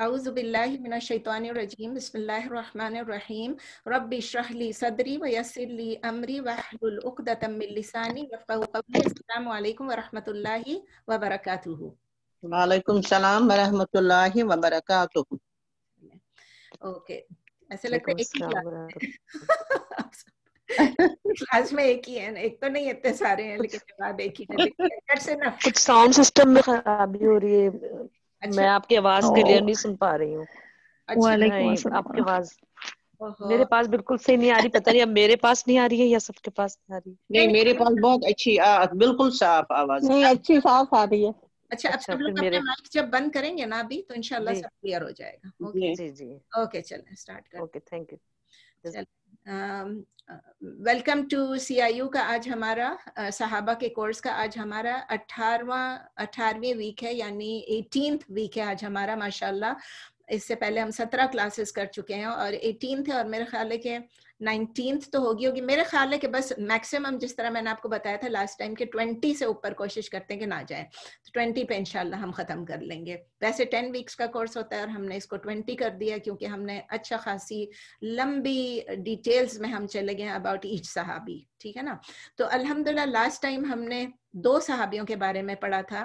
أعوذ بالله من الشيطان الرجيم بسم الله الرحمن الرحيم ربي اشرح لي صدري ويسر لي أمري واحلل عقدة من لساني يفقهوا قولي السلام عليكم ورحمة الله وبركاته وعليكم السلام ورحمة الله وبركاته اوكي ऐसे लगता है एक ही क्लास में एक ही है एक तो नहीं इतने सारे हैं लेकिन बाद एक ही है कुछ साउंड सिस्टम में खराबी हो रही है अच्छा? मैं आपकी आवाज क्लियर नहीं सुन पा रही हूँ अच्छा, आपकी आवाज मेरे पास बिल्कुल सही नहीं आ रही पता नहीं अब मेरे पास नहीं आ रही है या सबके पास नहीं आ रही नहीं मेरे पास बहुत अच्छी आ, बिल्कुल साफ आवाज नहीं अच्छी साफ आ रही है अच्छा, अच्छा अब लोग अपना माइक जब बंद करेंगे ना अभी तो इंशाल्लाह सब क्लियर हो जाएगा ओके जी जी ओके चलें स्टार्ट करें okay thank you welcome to CIU का आज हमारा uh, सहाबा के कोर्स का आज हमारा अठारवा अठारहवीं वीक है यानी एटीन वीक है आज हमारा माशाल्लाह इससे पहले हम सत्रह क्लासेस कर चुके हैं और एटीन है और मेरे ख्याल है कि नाइनटीन तो होगी होगी मेरे ख्याल है कि बस मैक्सिमम जिस तरह मैंने आपको बताया था लास्ट टाइम के ट्वेंटी से ऊपर कोशिश करते हैं कि ना जाए तो ट्वेंटी पे इनशाला हम ख़त्म कर लेंगे वैसे टेन वीक्स का कोर्स होता है और हमने इसको ट्वेंटी कर दिया क्योंकि हमने अच्छा खासी लंबी डिटेल्स में हम चले गए अबाउट ईच सहाबी ठीक है ना तो अलहमदुल्ला लास्ट टाइम हमने दो सहाबियों के बारे में पढ़ा था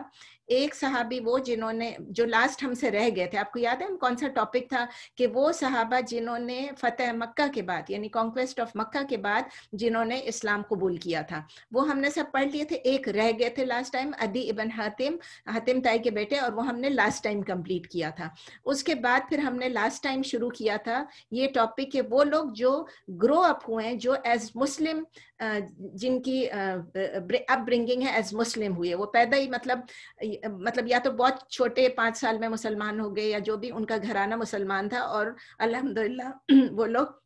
एक सहाबी वो जिन्होंने जो लास्ट हमसे रह गए थे आपको याद है हम कौन सा टॉपिक था कि वो सहाबा जिन्होंने फतेह मक्का के बाद यानी कॉन्क्वेस्ट ऑफ मक्का के बाद जिन्होंने इस्लाम कबूल किया था वो हमने सब पढ़ लिए थे एक रह गए थे लास्ट टाइम अदी इबन हातिम हातिम ताई के बेटे और वो हमने लास्ट टाइम कंप्लीट किया था उसके बाद फिर हमने लास्ट टाइम शुरू किया था ये टॉपिक के वो लोग जो ग्रो अप हुए हैं जो एज मुस्लिम जिनकी अपब्रिंगिंग है एज मुस्लिम हुए वो पैदा ही मतलब मतलब या तो बहुत छोटे पांच साल में मुसलमान हो गए या जो भी उनका घराना मुसलमान था और अल्हम्दुलिल्लाह वो लोग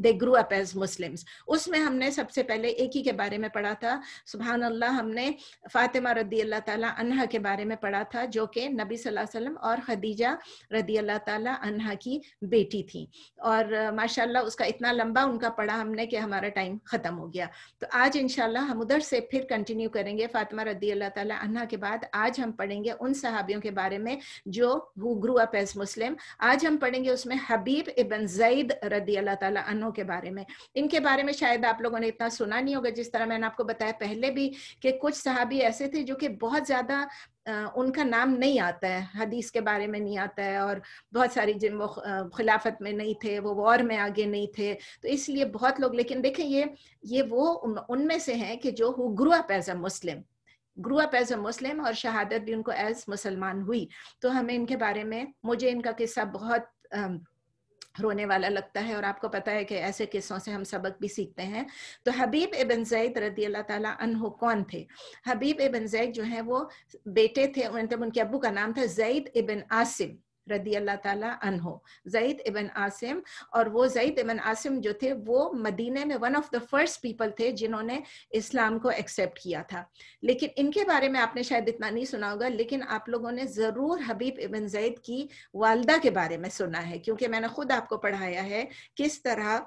they grew up as Muslims उसमें हमने सबसे पहले एक ही के बारे में पढ़ा था सुबहान अल्लाह हमने फातिमा रदी अल्लाह ताला अनहा के बारे में पढ़ा था जो कि नबी सल्लल्लाहु अलैहि वसल्लम और खदीजा रदी अल्लाह ताला अनहा की बेटी थी और माशाल्लाह उसका इतना लंबा उनका पढ़ा हमने कि हमारा टाइम ख़त्म हो गया तो आज इनशाला हम उधर से फिर कंटिन्यू करेंगे फातिमा रदी अल्लाह ताला अनहा के बाद आज हम पढ़ेंगे उन सहाबियों के बारे में जो who grew up as Muslim आज हम पढ़ेंगे उसमें हबीब इबन जईद रदी अल्लाह ताला बहनों के बारे में इनके बारे में शायद आप लोगों ने इतना सुना नहीं होगा जिस तरह मैंने आपको बताया पहले भी कि कुछ सहाबी ऐसे थे जो कि बहुत ज्यादा उनका नाम नहीं आता है हदीस के बारे में नहीं आता है और बहुत सारी जिन वो खिलाफत में नहीं थे वो वॉर में आगे नहीं थे तो इसलिए बहुत लोग लेकिन देखें ये ये वो उनमें से हैं कि जो who grow up as a Muslim grow up as a Muslim और शहादत भी उनको एज मुसलमान हुई तो हमें इनके बारे में मुझे इनका किस्सा बहुत रोने वाला लगता है और आपको पता है कि ऐसे किस्सों से हम सबक भी सीखते हैं तो हबीब इबन जैद रदी अल्लाह ताला अनहो कौन थे हबीब इबन जैद जो है वो बेटे थे मतलब उनके अबू का नाम था जैद इबन आसिम रदी अल्लाह अनहो जईद इबन आसिम और वो जईद इबन आसिम जो थे वो मदीने में one of the first people थे जिन्होंने इस्लाम को एक्सेप्ट किया था लेकिन इनके बारे में आपने शायद इतना नहीं सुना होगा लेकिन आप लोगों ने ज़रूर हबीब इबन जईद की वालदा के बारे में सुना है क्योंकि मैंने खुद आपको पढ़ाया है किस तरह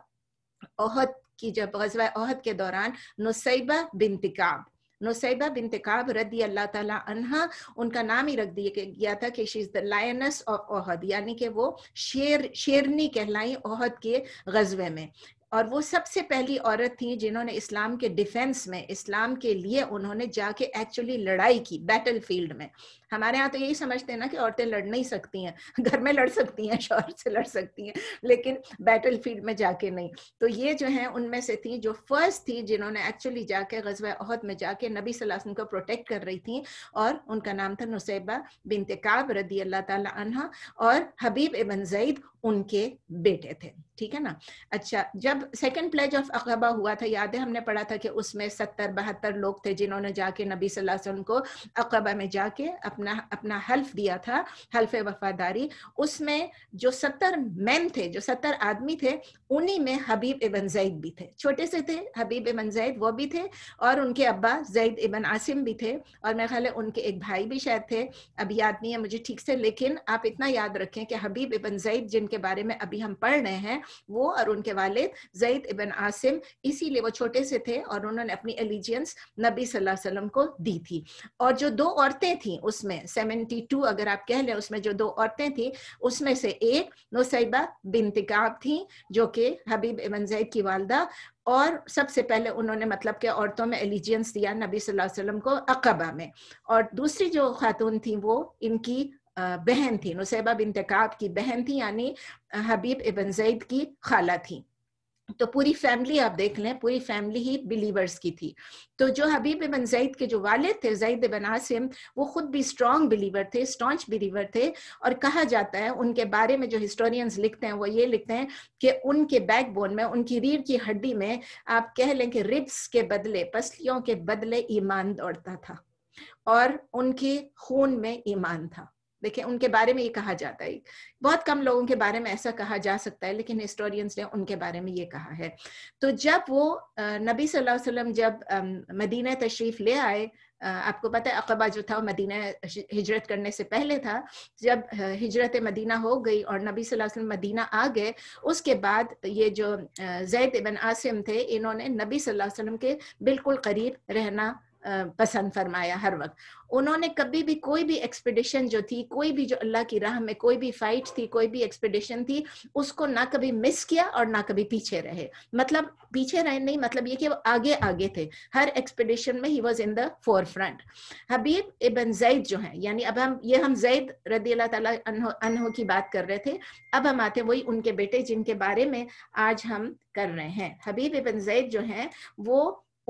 ओहद की जब गजवा ओहद के दौरान नुसैबा बिनतिकाब नुसैबा बिन काब रदी अल्लाह ताला अनहा उनका नाम ही रख दिया गया था कि she is the lioness of Uhud यानी कि वो शेर शेरनी कहलाई ओहद के गजबे में और वो सबसे पहली औरत थी जिन्होंने इस्लाम के डिफेंस में इस्लाम के लिए उन्होंने जाके एक्चुअली लड़ाई की बैटल फील्ड में हमारे यहाँ तो यही समझते हैं ना कि औरतें लड़ नहीं सकती हैं घर में लड़ सकती हैं शौहर से लड़ सकती हैं लेकिन बैटल फील्ड में जाके नहीं तो ये जो है उनमें से थी जो फर्स्ट थी जिन्होंने एक्चुअली जाके गजब अहद में जाके नबी सलासन को प्रोटेक्ट कर रही थी और उनका नाम था नुसैबा बिनतकाब रदी अल्लाह तला और हबीब इबन जईद उनके बेटे थे ठीक है ना अच्छा जब सेकंड प्लेज ऑफ अकबा हुआ था याद है हमने पढ़ा था कि उसमें सत्तर बहत्तर लोग थे जिन्होंने जाके नबी सल्लल्लाहु अलैहि वसल्लम को अकबा में जाके अपने अपना अपना हल्फ दिया था हल्फ वफादारी उसमें जो सत्तर मैन थे जो सत्तर आदमी थे उन्हीं में हबीब इबन जैद भी थे छोटे से थे हबीब इबन जैद वो भी थे और उनके अब्बा जैद इबन आसिम भी थे और मेरे ख्याल उनके एक भाई भी शायद थे अभी याद नहीं है मुझे ठीक से लेकिन आप इतना याद रखें कि हबीब इबन जैद जिनके बारे में अभी हम पढ़ रहे हैं वो और उनके वाले जैद इबन आसिम इसीलिए वो छोटे से थे और उन्होंने अपनी एलिजियंस नबी सल्लल्लाहु अलैहि वसल्लम को दी थी और जो दो औरतें थी उस उसमें 72 अगर आप कह लें उसमें जो दो औरतें थी उसमें से एक नोसैबा बिनतिकाब थी जो कि हबीब इबन जैद की वालदा और सबसे पहले उन्होंने मतलब के औरतों में एलिजियंस दिया नबी सल्लल्लाहु अलैहि वसल्लम को अकबा में और दूसरी जो खातून थी वो इनकी बहन थी नुसैबा बिन की बहन थी यानी हबीब इबन जैद की खाला थी तो पूरी फैमिली आप देख लें पूरी फैमिली ही बिलीवर्स की थी तो जो हबीब बिन जैद के जो वाले थे जैद बिन आसिम वो खुद भी स्ट्रॉन्ग बिलीवर थे स्टॉन्च बिलीवर थे और कहा जाता है उनके बारे में जो हिस्टोरियंस लिखते हैं वो ये लिखते हैं कि उनके बैकबोन में उनकी रीढ़ की हड्डी में आप कह लें कि रिब्स के बदले पसलियों के बदले ईमान दौड़ता था और उनके खून में ईमान था देखें उनके बारे में ये कहा जाता है बहुत कम लोगों के बारे में ऐसा कहा जा सकता है लेकिन हिस्टोरियंस ने उनके बारे में ये कहा है तो जब वो नबी सल्लल्लाहु अलैहि वसल्लम जब मदीना तशरीफ ले आए आपको पता है अकबा जो था वो मदीना हिजरत करने से पहले था जब हिजरत मदीना हो गई और नबी सल्लल्लाहु अलैहि वसल्लम मदीना आ गए उसके बाद ये जो जैद इबन आसिम थे इन्होंने नबी सल्लल्लाहु अलैहि वसल्लम के बिल्कुल करीब रहना पसंद फरमाया हर वक्त उन्होंने कभी भी कोई भी एक्सपीडिशन जो थी कोई भी जो अल्लाह की राह में कोई भी फाइट थी कोई भी एक्सपीडिशन थी उसको ना कभी मिस किया और ना कभी पीछे रहे मतलब पीछे रहे नहीं मतलब ये कि वो आगे आगे थे हर एक्सपीडिशन में ही was in the forefront Habib ibn Zaid जो है यानी अब हम ये हम जैद रदी अल्लाह तहो की बात कर रहे थे अब हम आते हैं वही उनके बेटे जिनके बारे में आज हम कर रहे हैं हबीब इबन जैद जो है वो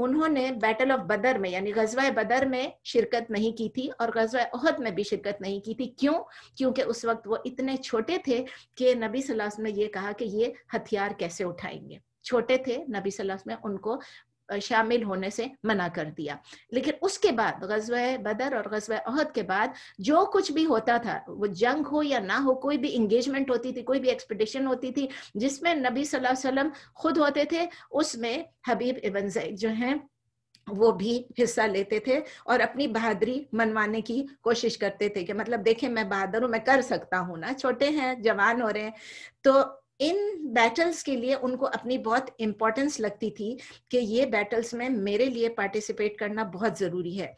उन्होंने बैटल ऑफ बदर में यानी गजवा बदर में शिरकत नहीं की थी और गजवा अहद में भी शिरकत नहीं की थी क्यों क्योंकि उस वक्त वो इतने छोटे थे कि नबी सल्लल्लाहु अलैहि वसल्लम ने ये कहा कि ये हथियार कैसे उठाएंगे छोटे थे नबी सल्लल्लाहु अलैहि वसल्लम उनको शामिल होने से मना कर दिया लेकिन उसके बाद गजब बदर और गजब अहद के बाद जो कुछ भी होता था वो जंग हो या ना हो कोई भी इंगेजमेंट होती थी कोई भी एक्सपेडिशन होती थी जिसमें नबी सल्लल्लाहु अलैहि वसल्लम खुद होते थे उसमें हबीब इबन जैद जो है वो भी हिस्सा लेते थे और अपनी बहादुरी मनवाने की कोशिश करते थे कि मतलब देखें मैं बहादुर हूँ मैं कर सकता हूँ ना छोटे हैं जवान हो रहे हैं तो इन बैटल्स के लिए उनको अपनी बहुत इंपॉर्टेंस लगती थी कि ये बैटल्स में मेरे लिए पार्टिसिपेट करना बहुत ज़रूरी है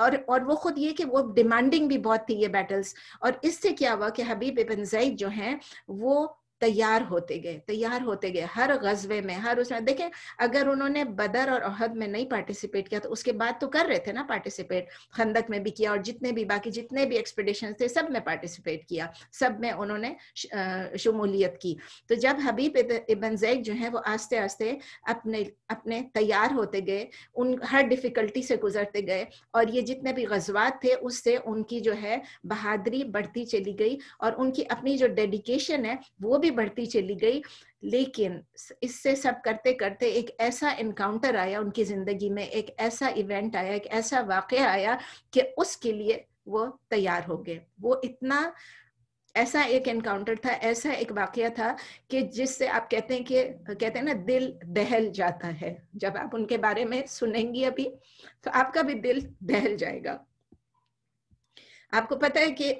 और और वो खुद ये कि वो डिमांडिंग भी बहुत थी ये बैटल्स और इससे क्या हुआ कि हबीब इबन जैद जो हैं वो तैयार होते गए तैयार होते गए हर गजबे में हर उसमें देखें अगर उन्होंने बदर और अहद में नहीं पार्टिसिपेट किया तो उसके बाद तो कर रहे थे ना पार्टिसिपेट खंदक में भी किया और जितने भी बाकी जितने भी एक्सपीडिशन थे सब में पार्टिसिपेट किया सब में उन्होंने शमूलियत की तो जब हबीब इबन जैक जो है वो आस्ते आस्ते अपने अपने तैयार होते गए उन हर डिफिकल्टी से गुजरते गए और ये जितने भी गजबात थे उससे उनकी जो है बहादुरी बढ़ती चली गई और उनकी अपनी जो डेडिकेशन है वो भी बढ़ती चली गई लेकिन इससे सब करते करते एक ऐसा इनकाउंटर आया उनकी जिंदगी में एक ऐसा इवेंट आया एक ऐसा वाक़ आया कि उसके लिए वो तैयार हो गए वो इतना ऐसा एक एनकाउंटर था ऐसा एक वाक्य था कि जिससे आप कहते हैं कि कहते हैं ना दिल दहल जाता है जब आप उनके बारे में सुनेंगी अभी तो आपका भी दिल दहल जाएगा आपको पता है कि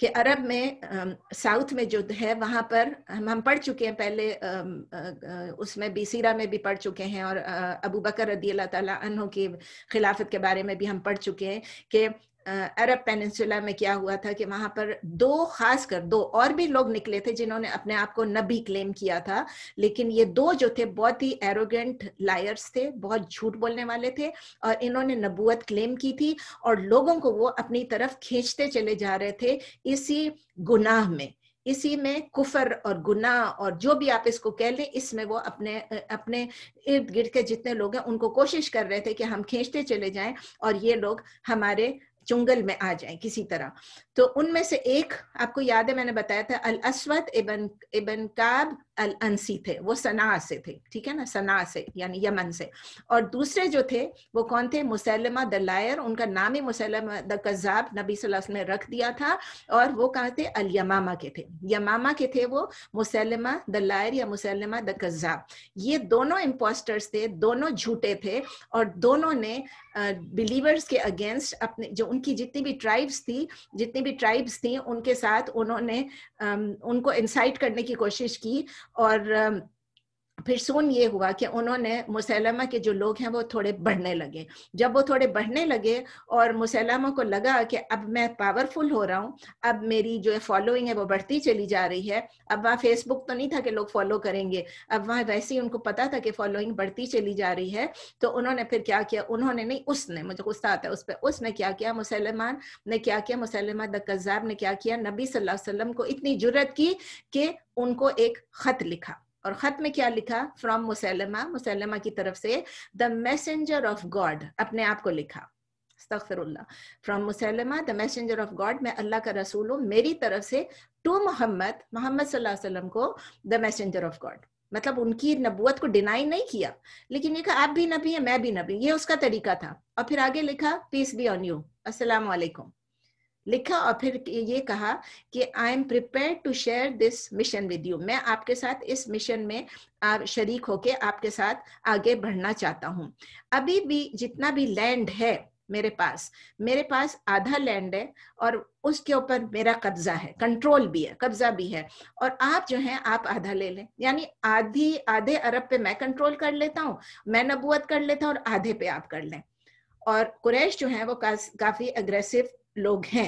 कि अरब में साउथ में जो है वहां पर हम हम पढ़ चुके हैं पहले उसमें भी सीरा में भी पढ़ चुके हैं और अबू बकर रदी अल्लाह तला के खिलाफत के बारे में भी हम पढ़ चुके हैं कि अरब पेनिनसुला में क्या हुआ था कि वहां पर दो खास कर दो और भी लोग निकले थे जिन्होंने अपने आप को नबी क्लेम किया था लेकिन ये दो जो थे बहुत ही एरोगेंट लायर्स थे बहुत झूठ बोलने वाले थे और इन्होंने नबूत क्लेम की थी और लोगों को वो अपनी तरफ खींचते चले जा रहे थे इसी गुनाह में इसी में कुफर और गुनाह और जो भी आप इसको कह लें इसमें वो अपने अपने इर्द गिर्द के जितने लोग हैं उनको कोशिश कर रहे थे कि हम खींचते चले जाएं और ये लोग हमारे चुंगल में आ जाए किसी तरह तो उनमें से एक आपको याद है मैंने बताया था अल अस्वत इबन इबन काब अल अंसी थे वो सना से थे ठीक है ना सना से यानी यमन से और दूसरे जो थे वो कौन थे मुसलमा द लायर उनका नाम ही मुसलमा द कजाब नबी सल्लल्लाहु अलैहि वसल्लम ने रख दिया था और वो कहाँ थे अल यमामा के थे यमामा के थे वो मुसलमा द लायर या मुसलमा द कजाब ये दोनों इम्पोस्टर्स थे दोनों झूठे थे और दोनों ने बिलीवर्स के अगेंस्ट अपने जो उनकी जितनी भी ट्राइब्स थी जितनी भी ट्राइब्स थी उनके साथ उन्होंने उनको इंसाइट करने की कोशिश की और फिर सुन ये हुआ कि उन्होंने मुसलमा के जो लोग हैं वो थोड़े बढ़ने लगे जब वो थोड़े बढ़ने लगे और मुसलमा को लगा कि अब मैं पावरफुल हो रहा हूँ अब मेरी जो फॉलोइंग है वो बढ़ती चली जा रही है अब वहाँ फेसबुक तो नहीं था कि लोग फॉलो करेंगे अब वहाँ वैसे ही उनको पता था कि फॉलोइंग बढ़ती चली जा रही है तो उन्होंने फिर क्या किया उन्होंने नहीं उसने मुझे गुस्सा आता है उस पर उसने क्या किया मुसलमान ने क्या किया मुसलमा द कज़ाब ने क्या किया नबी सल्लल्लाहु अलैहि वसल्लम को इतनी जुर्रत की कि उनको एक खत लिखा और खत में क्या लिखा फ्रॉम मुसलमा मुसलमा की तरफ से द मैसेंजर ऑफ गॉड अपने आप को लिखा from Musaylimah the messenger of God मैं अल्लाह का रसूल हूँ मेरी तरफ से टू मोहम्मद मोहम्मद को द मैसेंजर ऑफ गॉड मतलब उनकी नबूत को डिनाई नहीं किया लेकिन ये कहा आप भी नबी है मैं भी नबी ये उसका तरीका था और फिर आगे लिखा पीस बी ऑन यू असलाकुम लिखा और फिर ये कहा कि I am prepare to share this mission with you मैं आपके साथ इस मिशन में आप शरीक होके आपके साथ आगे बढ़ना चाहता हूँ अभी भी जितना भी लैंड है मेरे पास मेरे पास आधा लैंड है और उसके ऊपर मेरा कब्जा है कंट्रोल भी है कब्जा भी है और आप जो है आप आधा ले लें यानी आधी आधे अरब पे मैं कंट्रोल कर लेता हूँ मैं नबूत कर लेता हूँ और आधे पे आप कर लें और कुरैश जो है वो काफी अग्रेसिव लोग हैं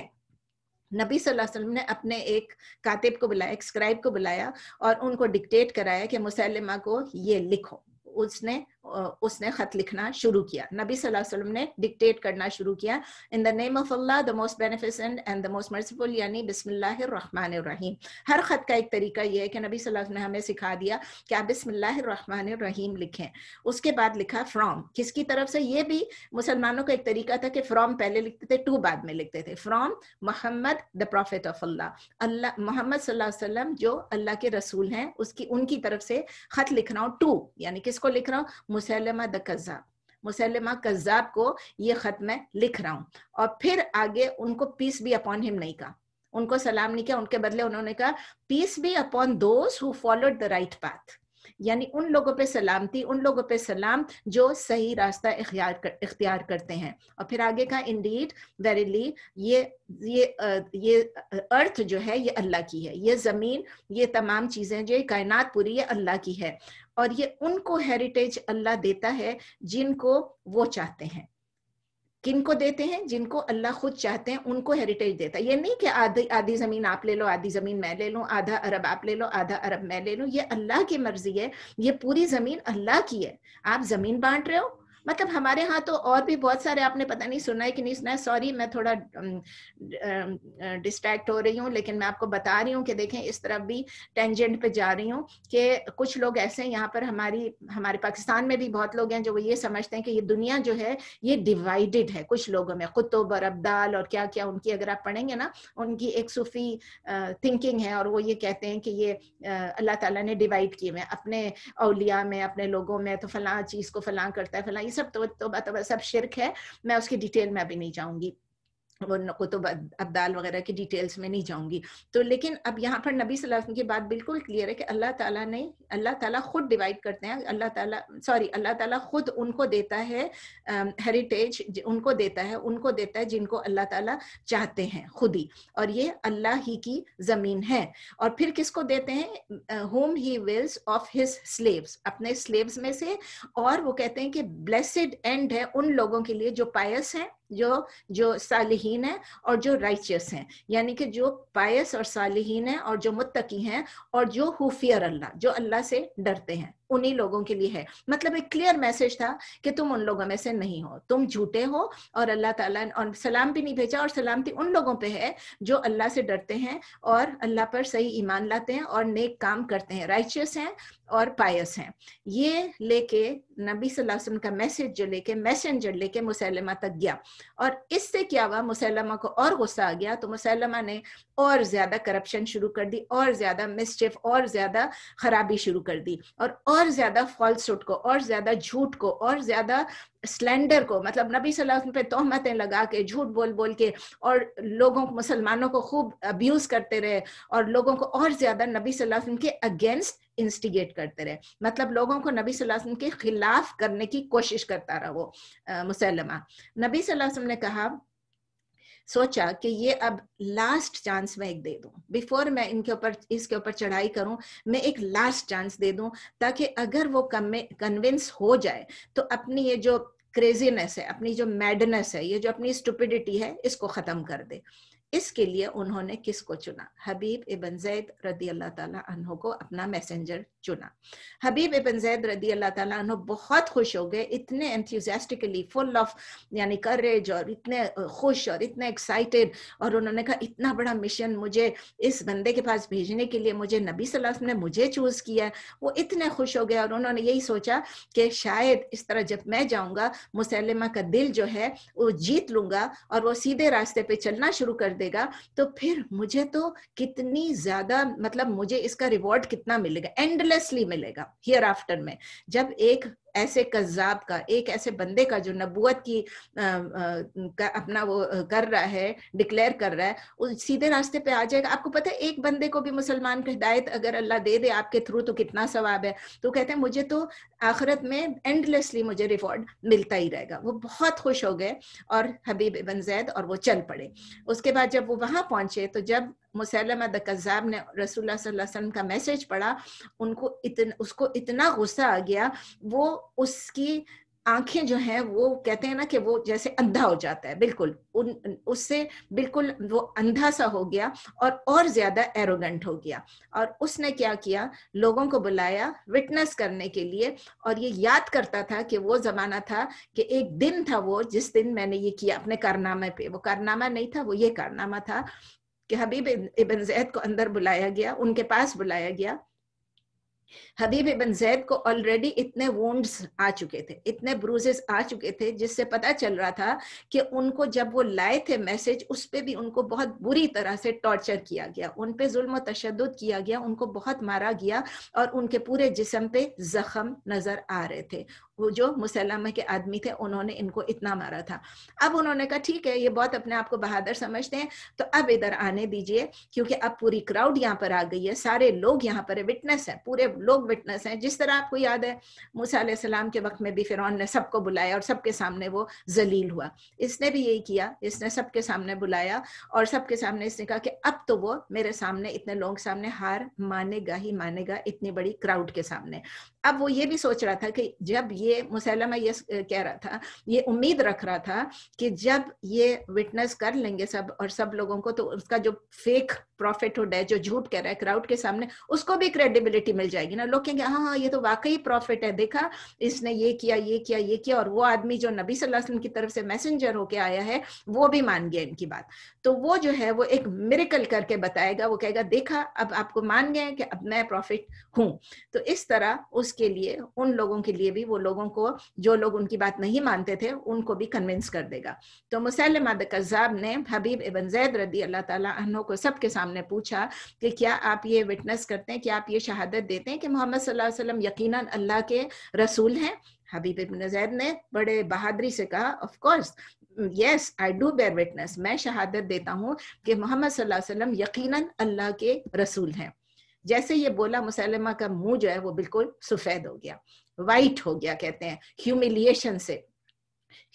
नबी सल्लल्लाहु अलैहि वसल्लम ने अपने एक कातिब को बुलाया एक स्क्राइब को बुलाया और उनको डिक्टेट कराया कि मुसलमा को ये लिखो उसने उसने खत लिखना शुरू किया नबी सल्लल्लाहु अलैहि वसल्लम ने डिक्टेट करना शुरू किया in the name of Allah the most beneficent and the most merciful यानी बिस्मिल्लाहिर्रहमानिर्रहीम हर खत का एक तरीका यह है कि नबी सल्लल्लाहु अलैहि वसल्लम ने हमें सिखा दिया कि आप बिस्मिल्लाहिर्रहमानिर्रहीम लिखें उसके बाद लिखा फ्रॉम किसकी तरफ से ये भी मुसलमानों का एक तरीका था कि फ्रॉम पहले लिखते थे टू बाद में लिखते थे from Muhammad the prophet of Allah Allah Muhammad सल्लल्लाहु अलैहि वसल्लम जो अल्लाह के रसूल हैं उसकी उनकी तरफ से खत लिख रहा हूँ टू यानी किसको लिख रहा हूँ मुसलमा द कज़ाब मुसलमा कज़ाब को ये खत मैं लिख रहा हूँ और फिर आगे उनको पीस भी अपॉन हिम नहीं कहा उनको सलाम नहीं किया उनके बदले उन्होंने कहा peace be upon those who followed the right path यानी उन लोगों पे सलामती उन लोगों पे सलाम जो सही रास्ता इख्तियार करते हैं और फिर आगे का इंडीड वेरीली ये ये ये अर्थ जो है ये अल्लाह की है ये जमीन ये तमाम चीजें जो कायनात पूरी ये अल्लाह की है और ये उनको हेरिटेज अल्लाह देता है जिनको वो चाहते हैं किनको देते हैं जिनको अल्लाह खुद चाहते हैं उनको हेरिटेज देता है ये नहीं कि आधी आधी जमीन आप ले लो आधी जमीन मैं ले लूँ आधा अरब आप ले लो आधा अरब मैं ले लूँ ये अल्लाह की मर्जी है ये पूरी जमीन अल्लाह की है आप जमीन बांट रहे हो मतलब हमारे यहाँ तो और भी बहुत सारे आपने पता नहीं सुना है कि नहीं सुना है सॉरी मैं थोड़ा डिस्ट्रैक्ट हो रही हूँ लेकिन मैं आपको बता रही हूँ कि देखें इस तरफ भी टेंजेंट पे जा रही हूँ कि कुछ लोग ऐसे हैं यहाँ पर हमारी हमारे पाकिस्तान में भी बहुत लोग हैं जो ये समझते हैं कि ये दुनिया जो है ये डिवाइडेड है कुछ लोगों में कुतुब और अब्दाल और क्या क्या उनकी अगर आप पढ़ेंगे ना उनकी एक सूफी थिंकिंग है और वो ये कहते हैं कि ये अल्लाह तला ने डिवाइड किए हुए अपने अलिया में अपने लोगों में तो फला चीज़ को फलां करता है फला सब तो, तो, तो सब शिरक है मैं उसकी डिटेल में अभी नहीं जाऊंगी वो कुतुब तो अब्दाल वगैरह की डिटेल्स में नहीं जाऊंगी तो लेकिन अब यहाँ पर नबी सल्लल्लाहु अलैहि वसल्लम की बात बिल्कुल क्लियर है कि अल्लाह ताला ने अल्लाह ताला खुद डिवाइड करते हैं अल्लाह ताला सॉरी अल्लाह ताला खुद उनको देता है हेरिटेज उनको देता है उनको देता है जिनको अल्लाह ताला चाहते हैं खुद ही और ये अल्लाह ही की ज़मीन है और फिर किसको देते हैं whom he wills of his slaves अपने स्लेव्स में से और वो कहते हैं कि ब्लेसड एंड है उन लोगों के लिए जो पायस हैं जो जो सालिहीन है और जो राइचियस हैं यानी कि जो पायस और सालिहीन है और जो मुत्तकी हैं और जो हुफियर अल्लाह जो अल्लाह से डरते हैं उन्हीं लोगों के लिए है मतलब एक क्लियर मैसेज था कि तुम उन लोगों में से नहीं हो तुम झूठे हो और अल्लाह ताला और सलाम भी नहीं भेजा और सलामती उन लोगों पे है जो अल्लाह से डरते हैं और अल्लाह पर सही ईमान लाते हैं और नेक काम करते हैं राइचियस हैं और पायस हैं ये लेके नबी वसल्लम का मैसेज जो लेके मैसेजर लेके मुसलमा तक गया और इससे क्या हुआ मुसलमा को और गुस्सा आ गया तो मुसलमा ने और ज्यादा करप्शन शुरू कर दी और ज्यादा मिसचिफ और ज्यादा खराबी शुरू कर दी और और ज्यादा फॉल्सूट को और ज्यादा झूठ को और ज्यादा स्लेंडर को मतलब नबी सल्लल्लाहु अलैहि वसल्लम पे तोहमतें लगा के झूठ बोल बोल के और लोगों को मुसलमानों को खूब अब्यूज करते रहे और लोगों को और ज्यादा नबी सल्लल्लाहु अलैहि वसल्लम के अगेंस्ट इंस्टिगेट करते रहे मतलब लोगों को नबी सल्लल्लाहु अलैहि वसल्लम के खिलाफ करने की कोशिश करता रहा वो मुसलमा नबी सल्लल्लाहु अलैहि वसल्लम ने कहा सोचा कि ये अब लास्ट चांस मैं एक दे दूं बिफोर मैं इनके ऊपर इसके ऊपर चढ़ाई करूं मैं एक लास्ट चांस दे दूं ताकि अगर वो कन्विंस हो जाए तो अपनी ये जो क्रेजीनेस है अपनी जो मैडनेस है ये जो अपनी स्टुपिडिटी है इसको खत्म कर दे इसके लिए उन्होंने किसको चुना हबीब इबन जैद रदी अल्लाह ताला को अपना मैसेंजर चुना हबीब इबन जैद रदी अल्लाह तला बहुत खुश हो गए इतने एंथ्यूजेस्टिकली फुल ऑफ यानी करेज और इतने खुश और इतने एक्साइटेड और उन्होंने कहा इतना बड़ा मिशन मुझे इस बंदे के पास भेजने के लिए मुझे नबी सल्लल्लाहु ने मुझे चूज किया वो इतने खुश हो गए और उन्होंने यही सोचा कि शायद इस तरह जब मैं जाऊँगा मुसलमा का दिल जो है वो जीत लूंगा और वो सीधे रास्ते पे चलना शुरू कर देगा तो फिर मुझे तो कितनी ज्यादा मतलब मुझे इसका रिवॉर्ड कितना मिलेगा एंड रिवर्सलेसली मिलेगा हियर आफ्टर में जब एक ऐसे कज्जाब का एक ऐसे बंदे का जो नबूत की आ, आ, का अपना वो कर रहा है डिक्लेयर कर रहा है उस सीधे रास्ते पे आ जाएगा आपको पता है एक बंदे को भी मुसलमान की हिदायत अगर अल्लाह दे दे आपके थ्रू तो कितना सवाब है तो कहते हैं मुझे तो आखिरत में एंडलेसली मुझे रिवॉर्ड मिलता ही रहेगा वो बहुत खुश हो गए और हबीब बन जैद और वो चल पड़े उसके बाद जब वो वहां पहुंचे तो जब मुसलम द ने रसूल का मैसेज पढ़ा उनको इतन, उसको इतना गुस्सा आ गया वो उसकी आंखें जो हैं वो कहते हैं ना कि वो जैसे अंधा हो जाता है बिल्कुल उन उससे बिल्कुल वो अंधा सा हो गया और और ज्यादा एरोगेंट हो गया और उसने क्या किया लोगों को बुलाया विटनेस करने के लिए और ये याद करता था कि वो जमाना था कि एक दिन था वो जिस दिन मैंने ये किया अपने कारनामे पे वो कारनामा नहीं था वो ये कारनामा था कि हबीब इबन जैद को अंदर बुलाया गया उनके पास बुलाया गया हबीब इबन जैद को ऑलरेडी इतने वोंड्स आ चुके थे इतने ब्रूजेस आ चुके थे जिससे पता चल रहा था कि उनको जब वो लाए थे मैसेज उस पर भी उनको बहुत बुरी तरह से टॉर्चर किया गया उन पे जुल्म तशद किया गया उनको बहुत मारा गया और उनके पूरे जिसम पे जख्म नजर आ रहे थे वो जो मुसलम के आदमी थे उन्होंने इनको इतना मारा था अब उन्होंने कहा ठीक है ये बहुत अपने आप को बहादुर समझते हैं तो अब इधर आने दीजिए क्योंकि अब पूरी क्राउड यहाँ पर आ गई है सारे लोग यहाँ पर विटनेस है पूरे लोग विटनेस है जिस तरह आपको याद है मूसा के वक्त में भी फिर ने सबको बुलाया और सबके सामने वो जलील हुआ इसने भी यही किया इसने सबके सामने बुलाया और सबके सामने इसने कहा कि अब तो वो मेरे सामने इतने लोगों के सामने हार मानेगा ही मानेगा इतनी बड़ी क्राउड के सामने अब वो ये भी सोच रहा था कि जब ये मुसैलमा ये कह रहा था ये उम्मीद रख रहा था कि जब ये विटनेस कर लेंगे सब और सब लोगों को तो उसका जो फेक प्रॉफिट हो है जो झूठ कह रहा है क्राउड के सामने उसको भी क्रेडिबिलिटी मिल जाएगी ना लोग कहेंगे हाँ हाँ ये तो वाकई प्रॉफिट है देखा इसने ये किया ये किया ये किया और वो आदमी जो नबी वसल्लम की तरफ से मैसेंजर होके आया है वो भी मान गया इनकी बात तो वो जो है वो एक मेरिकल करके बताएगा वो कहेगा देखा अब आपको मान गए कि अब मैं प्रॉफिट हूँ तो इस तरह उसके लिए उन लोगों के लिए भी वो लोगों को जो लोग उनकी बात नहीं मानते थे उनको भी कन्विंस कर देगा तो मुसलमा कज़ाब ने हबीब इबन जैद रदी अल्लाह तला को सबके सामने हमने पूछा कि क्या आप ये विटनेस करते हैं क्या आप ये शहादत देते हैं कि मोहम्मद सल्लल्लाहु अलैहि वसल्लम यकीनन अल्लाह के रसूल हैं हबीब इबन जैद ने बड़े बहादरी से कहा of course yes I do bear witness मैं शहादत देता हूँ कि मोहम्मद सल्लल्लाहु अलैहि वसल्लम यकीनन अल्लाह के रसूल हैं जैसे ये बोला मुसलमा का मुंह जो है वो बिल्कुल सफेद हो गया वाइट हो गया कहते हैं ह्यूमिलिएशन से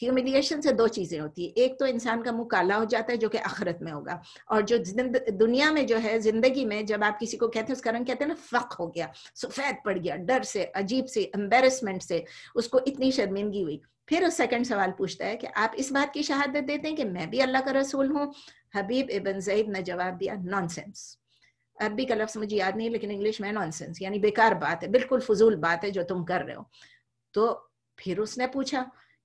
ह्यूमिलिएशन से दो चीजें होती है एक तो इंसान का मुंह काला हो जाता है जो कि आखरत में होगा और जो दुनिया में जो है जिंदगी में जब आप किसी को कहते हैं उसका रंग कहते हैं ना फक हो गया सफेद पड़ गया डर से अजीब से एम्बेरसमेंट से उसको इतनी शर्मिंदगी हुई फिर उस सेकंड सवाल पूछता है कि आप इस बात की शहादत देते हैं कि मैं भी अल्लाह का रसूल हूँ हबीब इबन जईद ने जवाब दिया नॉन अरबी का लफ्स मुझे याद नहीं लेकिन इंग्लिश में नॉन यानी बेकार बात है बिल्कुल फजूल बात है जो तुम कर रहे हो तो फिर उसने पूछा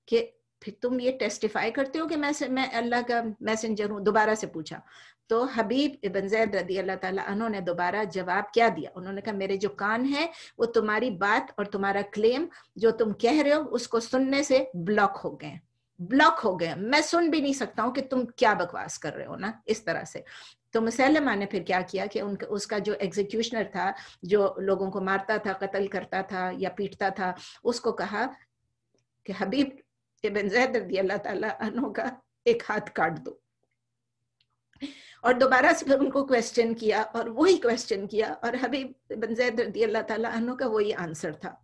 कि फिर तुम ये टेस्टिफाई करते हो कि मैं मैं अल्लाह का मैसेंजर हूँ दोबारा से पूछा तो हबीब इबन जैद रदी अल्लाह ताला उन्होंने दोबारा जवाब क्या दिया उन्होंने कहा मेरे जो कान है वो तुम्हारी बात और तुम्हारा क्लेम जो तुम कह रहे हो उसको सुनने से ब्लॉक हो गए ब्लॉक हो गए मैं सुन भी नहीं सकता हूँ कि तुम क्या बकवास कर रहे हो ना इस तरह से तो मुसलमान ने फिर क्या किया कि उनका उसका जो एग्जीक्यूशनर था जो लोगों को मारता था कत्ल करता था या पीटता था उसको कहा कि हबीब इबन जैद रदी अल्लाह तला का एक हाथ काट दो और दोबारा से फिर उनको क्वेश्चन किया और वही क्वेश्चन किया और हबीब इबन जैद रदी अल्लाह तला का वही आंसर था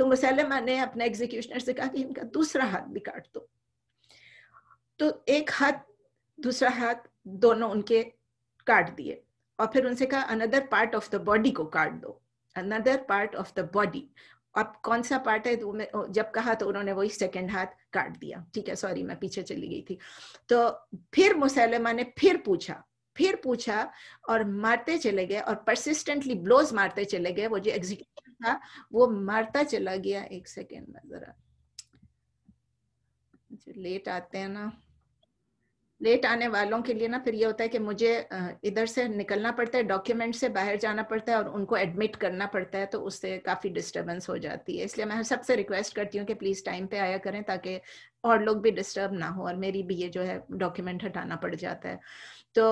तो मुसलमान ने अपने एग्जीक्यूशनर से कहा कि इनका दूसरा हाथ भी काट दो तो एक हाथ दूसरा हाथ दोनों उनके काट दिए और फिर उनसे कहा another part of the body को काट दो another part of the body अब कौन सा पार्ट है तो जब कहा तो उन्होंने वही सेकंड हाथ काट दिया ठीक है सॉरी मैं पीछे चली गई थी तो फिर मुसलमा ने फिर पूछा फिर पूछा और मारते चले गए और परसिस्टेंटली ब्लोज मारते चले गए वो जो एग्जीक्यूशन था वो मारता चला गया एक सेकेंड में जरा लेट आते हैं ना लेट आने वालों के लिए ना फिर ये होता है कि मुझे इधर से निकलना पड़ता है डॉक्यूमेंट से बाहर जाना पड़ता है और उनको एडमिट करना पड़ता है तो उससे काफ़ी डिस्टर्बेंस हो जाती है इसलिए मैं सबसे रिक्वेस्ट करती हूँ कि प्लीज़ टाइम पे आया करें ताकि और लोग भी डिस्टर्ब ना हो और मेरी भी ये जो है डॉक्यूमेंट हटाना पड़ जाता है तो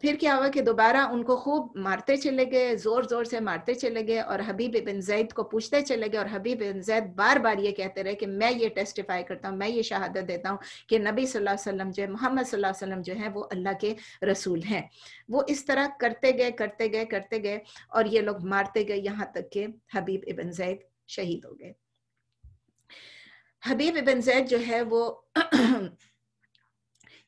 फिर क्या हुआ कि दोबारा उनको खूब मारते चले गए जोर जोर से मारते चले गए और हबीब बिन जैद को पूछते चले गए और हबीब बिन जैद बार बार ये कहते रहे कि मैं ये टेस्टिफाई करता हूँ मैं ये शहादत देता हूँ कि नबी सल्लल्लाहु अलैहि वसल्लम जो है मोहम्मद सल्लल्लाहु अलैहि वसल्लम जो है वो अल्लाह के रसूल हैं वो इस तरह करते गए करते गए करते गए और ये लोग मारते गए यहाँ तक के हबीब इबन जैद शहीद हो गए हबीब इबन जैद जो है वो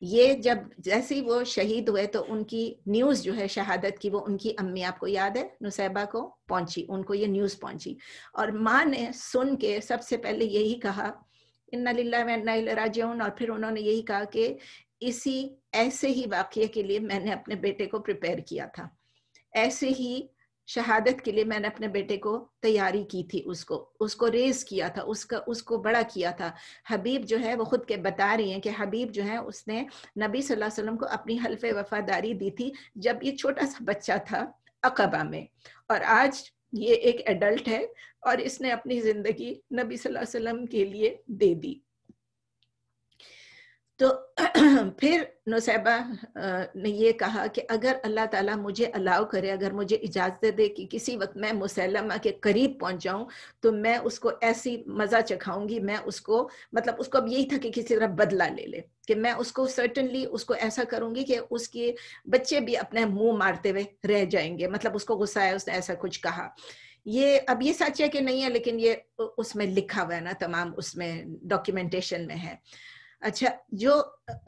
ये जब जैसे ही वो शहीद हुए तो उनकी न्यूज जो है शहादत की वो उनकी अम्मी आपको याद है नुसैबा को पहुंची उनको ये न्यूज पहुंची और माँ ने सुन के सबसे पहले यही कहा इन्ना लिल्ला में राजन और फिर उन्होंने यही कहा कि इसी ऐसे ही वाक्य के लिए मैंने अपने बेटे को प्रिपेयर किया था ऐसे ही शहादत के लिए मैंने अपने बेटे को तैयारी की थी उसको उसको रेस किया था उसका उसको बड़ा किया था हबीब जो है वो खुद के बता रही हैं कि हबीब जो है उसने नबी सल्लल्लाहु अलैहि वसल्लम को अपनी हल्फ वफादारी दी थी जब ये छोटा सा बच्चा था अकबा में और आज ये एक एडल्ट है और इसने अपनी ज़िंदगी नबी सल्लल्लाहु अलैहि वसल्लम के लिए दे दी तो फिर नौसैबा ने ये कहा कि अगर अल्लाह ताला मुझे अलाउ करे अगर मुझे इजाज़त दे कि किसी वक्त मैं मुसलमा के करीब पहुंच जाऊं तो मैं उसको ऐसी मज़ा चखाऊंगी मैं उसको मतलब उसको अब यही था कि किसी तरह बदला ले ले कि मैं उसको सर्टनली उसको ऐसा करूंगी कि उसके बच्चे भी अपने मुंह मारते हुए रह जाएंगे मतलब उसको गुस्सा है उसने ऐसा कुछ कहा ये अब ये सच है कि नहीं है लेकिन ये उसमें लिखा हुआ है ना तमाम उसमें डॉक्यूमेंटेशन में है अच्छा जो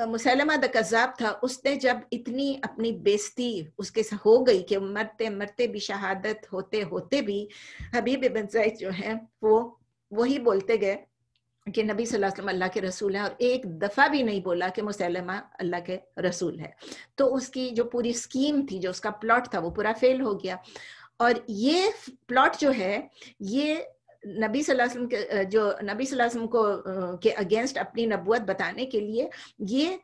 मुसलमा द कज़ाब था उसने जब इतनी अपनी बेस्ती उसके साथ हो गई कि मरते मरते भी शहादत होते होते भी हबीब इबन जैद जो है वो वही बोलते गए कि नबी सल्लल्लाहु अलैहि वसल्लम अल्लाह के रसूल है और एक दफ़ा भी नहीं बोला कि मुसलमा अल्लाह के रसूल है तो उसकी जो पूरी स्कीम थी जो उसका प्लॉट था वो पूरा फेल हो गया और ये प्लॉट जो है ये नबी सल्लल्लाहु अलैहि वसल्लम के जो नबी सल्लल्लाहु अलैहि वसल्लम को के अगेंस्ट अपनी नबूत बताने के लिए ये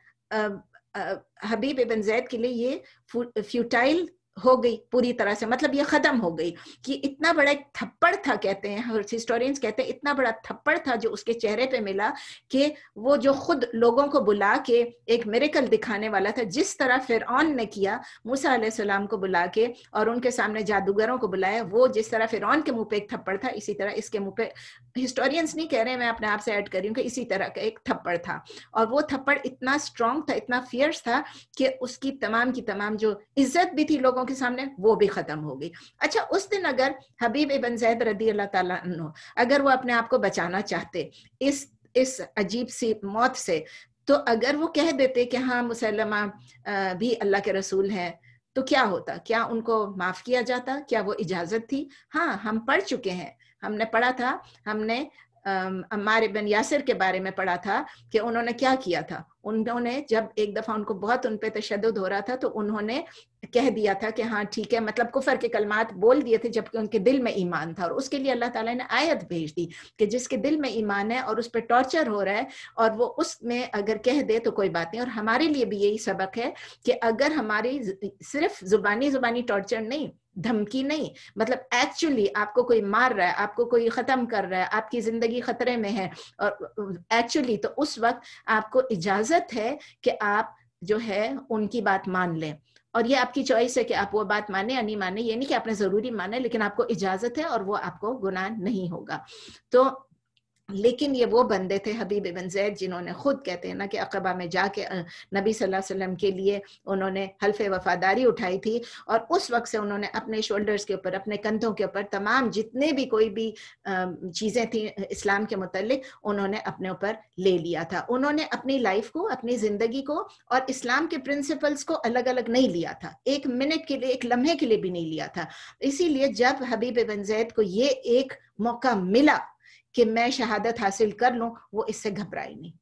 हबीब इबन जैद के लिए ये फ्यूटाइल हो गई पूरी तरह से मतलब ये खत्म हो गई कि इतना बड़ा थप्पड़ था कहते हैं हिस्टोरियंस कहते हैं इतना बड़ा थप्पड़ था जो उसके चेहरे पे मिला कि वो जो खुद लोगों को बुला के एक मेरेकल दिखाने वाला था जिस तरह फिर ने किया मूसा सलाम को बुला के और उनके सामने जादूगरों को बुलाया वो जिस तरह फिर के मुंह पे एक थप्पड़ था इसी तरह इसके मुंह पे हिस्टोरियंस नहीं कह रहे मैं अपने आप से ऐड करी हूँ कि इसी तरह का एक थप्पड़ था और वो थप्पड़ इतना स्ट्रांग था इतना फियर्स था कि उसकी तमाम की तमाम जो इज्जत भी थी लोगों लोगों के सामने वो भी खत्म हो गई अच्छा उस दिन अगर हबीब इबन जैद रदी अल्लाह तु अगर वो अपने आप को बचाना चाहते इस इस अजीब सी मौत से तो अगर वो कह देते कि हाँ मुसलमा भी अल्लाह के रसूल हैं तो क्या होता क्या उनको माफ किया जाता क्या वो इजाजत थी हाँ हम पढ़ चुके हैं हमने पढ़ा था हमने अम्मार इबन यासिर के बारे में पढ़ा था कि उन्होंने क्या किया था उन्होंने जब एक दफा उनको बहुत उन पर तशद हो रहा था तो उन्होंने कह दिया था कि हाँ ठीक है मतलब कुफर के कलमात बोल दिए थे जबकि उनके दिल में ईमान था और उसके लिए अल्लाह ताला ने आयत भेज दी कि जिसके दिल में ईमान है और उस पर टॉर्चर हो रहा है और वो उसमें अगर कह दे तो कोई बात नहीं और हमारे लिए भी यही सबक है कि अगर हमारी सिर्फ जुबानी जुबानी टॉर्चर नहीं धमकी नहीं मतलब एक्चुअली आपको कोई मार रहा है आपको कोई खत्म कर रहा है आपकी जिंदगी खतरे में है और एक्चुअली तो उस वक्त आपको इजाजत है कि आप जो है उनकी बात मान लें और ये आपकी चॉइस है कि आप वो बात माने या नहीं माने ये नहीं कि आपने जरूरी माने लेकिन आपको इजाजत है और वो आपको गुनाह नहीं होगा तो लेकिन ये वो बंदे थे हबीब बिन जैद जिन्होंने खुद कहते हैं ना कि अकबा में जाके नबी सल्लल्लाहु अलैहि वसल्लम के लिए उन्होंने हल्फ वफादारी उठाई थी और उस वक्त से उन्होंने अपने शोल्डर्स के ऊपर अपने कंधों के ऊपर तमाम जितने भी कोई भी चीज़ें थी इस्लाम के मतलब उन्होंने अपने ऊपर ले लिया था उन्होंने अपनी लाइफ को अपनी ज़िंदगी को और इस्लाम के प्रिंसिपल्स को अलग अलग नहीं लिया था एक मिनट के लिए एक लम्हे के लिए भी नहीं लिया था इसीलिए जब हबीब बिन जैद को ये एक मौका मिला कि मैं शहादत हासिल कर लूं वो इससे घबराई नहीं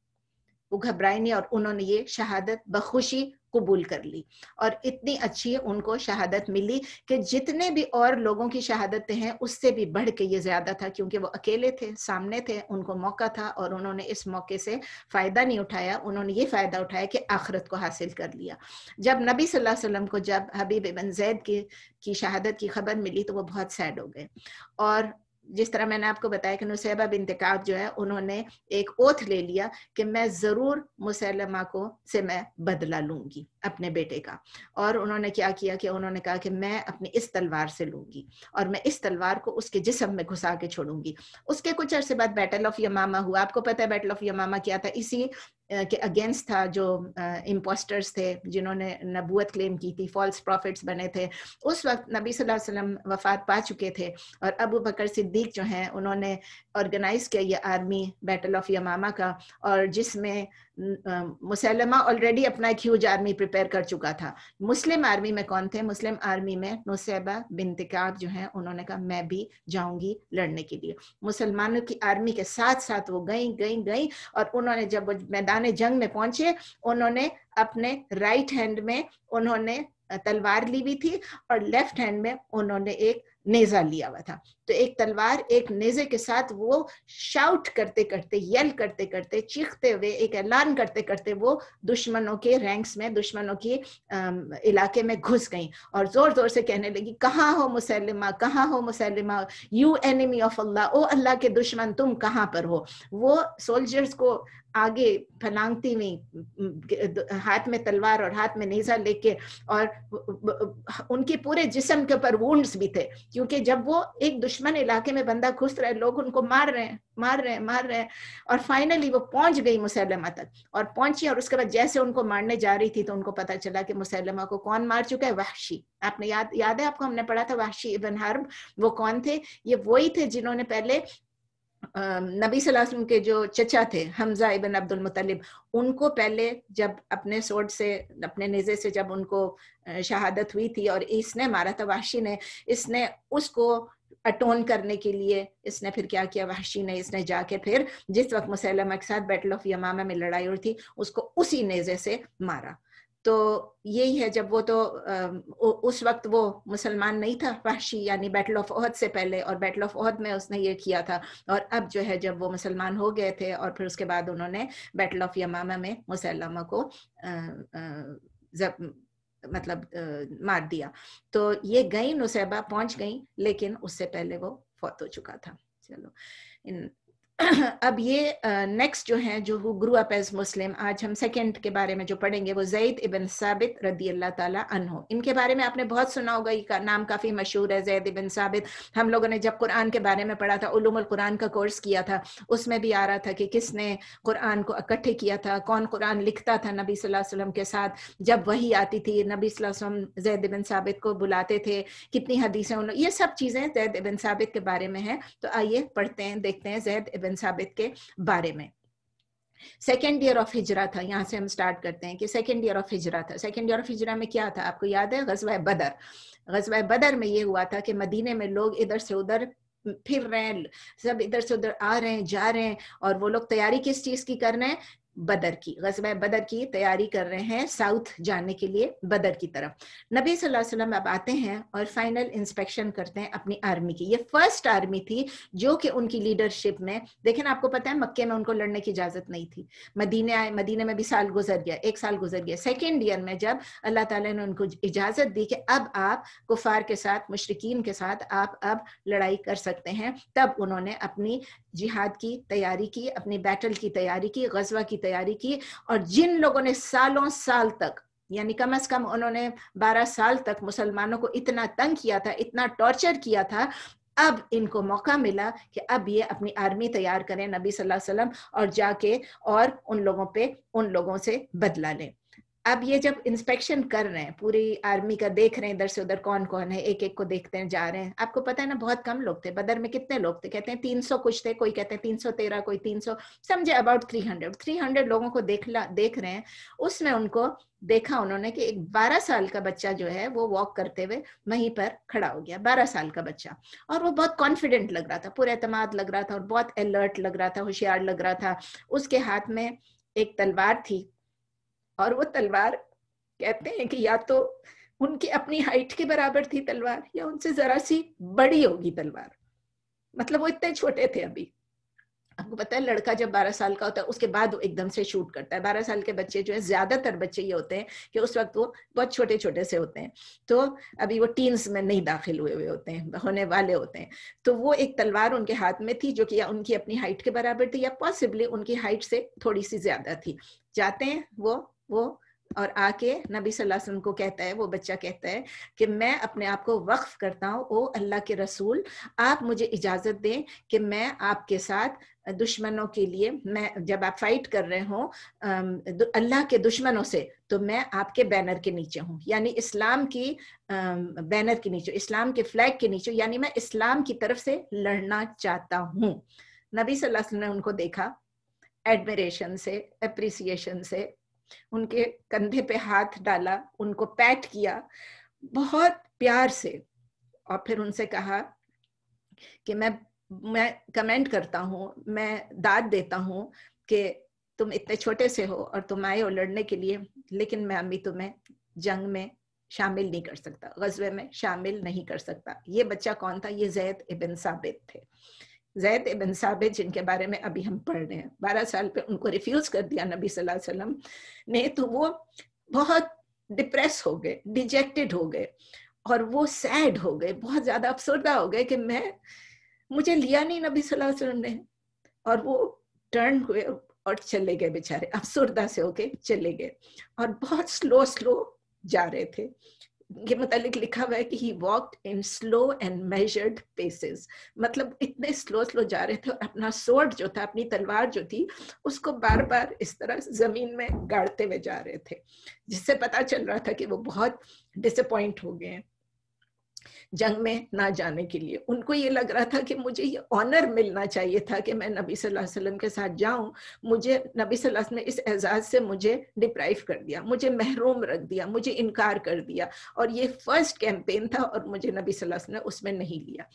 वो घबराई नहीं और उन्होंने ये शहादत बखुशी कबूल कर ली और इतनी अच्छी उनको शहादत मिली कि जितने भी और लोगों की शहादतें हैं उससे भी बढ़ के ये ज्यादा था क्योंकि वो अकेले थे सामने थे उनको मौका था और उन्होंने इस मौके से फायदा नहीं उठाया उन्होंने ये फायदा उठाया कि आखरत को हासिल कर लिया जब नबी सल्लल्लाहु अलैहि वसल्लम को जब हबीब इबन जैद की, की शहादत की खबर मिली तो वो बहुत सैड हो गए और जिस तरह मैंने आपको बताया कि नुसैबा बिनतकाब जो है उन्होंने एक ओथ ले लिया कि मैं जरूर मुसलमा को से मैं बदला लूंगी अपने बेटे का और उन्होंने क्या किया कि उन्होंने कहा कि मैं अपनी इस तलवार से लूंगी और मैं इस तलवार को उसके जिसम में घुसा के छोड़ूंगी उसके कुछ अरसे बाद बैटल ऑफ यमामा हुआ आपको पता है बैटल ऑफ यमामा क्या था इसी के अगेंस्ट था जो इम्पोस्टर्स थे जिन्होंने नबूत क्लेम की थी फॉल्स प्रॉफिट्स बने थे उस वक्त नबी सल्लल्लाहु अलैहि वसल्लम वफात पा चुके थे और अबू बकर सिद्दीक जो हैं उन्होंने ऑर्गेनाइज किया ये आर्मी बैटल ऑफ यमामा का और जिसमें मुसलमा ऑलरेडी अपना एक ह्यूज आर्मी प्रिपेयर कर चुका था मुस्लिम आर्मी में कौन थे मुस्लिम आर्मी में नुसैबा बिनतिकाब जो है उन्होंने कहा मैं भी जाऊंगी लड़ने के लिए मुसलमानों की आर्मी के साथ साथ वो गई गई गई और उन्होंने जब मैदान जंग में पहुंचे उन्होंने अपने राइट हैंड में उन्होंने तलवार ली हुई थी और लेफ्ट हैंड में उन्होंने एक नेजा लिया हुआ था तो एक तलवार एक नेजे के साथ वो शाउट करते करते यल करते करते चीखते हुए एक ऐलान करते करते वो दुश्मनों के रैंक्स में दुश्मनों के इलाके में घुस गई और जोर जोर से कहने लगी कहाँ हो मुसलमा कहाँ हो Musaylimah you enemy of Allah ओ अल्लाह के दुश्मन तुम कहाँ पर हो वो सोल्जर्स को आगे फलांगती हुई हाथ में तलवार और हाथ में नेजा लेके और उनके पूरे जिसम के ऊपर वूंड्स भी थे क्योंकि जब वो एक दुश्मन इलाके में बंदा घुस रहा है लोग उनको मार रहे हैं मार रहे हैं मार रहे हैं और फाइनली वो पहुंच गई मुसलमा तक और पहुंची और उसके बाद जैसे उनको मारने जा रही थी तो उनको पता चला कि मुसलमा को कौन मार चुका है वहशी आपने याद याद है आपको हमने पढ़ा था वहशी इबन हर्ब वो कौन थे ये वही थे जिन्होंने पहले नबी सलाम के जो चचा थे हमजा इबन अब्दुल मुतलिब उनको पहले जब अपने सोट से अपने निजे से जब उनको शहादत हुई थी और इसने मारा था वाशी ने इसने उसको अटोन करने के लिए इसने फिर क्या किया वहशी ने इसने जाके फिर जिस वक्त मुसैलमा के साथ बैटल ऑफ यमामा में लड़ाई हुई थी उसको उसी नेजे से मारा तो यही है जब वो तो उस वक्त वो मुसलमान नहीं था वहशी यानी बैटल ऑफ ओहद से पहले और बैटल ऑफ ओहद में उसने ये किया था और अब जो है जब वो मुसलमान हो गए थे और फिर उसके बाद उन्होंने बैटल ऑफ यमामा में मुसलमा को जब मतलब आ, मार दिया तो ये गई नुसैबा पहुंच गई लेकिन उससे पहले वो फौत हो चुका था चलो इन अब ये नेक्स्ट जो हैं जो ग्रू अप एज मुस्लिम आज हम सेकंड के बारे में जो पढ़ेंगे वो जैद इबन साबित रदी अल्लाह ताला अनहो इनके बारे में आपने बहुत सुना होगा ये का, नाम काफ़ी मशहूर है जैद इबन साबित हम लोगों ने जब कुरान के बारे में पढ़ा था उलूमुल कुरान का कोर्स किया था उसमें भी आ रहा था कि किसने कुरान को इकट्ठे किया था कौन कुरान लिखता था नबी वसल्लम के साथ जब वही आती थी नबी वसल्लम जैद इबिन साबित को बुलाते थे कितनी हदीसें उन ये सब चीज़ें जैद इबिन साबित के बारे में हैं तो आइए पढ़ते हैं देखते हैं जैद बिन साबित के बारे में सेकेंड ईयर ऑफ हिजरा था यहाँ से हम स्टार्ट करते हैं कि सेकेंड ईयर ऑफ हिजरा था सेकेंड ईयर ऑफ हिजरा में क्या था आपको याद है गजवा बदर गजवा बदर में ये हुआ था कि मदीने में लोग इधर से उधर फिर रहे हैं सब इधर से उधर आ रहे हैं जा रहे हैं और वो लोग तैयारी किस चीज़ की कर रहे हैं बदर की गजब बदर की तैयारी कर रहे हैं साउथ जाने के लिए बदर की तरफ नबी सल्लल्लाहु अलैहि वसल्लम अब आते हैं और फाइनल इंस्पेक्शन करते हैं अपनी आर्मी की ये फर्स्ट आर्मी थी जो कि उनकी लीडरशिप में देखें आपको पता है मक्के में उनको लड़ने की इजाजत नहीं थी मदीने आए मदीने में भी साल गुजर गया एक साल गुजर गया सेकेंड ईयर में जब अल्लाह तला ने उनको इजाजत दी कि अब आप कुफार के साथ मुशरकिन के साथ आप अब लड़ाई कर सकते हैं तब उन्होंने अपनी जिहाद की तैयारी की अपनी बैटल की तैयारी की गजवा की तैयारी की और जिन लोगों ने सालों साल तक यानी कम से कम उन्होंने 12 साल तक मुसलमानों को इतना तंग किया था इतना टॉर्चर किया था अब इनको मौका मिला कि अब ये अपनी आर्मी तैयार करें नबी सल्लल्लाहु अलैहि वसल्लम और जाके और उन लोगों पे उन लोगों से बदला लें अब ये जब इंस्पेक्शन कर रहे हैं पूरी आर्मी का देख रहे हैं इधर से उधर कौन कौन है एक एक को देखते हैं जा रहे हैं आपको पता है ना बहुत कम लोग थे बदर में कितने लोग थे कहते हैं तीन सौ कुछ थे कोई कहते हैं तीन सौ तेरह कोई तीन सौ समझे about three hundred three hundred लोगों को देख ला देख रहे हैं उसमें उनको देखा उन्होंने कि एक बारह साल का बच्चा जो है वो वॉक करते हुए वहीं पर खड़ा हो गया बारह साल का बच्चा और वो बहुत कॉन्फिडेंट लग रहा था पूरे अतमाद लग रहा था और बहुत अलर्ट लग रहा था होशियार लग रहा था उसके हाथ में एक तलवार थी और वो तलवार कहते हैं कि या तो उनकी अपनी हाइट के बराबर थी तलवार या उनसे जरा सी बड़ी होगी तलवार मतलब वो इतने छोटे थे अभी आपको पता है लड़का जब 12 साल का होता है उसके बाद वो एकदम से शूट करता है 12 साल के बच्चे जो है ज्यादातर बच्चे ये होते हैं कि उस वक्त वो बहुत छोटे छोटे से होते हैं तो अभी वो टीन्स में नहीं दाखिल हुए हुए होते हैं होने वाले होते हैं तो वो एक तलवार उनके हाथ में थी जो कि या उनकी अपनी हाइट के बराबर थी या पॉसिबली उनकी हाइट से थोड़ी सी ज्यादा थी जाते हैं वो वो और आके नबी सल्लल्लाहु अलैहि वसल्लम को कहता है वो बच्चा कहता है कि मैं अपने आप को वक्फ करता हूँ ओ अल्लाह के रसूल आप मुझे इजाज़त दें कि मैं आपके साथ दुश्मनों के लिए मैं जब आप फाइट कर रहे हो अल्लाह के दुश्मनों से तो मैं आपके बैनर के नीचे हूँ यानी इस्लाम की बैनर के नीचे इस्लाम के फ्लैग के नीचे यानी मैं इस्लाम की तरफ से लड़ना चाहता हूँ नबी सल्लल्लाहु अलैहि वसल्लम ने उनको देखा एडमिरेशन से अप्रिसिएशन से उनके कंधे पे हाथ डाला उनको पैट किया बहुत प्यार से और फिर उनसे कहा कि मैं मैं कमेंट करता हूँ मैं दाद देता हूँ कि तुम इतने छोटे से हो और तुम आए हो लड़ने के लिए लेकिन मैं अम्मी तुम्हें जंग में शामिल नहीं कर सकता गजबे में शामिल नहीं कर सकता ये बच्चा कौन था ये जैद इबिन साबित थे जैद इबन साबित जिनके बारे में अभी हम पढ़ रहे हैं बारह साल पे उनको रिफ्यूज कर दिया नबी सल्लल्लाहु अलैहि वसल्लम ने तो वो बहुत डिप्रेस हो गए डिजेक्टेड हो गए और वो सैड हो गए बहुत ज्यादा अफसरदा हो गए कि मैं मुझे लिया नहीं नबी सल्लल्लाहु अलैहि वसल्लम ने और वो टर्न हुए और चले गए बेचारे अफसरदा से होके चले गए और बहुत स्लो स्लो जा रहे थे ये मतलब लिखा हुआ है कि he walk in slow and measured paces मतलब इतने स्लो स्लो जा रहे थे और अपना सोर्ड जो था अपनी तलवार जो थी उसको बार बार इस तरह जमीन में गाड़ते हुए जा रहे थे जिससे पता चल रहा था कि वो बहुत डिसअपॉइंट हो गए हैं जंग में ना जाने के लिए उनको ये लग रहा था कि मुझे ये ऑनर मिलना चाहिए था कि मैं नबी सल्लल्लाहु अलैहि वसल्लम के साथ जाऊं मुझे नबी सल्लल्लाहु अलैहि वसल्लम ने इस एजाज से मुझे डिप्राइव कर दिया मुझे महरूम रख दिया मुझे इनकार कर दिया और ये फर्स्ट कैंपेन था और मुझे नबी सल्लल्लाहु अलैहि वसल्लम ने उसमें नहीं लिया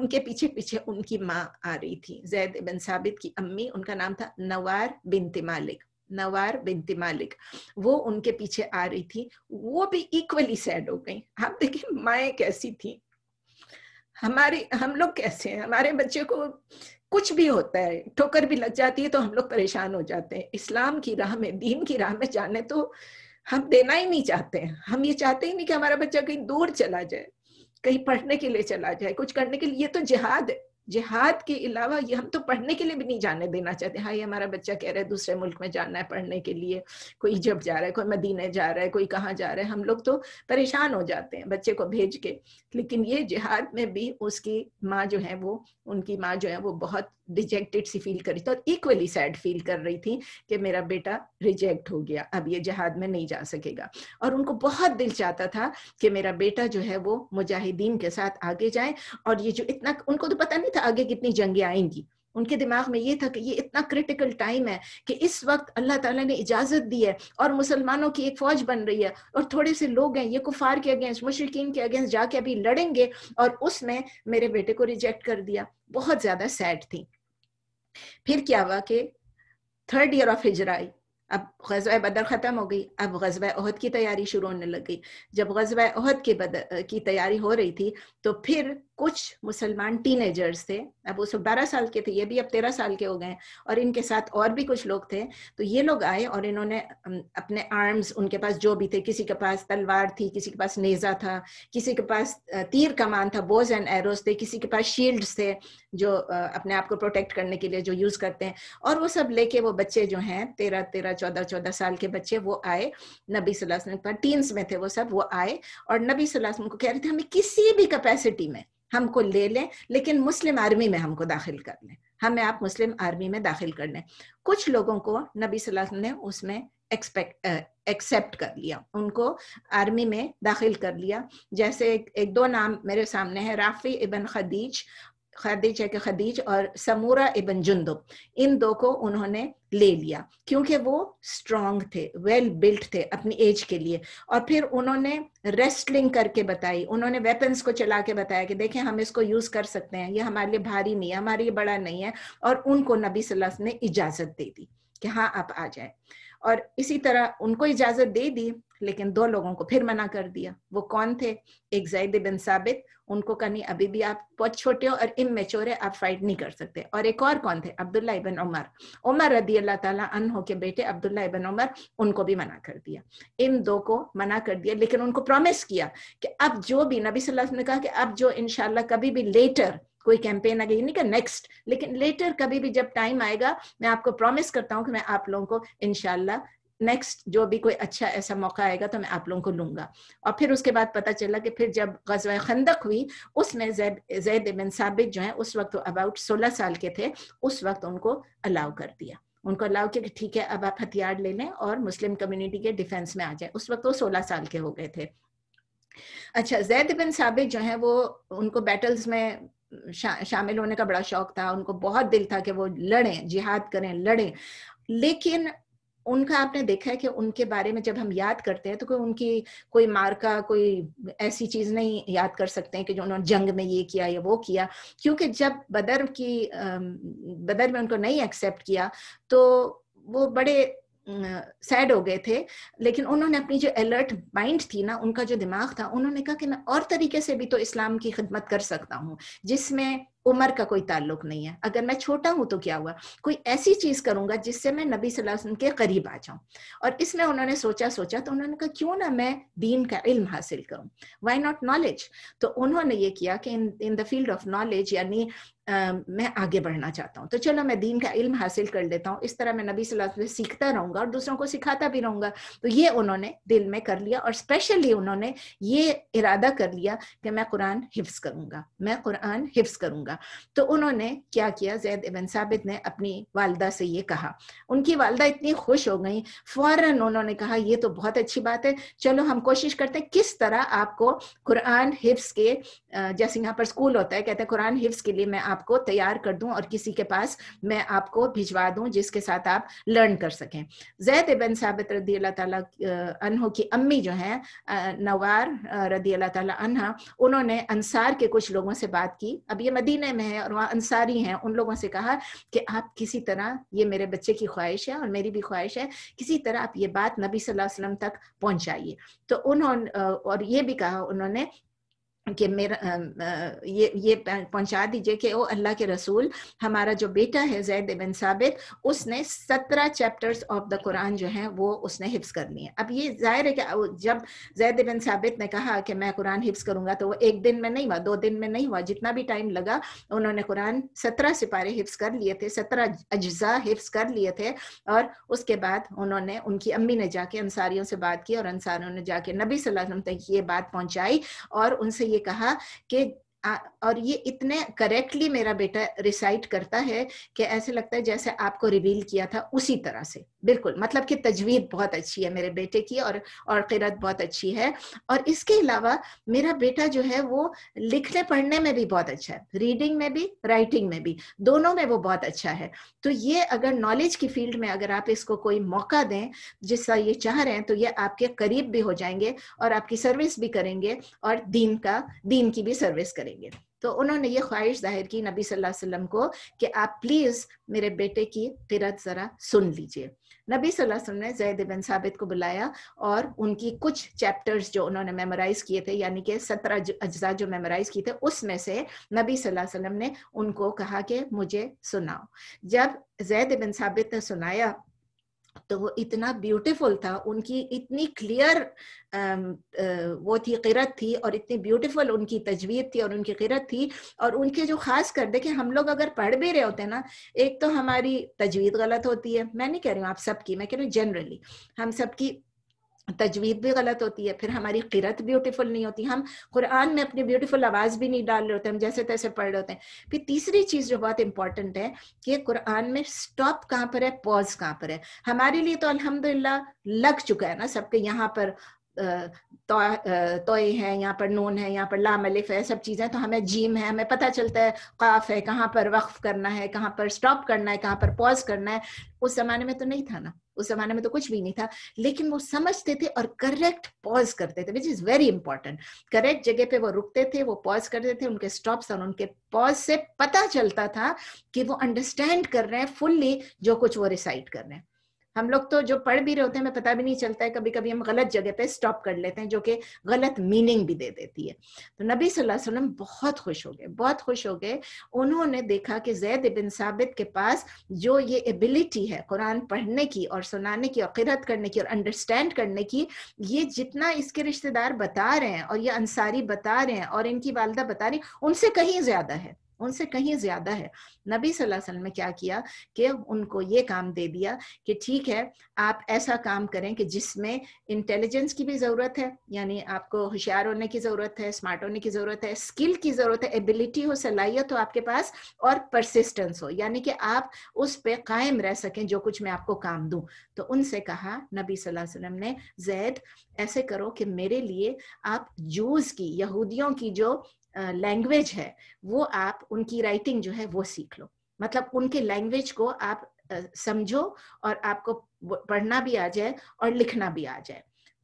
उनके पीछे पीछे उनकी माँ आ रही थी जैद बिन साबित की अम्मी उनका नाम था नवार बिन तिमालिक नवार बिनती मालिक वो उनके पीछे आ रही थी वो भी इक्वली सैड हो गई आप देखिए माए कैसी थी हमारी हम लोग कैसे हैं हमारे बच्चे को कुछ भी होता है ठोकर भी लग जाती है तो हम लोग परेशान हो जाते हैं इस्लाम की राह में दीन की राह में जाने तो हम देना ही नहीं चाहते हैं हम ये चाहते ही नहीं कि हमारा बच्चा कहीं दूर चला जाए कहीं पढ़ने के लिए चला जाए कुछ करने के लिए ये तो जिहाद है जिहाद के अलावा ये हम तो पढ़ने के लिए भी नहीं जाने देना चाहते हाँ ये हमारा बच्चा कह रहा है दूसरे मुल्क में जाना है पढ़ने के लिए कोई इजप्ट जा रहा है कोई मदीने जा रहा है कोई कहाँ जा रहा है हम लोग तो परेशान हो जाते हैं बच्चे को भेज के लेकिन ये जिहाद में भी उसकी माँ जो है वो उनकी माँ जो है वो बहुत डिजेक्टेड सी फील कर रही थी और इक्वली सैड फील कर रही थी कि मेरा बेटा रिजेक्ट हो गया अब ये जहाद में नहीं जा सकेगा और उनको बहुत दिल चाहता था कि मेरा बेटा जो है वो मुजाहिदीन के साथ आगे जाए और ये जो इतना उनको तो पता नहीं था आगे कितनी जंगें आएंगी उनके दिमाग में ये था कि ये इतना क्रिटिकल टाइम है कि इस वक्त अल्लाह ताला ने इजाजत दी है और मुसलमानों की एक फौज बन रही है और थोड़े से लोग हैं ये कुफार के अगेंस्ट मुशरकिन के अगेंस्ट जाके अभी लड़ेंगे और उसने मेरे बेटे को रिजेक्ट कर दिया बहुत ज्यादा सैड थी फिर क्या हुआ कि थर्ड ईयर ऑफ हिजरा आई अब गजब बदर ख़त्म हो गई अब गजब अहद की तैयारी शुरू होने लग गई जब गजब अहद के बदर की तैयारी हो रही थी तो फिर कुछ मुसलमान टीनेजर्स थे अब उस बारह साल के थे ये भी अब तेरह साल के हो गए और इनके साथ और भी कुछ लोग थे तो ये लोग आए और इन्होंने अपने आर्म्स उनके पास जो भी थे किसी के पास तलवार थी किसी के पास नेजा था किसी के पास तीर कमान था बोज एंड एरोस थे किसी के पास शील्ड्स थे जो अपने आप को प्रोटेक्ट करने के लिए जो यूज करते हैं और वो सब लेके वो बच्चे जो हैं तेरह तेरह चौदह चौदह साल के बच्चे वो आए नबी सल्लल्लाहु अलैहि पर टीन्स में थे वो सब वो आए और नबी सल्लल्लाहु को कह रहे थे हमें किसी भी कैपेसिटी में हमको ले लें लेकिन मुस्लिम आर्मी में हमको दाखिल कर लें हमें आप मुस्लिम आर्मी में दाखिल कर लें कुछ लोगों को नबी सल्लल्लाहु अलैहि वसल्लम ने उसमें एक्सपेक्ट एक्सेप्ट कर लिया उनको आर्मी में दाखिल कर लिया जैसे एक, एक दो नाम मेरे सामने है राफी इबन खदीज है कि खदीज और समूरा इबन जुंदुब इन दो को उन्होंने ले लिया क्योंकि वो स्ट्रांग थे वेल बिल्ट थे अपनी एज के लिए और फिर उन्होंने रेस्टलिंग करके बताई उन्होंने वेपन्स को चला के बताया कि देखें हम इसको यूज़ कर सकते हैं ये हमारे लिए भारी नहीं है हमारे लिए बड़ा नहीं है और उनको नबी सल्लल्लाहु अलैहि वसल्लम ने इजाज़त दे दी कि हाँ आप आ जाए और इसी तरह उनको इजाज़त दे दी लेकिन दो लोगों को फिर मना कर दिया वो कौन थे एक जैद बिन साबित उनको नहीं अभी भी आप बहुत छोटे हो और इमेच्योर है आप फाइट नहीं कर सकते और एक और कौन थे अब्दुल्ला इबन उमर उमर रदी अल्लाह ताला हो के बेटे अब्दुल्ला इबन उमर उनको भी मना कर दिया इन दो को मना कर दिया लेकिन उनको प्रॉमिस किया कि अब जो भी नबी सल्लल्लाहु अलैहि वसल्लम ने कहा कि अब जो इनशाला कभी भी लेटर कोई कैंपेन आगे नहीं कर नेक्स्ट लेकिन लेटर कभी भी जब टाइम आएगा मैं आपको प्रॉमिस करता हूँ कि मैं आप लोगों को इनशाला नेक्स्ट जो भी कोई अच्छा ऐसा मौका आएगा तो मैं आप लोगों को लूंगा और फिर उसके बाद पता चला कि फिर जब गजवा खंदक हुई उसमें जैद जैद बिन साबित जो है उस वक्त अबाउट तो सोलह साल के थे उस वक्त उनको अलाउ कर दिया उनको अलाउ किया कि ठीक है अब आप हथियार ले लें और मुस्लिम कम्युनिटी के डिफेंस में आ जाए उस वक्त वो तो सोलह साल के हो गए थे अच्छा जैद बिन साबित जो है वो उनको बैटल्स में शा, शामिल होने का बड़ा शौक था उनको बहुत दिल था कि वो लड़ें जिहाद करें लड़ें लेकिन उनका आपने देखा है कि उनके बारे में जब हम याद करते हैं तो कोई उनकी कोई मार्का कोई ऐसी चीज नहीं याद कर सकते हैं कि जो उन्होंने जंग में ये किया या वो किया क्योंकि जब बदर की बदर में उनको नहीं एक्सेप्ट किया तो वो बड़े सैड हो गए थे लेकिन उन्होंने अपनी जो अलर्ट माइंड थी ना उनका जो दिमाग था उन्होंने कहा कि मैं और तरीके से भी तो इस्लाम की खिदमत कर सकता हूँ जिसमें उम्र का कोई ताल्लुक नहीं है अगर मैं छोटा हूं तो क्या हुआ कोई ऐसी चीज करूंगा जिससे मैं नबी वसल्लम के करीब आ जाऊं और इसमें उन्होंने सोचा सोचा तो उन्होंने कहा क्यों ना मैं दीन का इल्म हासिल करूं वाई नॉट नॉलेज तो उन्होंने ये किया कि in in the field of knowledge यानी Uh, मैं आगे बढ़ना चाहता हूँ तो चलो मैं दीन का इल्म हासिल कर लेता हूँ इस तरह मैं नबी सल्लल्लाहु अलैहि सीखता रहूंगा और दूसरों को सिखाता भी रहूंगा तो ये उन्होंने दिल में कर लिया और स्पेशली उन्होंने ये इरादा कर लिया कि मैं कुरान हिफ्स करूंगा मैं कुरान हिफ्स करूंगा तो उन्होंने क्या किया जैद इबन साबित ने अपनी वालदा से ये कहा उनकी वालदा इतनी खुश हो गई फौरन उन्होंने कहा ये तो बहुत अच्छी बात है चलो हम कोशिश करते हैं किस तरह आपको कुरान हिफ्स के जैसे यहाँ पर स्कूल होता है कहते हैं कुरान हिफ्स के लिए मैं आपको तैयार कर दूं और किसी के पास मैं आपको भिजवा दूं जिसके साथ आप लर्न कर सकें जैद इबन साबित रदी अल्लाह तला की अम्मी जो है नवार रदी अल्लाह तला उन्होंने अंसार के कुछ लोगों से बात की अब ये मदीना मदीने में है और वहाँ अंसारी हैं उन लोगों से कहा कि आप किसी तरह ये मेरे बच्चे की ख्वाहिश है और मेरी भी ख्वाहिश है किसी तरह आप ये बात नबी सल्लल्लाहु अलैहि वसल्लम तक पहुंचाइए तो उन्होंने और ये भी कहा उन्होंने कि मेरा ये ये पहुंचा दीजिए कि ओ अल्लाह के रसूल हमारा जो बेटा है जैद बिन साबित उसने सत्रह चैप्टर्स ऑफ द कुरान जो है वो उसने हिफ्स कर लिए अब ये जाहिर है कि जब जैद बिन साबित ने कहा कि मैं कुरान हिफ्स करूंगा तो वो एक दिन में नहीं हुआ दो दिन में नहीं हुआ जितना भी टाइम लगा उन्होंने कुरान सत्रह सिपारे हिफ्स कर लिए थे सत्रह अज्जा हिफ्स कर लिए थे और उसके बाद उन्होंने उनकी अम्मी ने जाके अंसारियों से बात की और अंसारियों ने जाके नबी सल्लल्लाहु अलैहि वसल्लम तक ये बात पहुंचाई और उनसे ये ये कहा कि और ये इतने करेक्टली मेरा बेटा रिसाइट करता है कि ऐसे लगता है जैसे आपको रिवील किया था उसी तरह से बिल्कुल मतलब कि तजवीद बहुत अच्छी है मेरे बेटे की और और किरत बहुत अच्छी है और इसके अलावा मेरा बेटा जो है वो लिखने पढ़ने में भी बहुत अच्छा है रीडिंग में भी राइटिंग में भी दोनों में वो बहुत अच्छा है तो ये अगर नॉलेज की फील्ड में अगर आप इसको कोई मौका दें जिसका ये चाह रहे हैं तो ये आपके करीब भी हो जाएंगे और आपकी सर्विस भी करेंगे और दीन का दीन की भी सर्विस करेंगे तो उन्होंने ये ख्वाहिश जाहिर की नबी सल्लल्लाहु अलैहि वसल्लम को कि आप प्लीज़ मेरे बेटे की किरत ज़रा सुन लीजिए नबी सल्लल्लाहु अलैहि वसल्लम ने जैद बिन साबित को बुलाया और उनकी कुछ चैप्टर्स जो उन्होंने मेमोराइज किए थे यानी कि सत्रह अज्जा जो मेमोराइज किए थे उसमें से नबी सल्लल्लाहु अलैहि वसल्लम ने उनको कहा कि मुझे सुनाओ जब जैद बिन साबित ने सुनाया तो वो इतना ब्यूटीफुल था उनकी इतनी क्लियर um, uh, वो थी किरत थी और इतनी ब्यूटीफुल उनकी तजवीज थी और उनकी किरत थी और उनके जो खास कर देखे हम लोग अगर पढ़ भी रहे होते हैं ना एक तो हमारी तजवीज़ गलत होती है मैं नहीं कह रही हूँ आप सबकी मैं कह रही हूँ जनरली हम सबकी तजवीद भी गलत होती है फिर हमारी किरत ब्यूटीफुल नहीं होती हम कुरान में अपनी ब्यूटीफुल आवाज़ भी नहीं डाल रहे होते हम जैसे तैसे पढ़ रहे होते हैं फिर तीसरी चीज़ जो बहुत इंपॉर्टेंट है कि कुरान में स्टॉप कहाँ पर है पॉज कहाँ पर है हमारे लिए तो अल्हम्दुलिल्लाह लग चुका है ना सबके यहाँ पर तोय है यहाँ पर नून है यहाँ पर लाम अलिफ है सब चीज़ें तो हमें जीम है हमें पता चलता है काफ है कहाँ पर वक्फ करना है कहाँ पर स्टॉप करना है कहाँ पर पॉज करना है उस जमाने में तो नहीं था ना उस जमाने में तो कुछ भी नहीं था लेकिन वो समझते थे और करेक्ट पॉज करते थे which is very important correct जगह पे वो रुकते थे वो पॉज करते थे उनके स्टॉप्स और उनके पॉज से पता चलता था कि वो अंडरस्टैंड कर रहे हैं फुल्ली जो कुछ वो रिसाइट कर रहे हैं हम लोग तो जो पढ़ भी रहे होते हैं हमें पता भी नहीं चलता है कभी कभी हम गलत जगह पे स्टॉप कर लेते हैं जो कि गलत मीनिंग भी दे देती है तो नबी सल्लल्लाहु अलैहि वसल्लम बहुत खुश हो गए बहुत खुश हो गए उन्होंने देखा कि जैद बिन साबित के पास जो ये एबिलिटी है कुरान पढ़ने की और सुनाने की और किरत करने की और अंडरस्टैंड करने की ये जितना इसके रिश्तेदार बता रहे हैं और ये अंसारी बता रहे हैं और इनकी वालदा बता रही उनसे कहीं ज्यादा है उनसे कहीं ज्यादा है नबी सल्लल्लाहु अलैहि वसल्लम ने क्या किया कि उनको ये काम दे दिया कि ठीक है आप ऐसा काम करें कि जिसमें इंटेलिजेंस की भी ज़रूरत है यानी आपको होशियार होने की ज़रूरत है स्मार्ट होने की ज़रूरत है स्किल की ज़रूरत है एबिलिटी हो सलाहियत हो आपके पास और परसिस्टेंस हो यानी कि आप उस पर कायम रह सकें जो कुछ मैं आपको काम दूँ तो उनसे कहा नबी सल्लल्लाहु वसल्लम ने जैद ऐसे करो कि मेरे लिए आप जूस की यहूदियों की जो लैंग्वेज है वो आप उनकी राइटिंग जो है वो सीख लो मतलब उनके लैंग्वेज को आप समझो और आपको पढ़ना भी आ जाए और लिखना भी आ जाए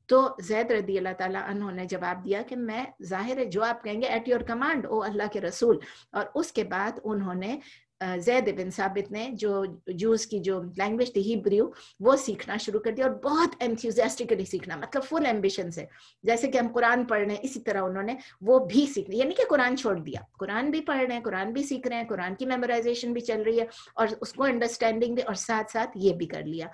तो जैद रदी अल्लाह ताला उन्होंने जवाब दिया कि मैं जाहिर है जो आप कहेंगे at your command O Allah के रसूल और उसके बाद उन्होंने जैद बिन साबित ने जो जूस की जो लैंग्वेज थी हिब्रियो वो सीखना शुरू कर दिया और बहुत एंथ्यूजेस्टिकली सीखना मतलब फुल एम्बिशन से जैसे कि हम कुरान पढ़ रहे हैं इसी तरह उन्होंने वो भी सीखना यानी कि कुरान छोड़ दिया कुरान भी पढ़ रहे हैं कुरान भी सीख रहे हैं कुरान की मेमोराइजेशन भी चल रही है और उसको अंडरस्टैंडिंग भी और साथ साथ ये भी कर लिया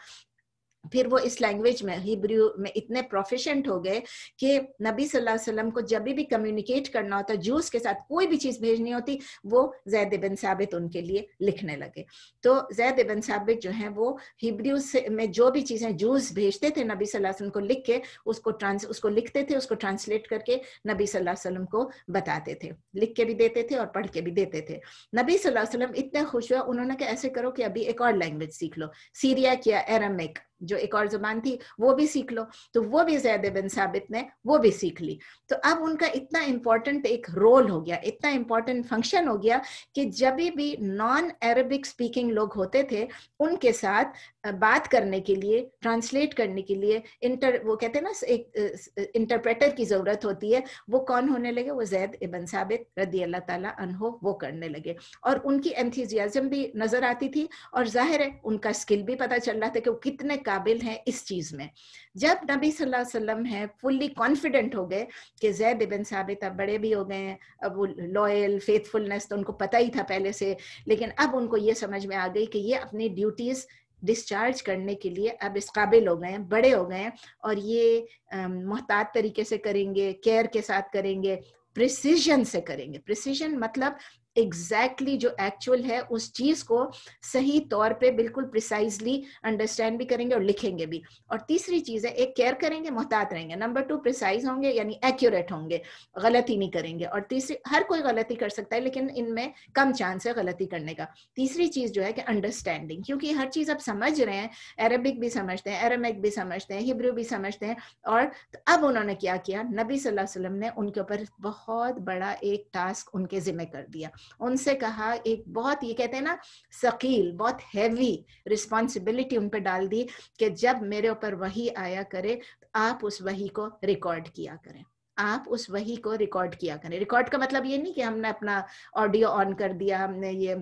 फिर वो इस लैंग्वेज में हिब्रू में इतने प्रोफिशेंट हो गए कि नबी सल्लल्लाहु अलैहि वसल्लम को जब भी कम्युनिकेट करना होता जूस के साथ कोई भी चीज़ भेजनी होती वो जैद बिन साबित उनके लिए लिखने लगे तो जैद बिन साबित जो है वो हिब्रू से में जो भी चीज़ें जूस भेजते थे नबी सल्लल्लाहु अलैहि वसल्लम को लिख के उसको ट्रांस उसको लिखते थे उसको ट्रांसलेट करके नबी सल्लल्लाहु अलैहि वसल्लम को बताते थे लिख के भी देते थे और पढ़ के भी देते थे नबी सल्लल्लाहु अलैहि वसल्लम इतने खुश हुआ उन्होंने कहा ऐसे करो कि अभी एक और लैंग्वेज सीख लो सीरिया किया एरमिक जो एक और जुबान थी वो भी सीख लो तो वो भी जैद बिन साबित ने वो भी सीख ली तो अब उनका इतना इम्पोर्टेंट एक रोल हो गया इतना इम्पोर्टेंट फंक्शन हो गया कि जब भी नॉन अरबिक स्पीकिंग लोग होते थे उनके साथ बात करने के लिए ट्रांसलेट करने के लिए इंटर वो कहते हैं ना एक इंटरप्रेटर की जरूरत होती है वो कौन होने लगे वो जैद इबन साबित रदी अल्लाह ताला अनहो वो करने लगे और उनकी एंथीजियाजम भी नजर आती थी और जाहिर है उनका स्किल भी पता चल रहा था कि वो कितने काबिल हैं इस चीज में जब नबी सल्लल्लाहु अलैहि वसल्लम है फुल्ली कॉन्फिडेंट हो गए कि जैद इबन साबित अब बड़े भी हो गए हैं अब वो लॉयल फेथफुलनेस तो उनको पता ही था पहले से लेकिन अब उनको ये समझ में आ गई कि ये अपनी ड्यूटीज डिस्चार्ज करने के लिए अब इस काबिल हो गए हैं बड़े हो गए हैं और ये मोहतात तरीके से करेंगे केयर के साथ करेंगे प्रिसीजन से करेंगे प्रिसीजन मतलब एग्जैक्टली exactly जो एक्चुअल है उस चीज को सही तौर पे बिल्कुल प्रिसाइजली अंडरस्टैंड भी करेंगे और लिखेंगे भी और तीसरी चीज है एक केयर करेंगे मोहतात रहेंगे नंबर टू प्रिसाइज होंगे यानी एक्यूरेट होंगे गलती नहीं करेंगे और तीसरी हर कोई गलती कर सकता है लेकिन इनमें कम चांस है गलती करने का तीसरी चीज जो है कि अंडरस्टैंडिंग क्योंकि हर चीज आप समझ रहे हैं अरबिक भी समझते हैं अरेमिक भी समझते हैं हिब्रू भी समझते हैं और तो अब उन्होंने क्या किया नबी सल्लल्लाहु अलैहि वसल्लम ने उनके ऊपर बहुत बड़ा एक टास्क उनके जिम्मे कर दिया उनसे कहा एक बहुत ये कहते हैं ना शकील बहुत हैवी रिस्पॉन्सिबिलिटी उन पर डाल दी कि जब मेरे ऊपर वही आया करे आप उस वही को रिकॉर्ड किया करें आप उस वही को रिकॉर्ड किया करें रिकॉर्ड का मतलब ये नहीं कि हमने अपना ऑडियो ऑन कर दिया हमने ये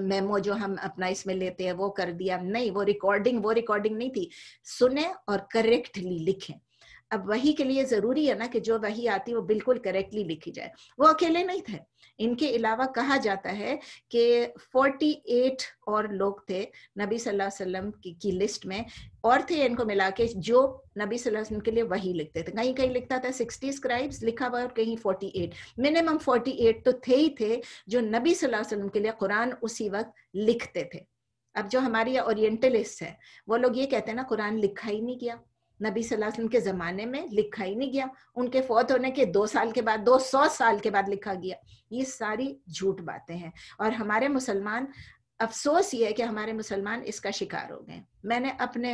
मेमो जो हम अपना इसमें लेते हैं वो कर दिया नहीं वो रिकॉर्डिंग वो रिकॉर्डिंग नहीं थी सुने और करेक्टली लिखें अब वही के लिए जरूरी है ना कि जो वही आती वो बिल्कुल करेक्टली लिखी जाए वो अकेले नहीं थे इनके अलावा कहा जाता है कि 48 और लोग थे नबी सल्लल्लाहु अलैहि वसल्लम की, की लिस्ट में और थे इनको मिला के जो नबी सल्लल्लाहु अलैहि वसल्लम के लिए वही लिखते थे कहीं कहीं लिखता था 60 स्क्राइब्स लिखा हुआ और कहीं 48 मिनिमम 48 तो थे ही थे जो नबी सल्लल्लाहु अलैहि वसल्लम के लिए कुरान उसी वक्त लिखते थे अब जो हमारी ओरिएंटलिस्ट है वो लोग ये कहते हैं ना कुरान लिखा ही नहीं गया नबी सल्लल्लाहु के जमाने में लिखा ही नहीं गया उनके फौत होने के दो साल के बाद दो सौ साल के बाद लिखा गया ये सारी झूठ बातें हैं और हमारे मुसलमान अफसोस ये है कि हमारे मुसलमान इसका शिकार हो गए मैंने अपने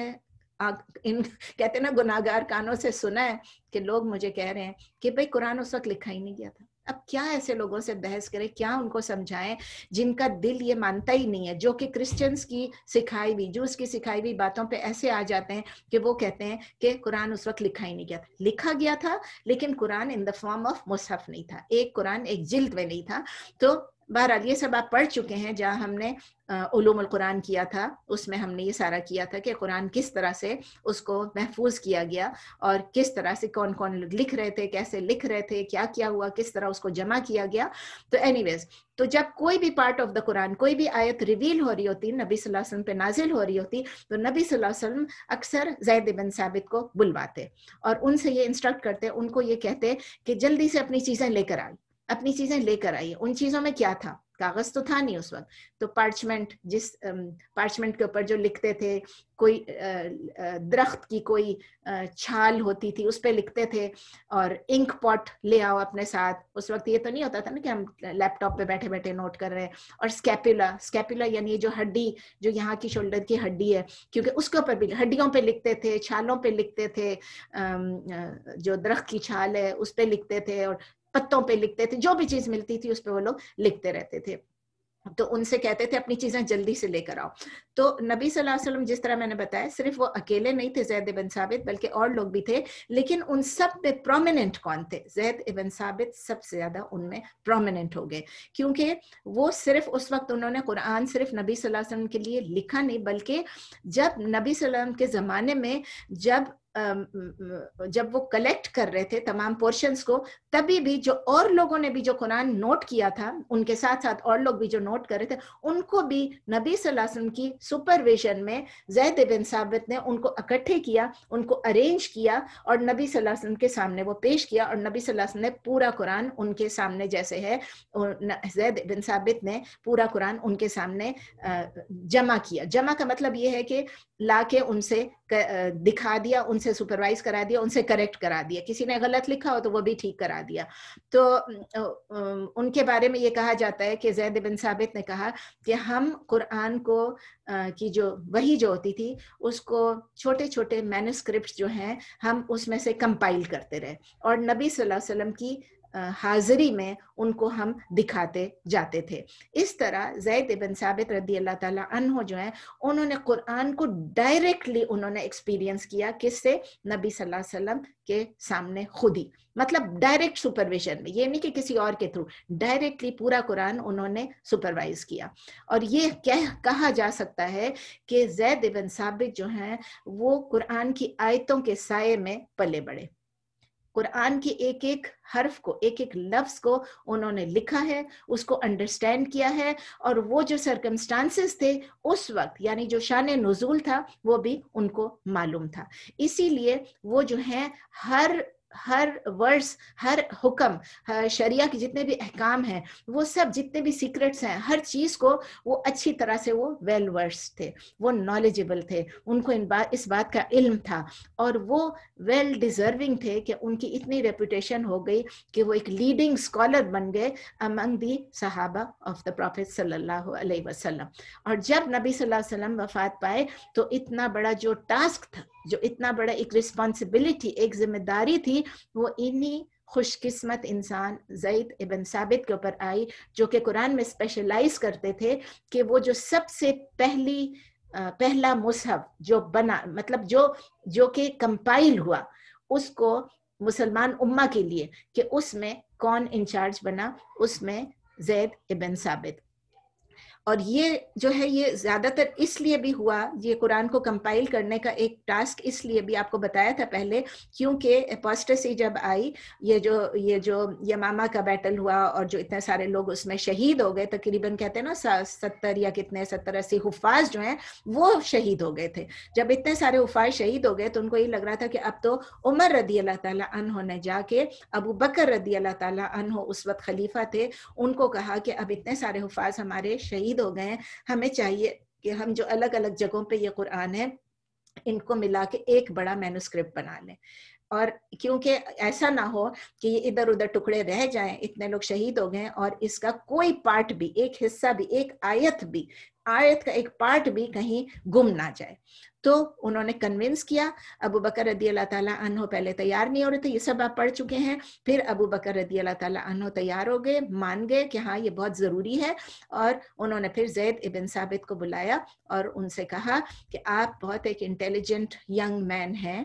आ, इन कहते ना गुनागार कानों से सुना है कि लोग मुझे कह रहे हैं कि भाई कुरान उस वक्त लिखा ही नहीं गया था अब क्या ऐसे लोगों से बहस करें क्या उनको समझाएं जिनका दिल ये मानता ही नहीं है जो कि क्रिश्चियंस की सिखाई हुई जूस की सिखाई हुई बातों पे ऐसे आ जाते हैं कि वो कहते हैं कि कुरान उस वक्त लिखा ही नहीं गया था लिखा गया था लेकिन Quran in the form of मुसहफ नहीं था एक कुरान एक जिल्द में नहीं था तो बहरहाल ये सब आप पढ़ चुके हैं जहाँ हमने कुरान किया था उसमें हमने ये सारा किया था कि कुरान किस तरह से उसको महफूज किया गया और किस तरह से कौन कौन लिख रहे थे कैसे लिख रहे थे क्या क्या हुआ किस तरह उसको जमा किया गया तो एनीवेज तो जब कोई भी पार्ट ऑफ द कुरान कोई भी आयत रिवील हो रही होती नबी वसल्लम पे नाजिल हो रही होती तो नबी सल्लल्लाहु वसल्लम अक्सर जैद बिन साबित को बुलवाते और उनसे ये इंस्ट्रक्ट करते उनको ये कहते कि जल्दी से अपनी चीज़ें लेकर आई अपनी चीजें लेकर आई उन चीजों में क्या था कागज तो था नहीं उस वक्त तो पार्चमेंट जिस पार्चमेंट के ऊपर जो लिखते थे कोई दरख्त की कोई छाल होती थी उस पर लिखते थे और इंक पॉट ले आओ अपने साथ उस वक्त ये तो नहीं होता था ना कि हम लैपटॉप पे बैठे बैठे नोट कर रहे हैं और स्कैपुला स्कैपुला यानी जो हड्डी जो यहाँ की शोल्डर की हड्डी है क्योंकि उसके ऊपर भी हड्डियों पे लिखते थे छालों पे लिखते थे जो दरख्त की छाल है उस पर लिखते थे और पत्तों पे लिखते थे जो भी चीज मिलती थी उस पर वो लोग लिखते रहते थे तो उनसे कहते थे अपनी चीजें जल्दी से लेकर आओ तो नबी सल्लल्लाहु अलैहि वसल्लम जिस तरह मैंने बताया सिर्फ वो अकेले नहीं थे जैद इबन साबित बल्कि और लोग भी थे लेकिन उन सब में प्रोमिनेंट कौन थे जैद इबन साबित सबसे ज्यादा उनमें प्रोमिनेंट हो गए क्योंकि वो सिर्फ उस वक्त उन्होंने कुरान सिर्फ नबी सल्लल्लाहु अलैहि वसल्लम के लिए लिखा नहीं बल्कि जब नबी सल्लल्लाहु अलैहि वसल्लम के जमाने में जब जब वो कलेक्ट कर रहे थे तमाम पोर्शंस को तभी भी जो और लोगों ने भी जो कुरान नोट किया था उनके साथ साथ और लोग भी जो नोट कर रहे थे उनको भी नबी वसल्लम की सुपरविजन में जैद बिन साबित ने उनको इकट्ठे किया उनको अरेंज किया और नबी वसल्लम के सामने वो पेश किया और नबी वसल्लम ने पूरा कुरान उनके सामने जैसे है जैद बिन साबित ने पूरा कुरान उनके सामने जमा किया जमा का मतलब ये है कि ला उनसे दिखा दिया उनसे सुपरवाइज करा दिया उनसे करेक्ट करा दिया किसी ने गलत लिखा हो तो वो भी ठीक करा दिया तो उनके बारे में ये कहा जाता है कि जैद बिन साबित ने कहा कि हम कुरान को की जो वही जो होती थी उसको छोटे छोटे मैनस्क्रिप्ट जो हैं हम उसमें से कंपाइल करते रहे और नबी सल्लल्लाहु अलैहि वसल्लम की हाजरी में उनको हम दिखाते जाते थे इस तरह जैद इबन साबित रदी अल्लाह ताला अनहो जो है उन्होंने कुरान को डायरेक्टली उन्होंने एक्सपीरियंस किया किससे नबी सल्लल्लाहु अलैहि वसल्लम के सामने खुद ही मतलब डायरेक्ट सुपरविजन में ये नहीं कि किसी और के थ्रू डायरेक्टली पूरा कुरान उन्होंने सुपरवाइज किया और ये कह कहा जा सकता है कि जैद इबन साबित जो हैं वो कुरान की आयतों के साय में पले बढ़े कुरान के एक एक हर्फ को एक एक लफ्ज को उन्होंने लिखा है उसको अंडरस्टैंड किया है और वो जो सरकमस्टांसेस थे उस वक्त यानी जो शान नजूल था वो भी उनको मालूम था इसीलिए वो जो है हर हर वर्स हर हुक्म शरिया के जितने भी अहकाम हैं वो सब जितने भी सीक्रेट्स हैं हर चीज को वो अच्छी तरह से वो वेल वर्स थे वो नॉलेजेबल थे उनको इन बात इस बात का इल्म था और वो वेल well डिजर्विंग थे कि उनकी इतनी रेपुटेशन हो गई कि वो एक लीडिंग स्कॉलर बन गए अमंग दी सहाबा ऑफ द प्रॉफिट सल्लल्लाहु अलैहि वसल्लम और जब नबी सल्लल्लाहु अलैहि वसल्लम वफात पाए तो इतना बड़ा जो टास्क था जो इतना बड़ा एक रिस्पॉन्सिबिलिटी एक जिम्मेदारी थी वो इन्हीं खुशकिस्मत इंसान जैद इबन साबित के ऊपर आई जो कि कुरान में स्पेशलाइज करते थे कि वो जो सबसे पहली पहला मुसहब जो बना मतलब जो जो कि कंपाइल हुआ उसको मुसलमान उम्मा के लिए कि उसमें कौन इंचार्ज बना उसमें जैद इबन साबित और ये जो है ये ज्यादातर इसलिए भी हुआ ये कुरान को कंपाइल करने का एक टास्क इसलिए भी आपको बताया था पहले क्योंकि एपोस्टेसी जब आई ये जो ये जो यमामा का बैटल हुआ और जो इतने सारे लोग उसमें शहीद हो गए तकरीबन कहते हैं ना सत्तर या कितने सत्तर अस्सी हुफाज जो हैं वो शहीद हो गए थे जब इतने सारे हुफाज शहीद हो गए तो उनको ये लग रहा था कि अब तो उमर रदी अल्लाह तन होने ने जाके अबू बकर रदी अल्लाह ताला हो उस वक्त खलीफा थे उनको कहा कि अब इतने सारे हुफाज हमारे शहीद शहीद हो गए हैं हमें चाहिए कि हम जो अलग अलग जगहों पे ये कुरान है इनको मिला के एक बड़ा मेनोस्क्रिप्ट बना लें और क्योंकि ऐसा ना हो कि ये इधर उधर टुकड़े रह जाएं इतने लोग शहीद हो गए और इसका कोई पार्ट भी एक हिस्सा भी एक आयत भी आयत का एक पार्ट भी कहीं गुम ना जाए तो उन्होंने कन्विंस किया अबू बकर रदी अल्लाह ताला अनहो पहले तैयार नहीं हो रहे थे ये सब आप पढ़ चुके हैं फिर अबू बकर रदी अल्लाह ताला अनहो तैयार हो गए मान गए कि हाँ ये बहुत ज़रूरी है और उन्होंने फिर जैद इबिन साबित को बुलाया और उनसे कहा कि आप बहुत एक इंटेलिजेंट यंग मैन हैं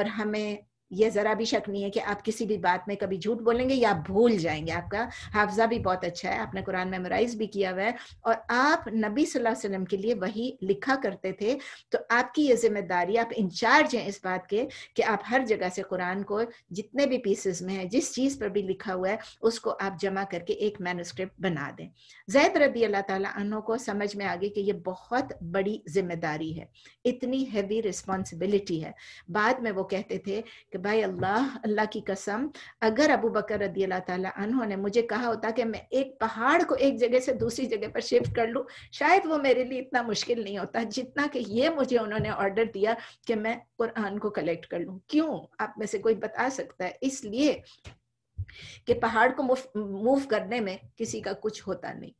और हमें ये जरा भी शक नहीं है कि आप किसी भी बात में कभी झूठ बोलेंगे या भूल जाएंगे आपका हाफजा भी बहुत अच्छा है आपने कुरान मेमोराइज भी किया हुआ है और आप नबी सल्लल्लाहु अलैहि वसल्लम के लिए वही लिखा करते थे तो आपकी ये जिम्मेदारी आप इंचार्ज हैं इस बात के कि आप हर जगह से कुरान को जितने भी पीसेस में है जिस चीज़ पर भी लिखा हुआ है उसको आप जमा करके एक मैनुस्क्रिप्ट बना दें जैद रबी अल्लाह तु को समझ में आ गई कि ये बहुत बड़ी जिम्मेदारी है इतनी हैवी रिस्पॉन्सिबिलिटी है बाद में वो कहते थे कि भाई अल्लाह अल्लाह की कसम अगर अबू बकर रदी अल्लाह तहों ने मुझे कहा होता कि मैं एक पहाड़ को एक जगह से दूसरी जगह पर शिफ्ट कर लूँ शायद वो मेरे लिए इतना मुश्किल नहीं होता जितना कि ये मुझे उन्होंने ऑर्डर दिया कि मैं कुरान को कलेक्ट कर लूँ क्यों आप में से कोई बता सकता है इसलिए कि पहाड़ को मूव करने में किसी का कुछ होता नहीं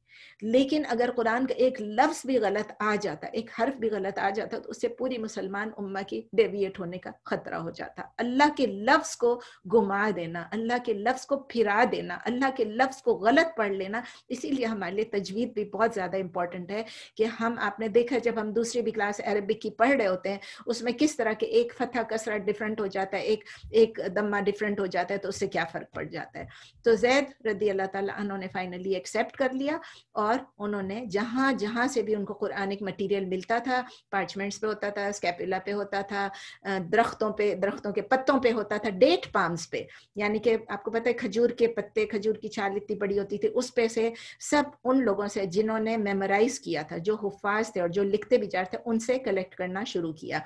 लेकिन अगर कुरान का एक लफ्ज भी गलत आ जाता एक हर्फ भी गलत आ जाता तो उससे पूरी मुसलमान उम्मा की डेविएट होने का खतरा हो जाता अल्लाह के लफ्ज को घुमा देना अल्लाह के लफ्ज को फिरा देना अल्लाह के लफ्ज को गलत पढ़ लेना इसीलिए हमारे लिए तजवीद भी बहुत ज़्यादा इंपॉर्टेंट है कि हम आपने देखा जब हम दूसरी भी क्लास अरबिक की पढ़ रहे होते हैं उसमें किस तरह के एक फतह कसरा डिफरेंट हो जाता है एक एक दम्मा डिफरेंट हो जाता है तो उससे क्या फ़र्क पड़ जाता है तो जैद रदी अल्लाह तुमने ने फाइनली एक्सेप्ट कर लिया और उन्होंने जहाँ जहाँ से भी उनको कुरानिक मटेरियल मिलता था पार्चमेंट्स पे होता था स्कैपुला पे होता था दरख्तों पे दरख्तों के पत्तों पे होता था डेट पाम्स पे यानी कि आपको पता है खजूर के पत्ते खजूर की छाल इतनी बड़ी होती थी उस पे से सब उन लोगों से जिन्होंने मेमोराइज किया था जो हुफाज थे और जो लिखते विचार थे उनसे कलेक्ट करना शुरू किया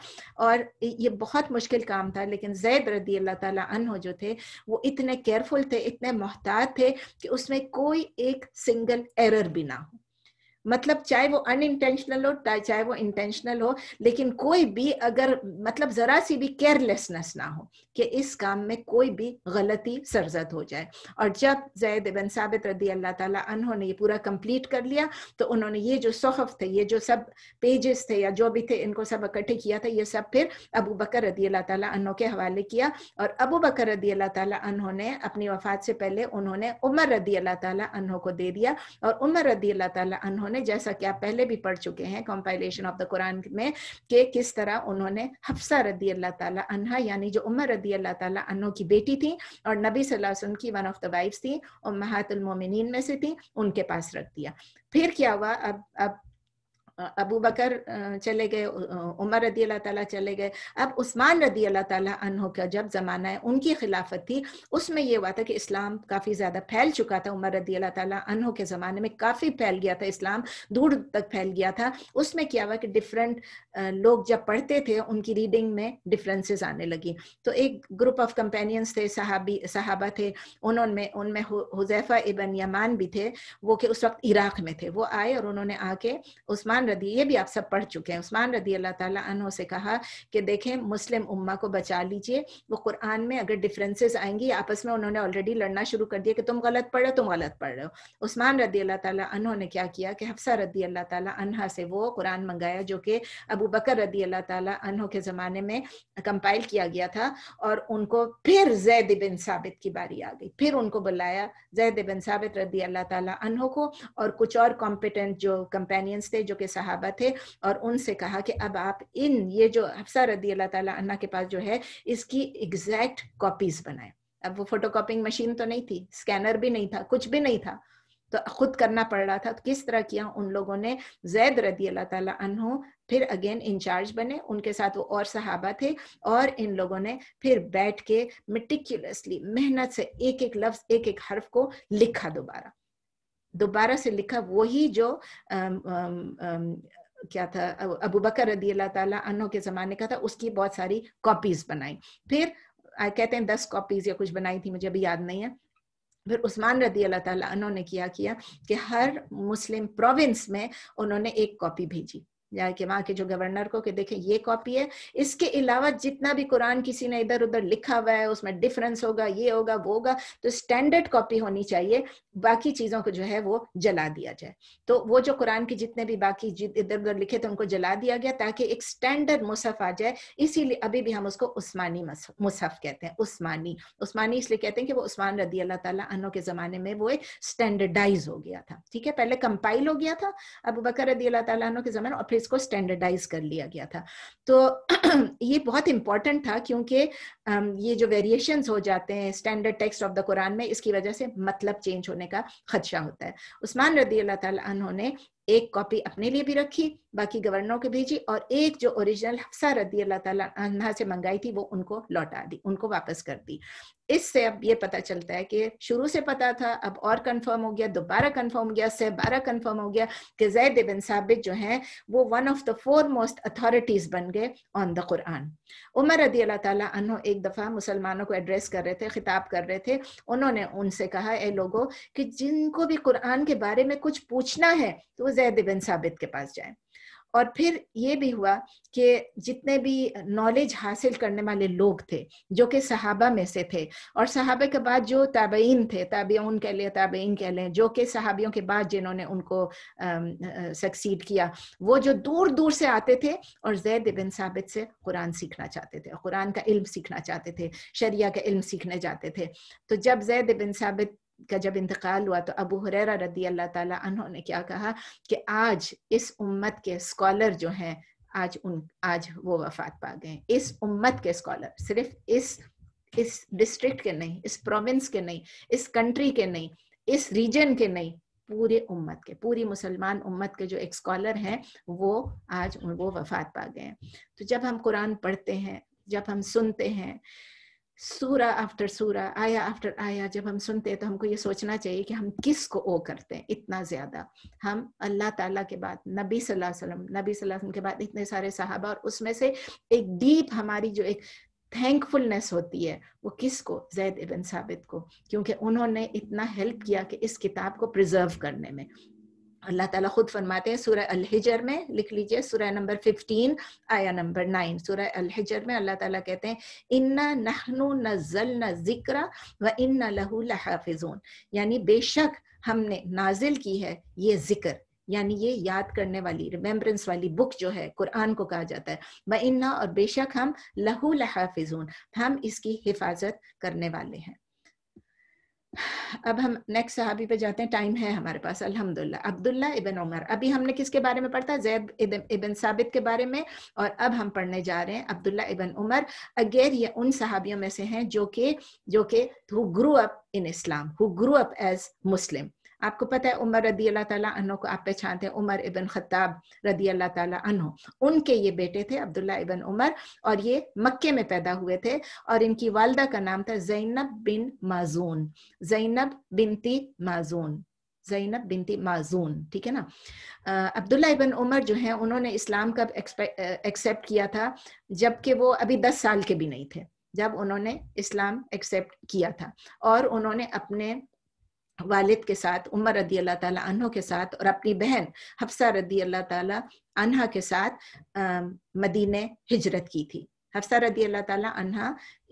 और ये बहुत मुश्किल काम था लेकिन जैद रदी अल्लाह ताला अनहो जो थे वो इतने केयरफुल थे इतने मोहतात थे कि उसमें कोई एक सिंगल एरर भी Now. मतलब चाहे वो अनइंटेंशनल हो चाहे वो इंटेंशनल हो लेकिन कोई भी अगर मतलब जरा सी भी केयरलेसनेस ना हो कि इस काम में कोई भी गलती सरजद हो जाए और जब जैद बिन साबित रदी अल्लाह ताला ने ये पूरा कंप्लीट कर लिया तो उन्होंने ये जो सहफ थे ये जो सब पेजेस थे या जो भी थे इनको सब इकट्ठे किया था ये सब फिर अबू बकर रदी अल्लाह तला के हवाले किया और अबू बकर रदी अल्लाह ताला ने अपनी वफात से पहले उन्होंने उमर रदी अल्लाह तला को दे दिया और उमर रदी अल्लाह तला उन्होंने जैसा कि आप पहले भी पढ़ चुके हैं कॉम्पाइलेशन ऑफ द कुरान में कि किस तरह उन्होंने हफ्सा रदी अल्लाह ताला अन्हा यानी जो उमर रदी अल्लाह ताला अन्हों की बेटी थी और नबी सल्लल्लाहु अलैहि वसल्लम की वन ऑफ द वाइफ्स थी और महातुल मोमिनीन में से थी उनके पास रख दिया फिर क्या हुआ अब अब अबू बकर चले गए उमर रदी अल्लाह ताला चले गए अब उस्मान रदी अल्लाह ताला अनहो का जब ज़माना है उनकी खिलाफत थी उसमें ये हुआ था कि इस्लाम काफ़ी ज़्यादा फैल चुका था उमर रदी अल्लाह ताला अनहो के ज़माने में काफ़ी फैल गया था इस्लाम दूर तक फैल गया था उसमें क्या हुआ कि डिफरेंट लोग जब पढ़ते थे उनकी रीडिंग में डिफरेंसेस आने लगी तो एक ग्रुप ऑफ कंपेनियंस थे सहाबी सहाबा थे उन्होंने उनमें हुजैफा इबन यमान भी थे वो कि उस वक्त इराक़ में थे वो आए और उन्होंने आके उस्मान रदी ये भी आप सब पढ़ चुके हैं उस्मान रदी अल्लाह ताला अनु से कहा कि देखें मुस्लिम उम्मा को बचा लीजिए वो कुरान में अगर डिफरेंसेस आएंगी आपस में उन्होंने ऑलरेडी लड़ना शुरू कर दिया कि तुम गलत पढ़ रहे हो तुम गलत पढ़ रहे हो उस्मान रदी अल्लाह ताला अनु ने क्या किया कि हफ्सा रदी अल्लाह ताला अनहा से वो कुरान मंगाया जो कि अबू बकर रदी अल्लाह ताला अनु के ज़माने में कंपाइल किया गया था और उनको फिर जैद बिन साबित की बारी आ गई फिर उनको बुलाया जैद बिन साबित रदी अल्लाह ताला अनहो को और कुछ और कॉम्पिटेंट जो कंपेनियंस थे जो कि सहाबा थे और उनसे कहा कि अब आप इन ये जो हफ्सा रदी अल्लाह ताला अन्ना के पास जो है इसकी एग्जैक्ट कॉपीज बनाए अब वो फोटो कॉपिंग मशीन तो नहीं थी स्कैनर भी नहीं था कुछ भी नहीं था तो खुद करना पड़ रहा था तो किस तरह किया उन लोगों ने जैद रदी अल्लाह ताला अनहु फिर अगेन इंचार्ज बने उनके साथ वो और सहाबा थे और इन लोगों ने फिर बैठ के मेटिक्यूलसली मेहनत से एक एक लफ्ज एक एक हर्फ को लिखा दोबारा दोबारा से लिखा वही जो अम, अम, अम, क्या था अबू बकर रदी अल्लाह ताला के ज़माने का था उसकी बहुत सारी कॉपीज बनाई फिर आ, कहते हैं दस कॉपीज या कुछ बनाई थी मुझे अभी याद नहीं है फिर उस्मान रदी अल्लाह तुमने ने किया किया कि हर मुस्लिम प्रोविंस में उन्होंने एक कॉपी भेजी जाके वहां के जो गवर्नर को कि देखें ये कॉपी है इसके अलावा जितना भी कुरान किसी ने इधर उधर लिखा हुआ है उसमें डिफरेंस होगा ये होगा वो होगा तो स्टैंडर्ड कॉपी होनी चाहिए बाकी चीजों को जो है वो जला दिया जाए तो वो जो कुरान के जितने भी बाकी इधर उधर लिखे थे उनको जला दिया गया ताकि एक स्टैंडर्ड मुसफ आ जाए इसीलिए अभी भी हम उसको उस्मानी मुसफ कहते हैं उस्मानी उस्मानी इसलिए कहते हैं कि वो उस्मान रदी अल्लाह तला के जमाने में वो एक स्टैंडर्डाइज हो गया था ठीक है पहले कंपाइल हो गया था अब बकर रदी अल्लाह तला के जमाने और फिर इसको स्टैंडर्डाइज कर लिया गया था तो ये बहुत इंपॉर्टेंट था क्योंकि ये जो वेरिएशंस हो जाते हैं standard text of the Quran में इसकी वजह से मतलब चेंज होने का खदशा होता है उस्मान रदी अल्लाह तहों ने एक कॉपी अपने लिए भी रखी बाकी गवर्नरों को भेजी और एक जो ओरिजिनल हफ्सा रदी अल्लाह तला से मंगाई थी वो उनको लौटा दी उनको वापस कर दी इससे अब ये पता चलता है कि शुरू से पता था अब और कंफर्म हो गया दोबारा कंफर्म हो गया से बारह कंफर्म हो गया कि जैद बिन साबित जो हैं वो one of the four most authorities बन गए ऑन द कुरान उमर रदी अल्लाह तला एक दफ़ा मुसलमानों को एड्रेस कर रहे थे खिताब कर रहे थे उन्होंने उनसे कहा ए लोगों कि जिनको भी कुरान के बारे में कुछ पूछना है तो वो जैद बिन साबित के पास जाए और फिर ये भी हुआ कि जितने भी नॉलेज हासिल करने वाले लोग थे जो कि सहाबा में से थे और सहाबे के बाद जो ताबेइन थे ताबियन कह लें ताबीन कह लें जो कि सहाबियों के बाद जिन्होंने उनको सक्सीड किया वो जो दूर दूर से आते थे और जैद बिन साबित से कुरान सीखना चाहते थे कुरान का इल्म सीखना चाहते थे शरिया का इल्म सीखने जाते थे तो जब जैद बिन साबित का जब इंतकाल हुआ तो अबू हुररा रदी अल्लाह ताला ने क्या कहा कि आज इस उम्मत के स्कॉलर जो हैं आज उन आज वो वफात पा गए इस उम्मत के स्कॉलर सिर्फ इस इस डिस्ट्रिक्ट के नहीं इस प्रोविंस के नहीं इस कंट्री के नहीं इस रीजन के नहीं पूरे उम्मत के पूरी मुसलमान उम्मत के जो एक स्कॉलर हैं वो आज वो वफात पा गए तो जब हम कुरान पढ़ते हैं जब हम सुनते हैं सूरा आफ्टर सूरा आया आफ्टर आया जब हम सुनते हैं तो हमको ये सोचना चाहिए कि हम किस को ओ करते हैं इतना ज्यादा हम अल्लाह ताला के बाद नबी सल्लल्लाहु अलैहि वसल्लम नबी सल्लल्लाहु अलैहि वसल्लम के बाद इतने सारे साहबा और उसमें से एक डीप हमारी जो एक थैंकफुलनेस होती है वो किसको जैद इबन साबित को क्योंकि उन्होंने इतना हेल्प किया कि इस किताब को प्रिजर्व करने में अल्लाह ताला खुद फरमाते हैं अल हिजर में लिख लीजिए सूरह नंबर फिफ्टीन आया नंबर नाइन अल हिजर में अल्लाह ताला कहते हैं इन्ना नहनु नजल जिक्र व इन्ना लहू लहाफिजून यानी बेशक हमने नाजिल की है ये जिक्र यानी ये याद करने वाली रिमेम्बरेंस वाली बुक जो है कुरान को कहा जाता है व इन्ना और बेशक हम लहू लहाफिजून हम इसकी हिफाजत करने वाले हैं अब हम नेक्स्ट सहाबी पे जाते हैं टाइम है हमारे पास अल्हम्दुलिल्लाह अब्दुल्ला इबन उमर अभी हमने किसके बारे में पढ़ता जैद इबन साबित के बारे में और अब हम पढ़ने जा रहे हैं अब्दुल्ला इबन उमर अगेर ये उन सहाबियों में से हैं जो कि जो कि who grew up in Islam who grew up as Muslim आपको पता है उमर रदी अल्लाह ताला अन्हों को आप पहचानते हैं उमर इबन खत्ताब रदी अल्लाह ताला अन्हो उनके ये बेटे थे अब्दुल्ला इबन उमर और ये मक्के में पैदा हुए थे और इनकी वालदा का नाम था जैनब बिन माजून जैनब बिनती माजून जैनब बिनती माजून ठीक है ना अब्दुल्ला इबन उमर जो है उन्होंने इस्लाम का एक्सेप्ट किया था जबकि वो अभी दस साल के भी नहीं थे जब उन्होंने इस्लाम एक्सेप्ट किया था और उन्होंने अपने वालिद के साथ उमर रदी अल्लाह ताला अन्हों के साथ और अपनी बहन हफ्सा रदी अल्लाह ताला अन्हा के साथ मदीने हिजरत की थी हफ्सा रदी अल्लाह ताला अन्हा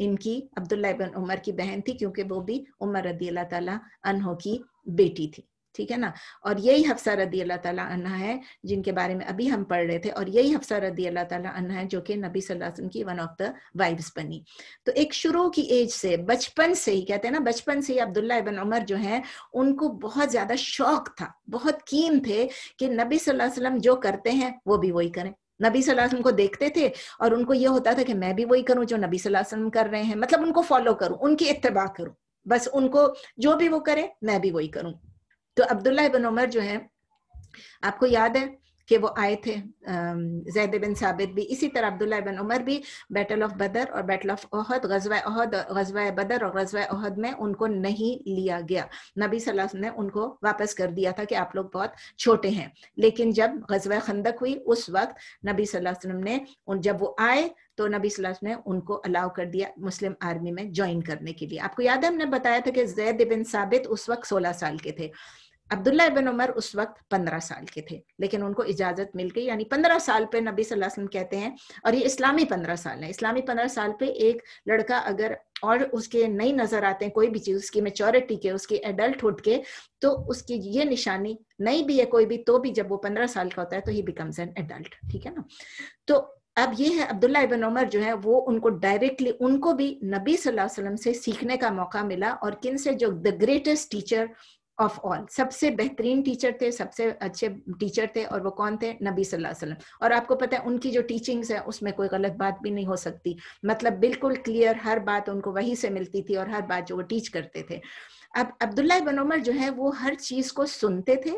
इनकी अब्दुल्ला इबन उमर की बहन थी क्योंकि वो भी उमर रदी अल्लाह ताला अन्हों की बेटी थी ठीक है ना और यही हफ्सा रदी अल्लाह ताला अन्हा है जिनके बारे में अभी हम पढ़ रहे थे और यही हफ्सा रदी अल्लाह ताला अन्हा है जो कि नबी सल्लल्लाहु अलैहि वसल्लम की वन ऑफ द वाइब्स बनी तो एक शुरू की एज से बचपन से ही कहते हैं ना बचपन से ही अब्दुल्ला इबन उमर जो है उनको बहुत ज्यादा शौक था बहुत कीम थे कि नबी सल्लल्लाहु वसल्लम जो करते हैं वो भी वही करें नबी सल्लल्लाहु अलैहि वसल्लम को देखते थे और उनको ये होता था कि मैं भी वही करूं जो नबी सल्लल्लाहु अलैहि वसल्लम कर रहे हैं मतलब उनको फॉलो करूं उनकी इतबा करूं बस उनको जो भी वो करें मैं भी वही करूं तो अब्दुल्ला इबन उमर जो है आपको याद है कि वो आए थे जैद बिन साबित भी इसी तरह अब्दुल्ला बिन उमर भी बैटल ऑफ बदर और बैटल ऑफ अहद गजवा अहद गजवा बदर और गजवा अहद में उनको नहीं लिया गया नबी सल्लल्लाहु अलैहि वसल्लम ने उनको वापस कर दिया था कि आप लोग बहुत छोटे हैं लेकिन जब गजवा खंदक हुई उस वक्त नबी सल्लल्लाहु अलैहि वसल्लम ने उन जब वो आए तो नबी सल्लल्लाहु अलैहि वसल्लम ने उनको अलाउ कर दिया मुस्लिम आर्मी में ज्वाइन करने के लिए आपको याद है हमने बताया था कि जैद बिन साबित उस वक्त सोलह साल के थे अब्दुल्ला इबन उमर उस वक्त पंद्रह साल के थे लेकिन उनको इजाजत मिल गई यानी पंद्रह साल पे नबी सल्लल्लाहु अलैहि वसल्लम कहते हैं और ये इस्लामी पंद्रह साल है इस्लामी पंद्रह साल पे एक लड़का अगर और उसके नई नजर आते हैं कोई भी चीज उसकी मेचोरिटी के उसकी हुड के तो उसकी ये निशानी नहीं भी है कोई भी तो भी जब वो पंद्रह साल का होता है तो ही बिकम्स एन एडल्ट ठीक है ना तो अब ये है अब्दुल्ला इबन उमर जो है वो उनको डायरेक्टली उनको भी नबी सल्लल्लाहु अलैहि वसल्लम से सीखने का मौका मिला और किन से जो the greatest teacher of all सबसे बेहतरीन टीचर थे सबसे अच्छे टीचर थे और वो कौन थे नबी सल्लल्लाहु अलैहि वसल्लम और आपको पता है उनकी जो टीचिंग्स है उसमें कोई गलत बात भी नहीं हो सकती मतलब बिल्कुल क्लियर हर बात उनको वहीं से मिलती थी और हर बात जो वो टीच करते थे अब अब्दुल्ला उमर जो है वो हर चीज को सुनते थे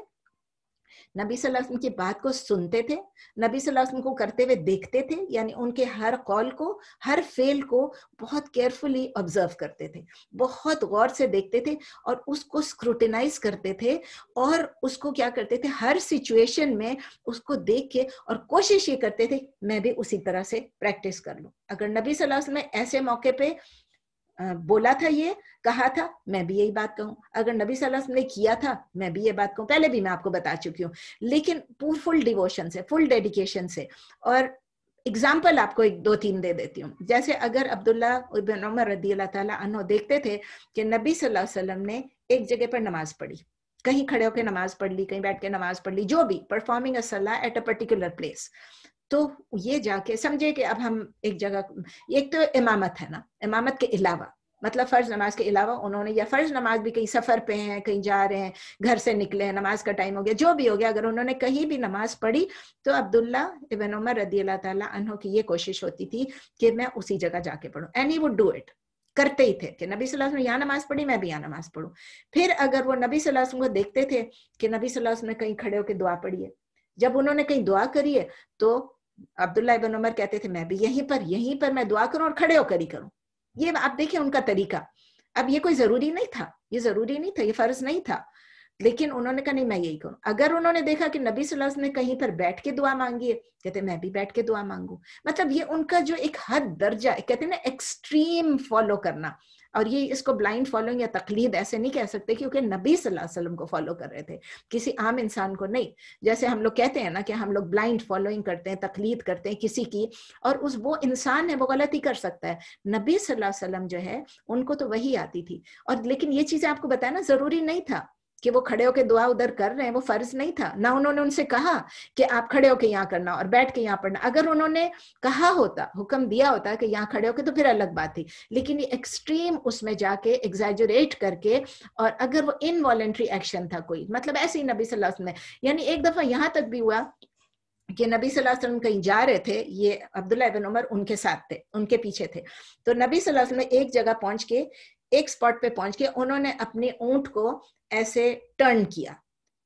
नबी वसल्लम की बात को सुनते थे नबी वसल्लम को करते हुए देखते थे यानी उनके हर कॉल को हर फेल को बहुत केयरफुली ऑब्जर्व करते थे बहुत गौर से देखते थे और उसको स्क्रूटिनाइज करते थे और उसको क्या करते थे हर सिचुएशन में उसको देख के और कोशिश ये करते थे मैं भी उसी तरह से प्रैक्टिस कर लूँ अगर नबी वसल्लम ऐसे मौके पर बोला था ये कहा था मैं भी यही बात कहूं अगर नबी वसल्लम ने किया था मैं भी ये बात कहूँ पहले भी मैं आपको बता चुकी हूँ लेकिन पूर फुल डिवोशन से फुल डेडिकेशन से और एग्जाम्पल आपको एक दो तीन दे देती हूँ जैसे अगर अब्दुल्ला इबन उमर रदी अल्लाह देखते थे कि नबी सल्लल्लाहु अलैहि वसल्लम ने एक जगह पर नमाज पढ़ी कहीं खड़े होकर नमाज पढ़ ली कहीं बैठ के नमाज पढ़ ली जो भी परफॉर्मिंग अ सलाह एट अ पर्टिकुलर प्लेस तो ये जाके समझे कि अब हम एक जगह एक तो इमामत है ना इमामत के अलावा मतलब फर्ज नमाज के अलावा उन्होंने या फर्ज नमाज भी कहीं सफर पे हैं कहीं जा रहे हैं घर से निकले हैं नमाज का टाइम हो गया जो भी हो गया अगर उन्होंने कहीं भी नमाज पढ़ी तो अब्दुल्ला इबन उमर रदी अल्लाह तहों की ये कोशिश होती थी कि मैं उसी जगह जाके पढ़ूँ एंड वुड डू इट करते ही थे कि नबी सल्लल्लाहु अलैहि वसल्लम यहाँ नमाज पढ़ी मैं भी यहाँ नमाज पढ़ूँ फिर अगर वो नबी सल्लल्लाहु अलैहि वसल्लम को देखते थे कि नबी सल्लल्लाहु अलैहि वसल्लम ने कहीं खड़े होकर दुआ पढ़ी है जब उन्होंने कहीं दुआ करी है तो अब्दुल्ला इबन उमर कहते थे मैं भी यहीं पर यहीं पर मैं दुआ करूं और खड़े होकर ही करूं ये आप देखिए उनका तरीका अब ये कोई जरूरी नहीं था ये जरूरी नहीं था ये फर्ज नहीं था लेकिन उन्होंने कहा नहीं मैं यही करूं अगर उन्होंने देखा कि नबी सल्लल्लाहु अलैहि वसल्लम ने कहीं पर बैठ के दुआ मांगी है कहते मैं भी बैठ के दुआ मांगू मतलब ये उनका जो एक हद दर्जा कहते ना एक्सट्रीम फॉलो करना और ये इसको ब्लाइंड फॉलोइंग या तकलीद ऐसे नहीं कह सकते क्योंकि नबी सल्लल्लाहु अलैहि वसल्लम को फॉलो कर रहे थे किसी आम इंसान को नहीं जैसे हम लोग कहते हैं ना कि हम लोग ब्लाइंड फॉलोइंग करते हैं तकलीद करते हैं किसी की और उस वो इंसान है वो गलती कर सकता है नबी सल्लल्लाहु अलैहि वसल्लम जो है उनको तो वही आती थी और लेकिन ये चीजें आपको बताना जरूरी नहीं था कि वो खड़े होके दुआ उधर कर रहे हैं वो फर्ज नहीं था ना उन्होंने उनसे कहा कि आप खड़े होके यहाँ करना और बैठ के यहाँ पढ़ना अगर उन्होंने कहा होता हुक्म दिया होता कि यहाँ खड़े होके तो फिर अलग बात थी लेकिन ये एक्सट्रीम उसमें जाके एग्जेजरेट करके और अगर वो इनवॉलेंट्री एक्शन था कोई मतलब ऐसे ही नबी सल्लल्लाहु अलैहि वसल्लम ने यानी एक दफा यहाँ तक भी हुआ कि नबी सल्लल्लाहु अलैहि वसल्लम कहीं जा रहे थे ये अब्दुल्ला उमर उनके साथ थे उनके पीछे थे तो नबी सल्लल्लाहु अलैहि वसल्लम एक जगह पहुंच के एक स्पॉट पे पहुंच के उन्होंने अपने ऊंट को ऐसे टर्न किया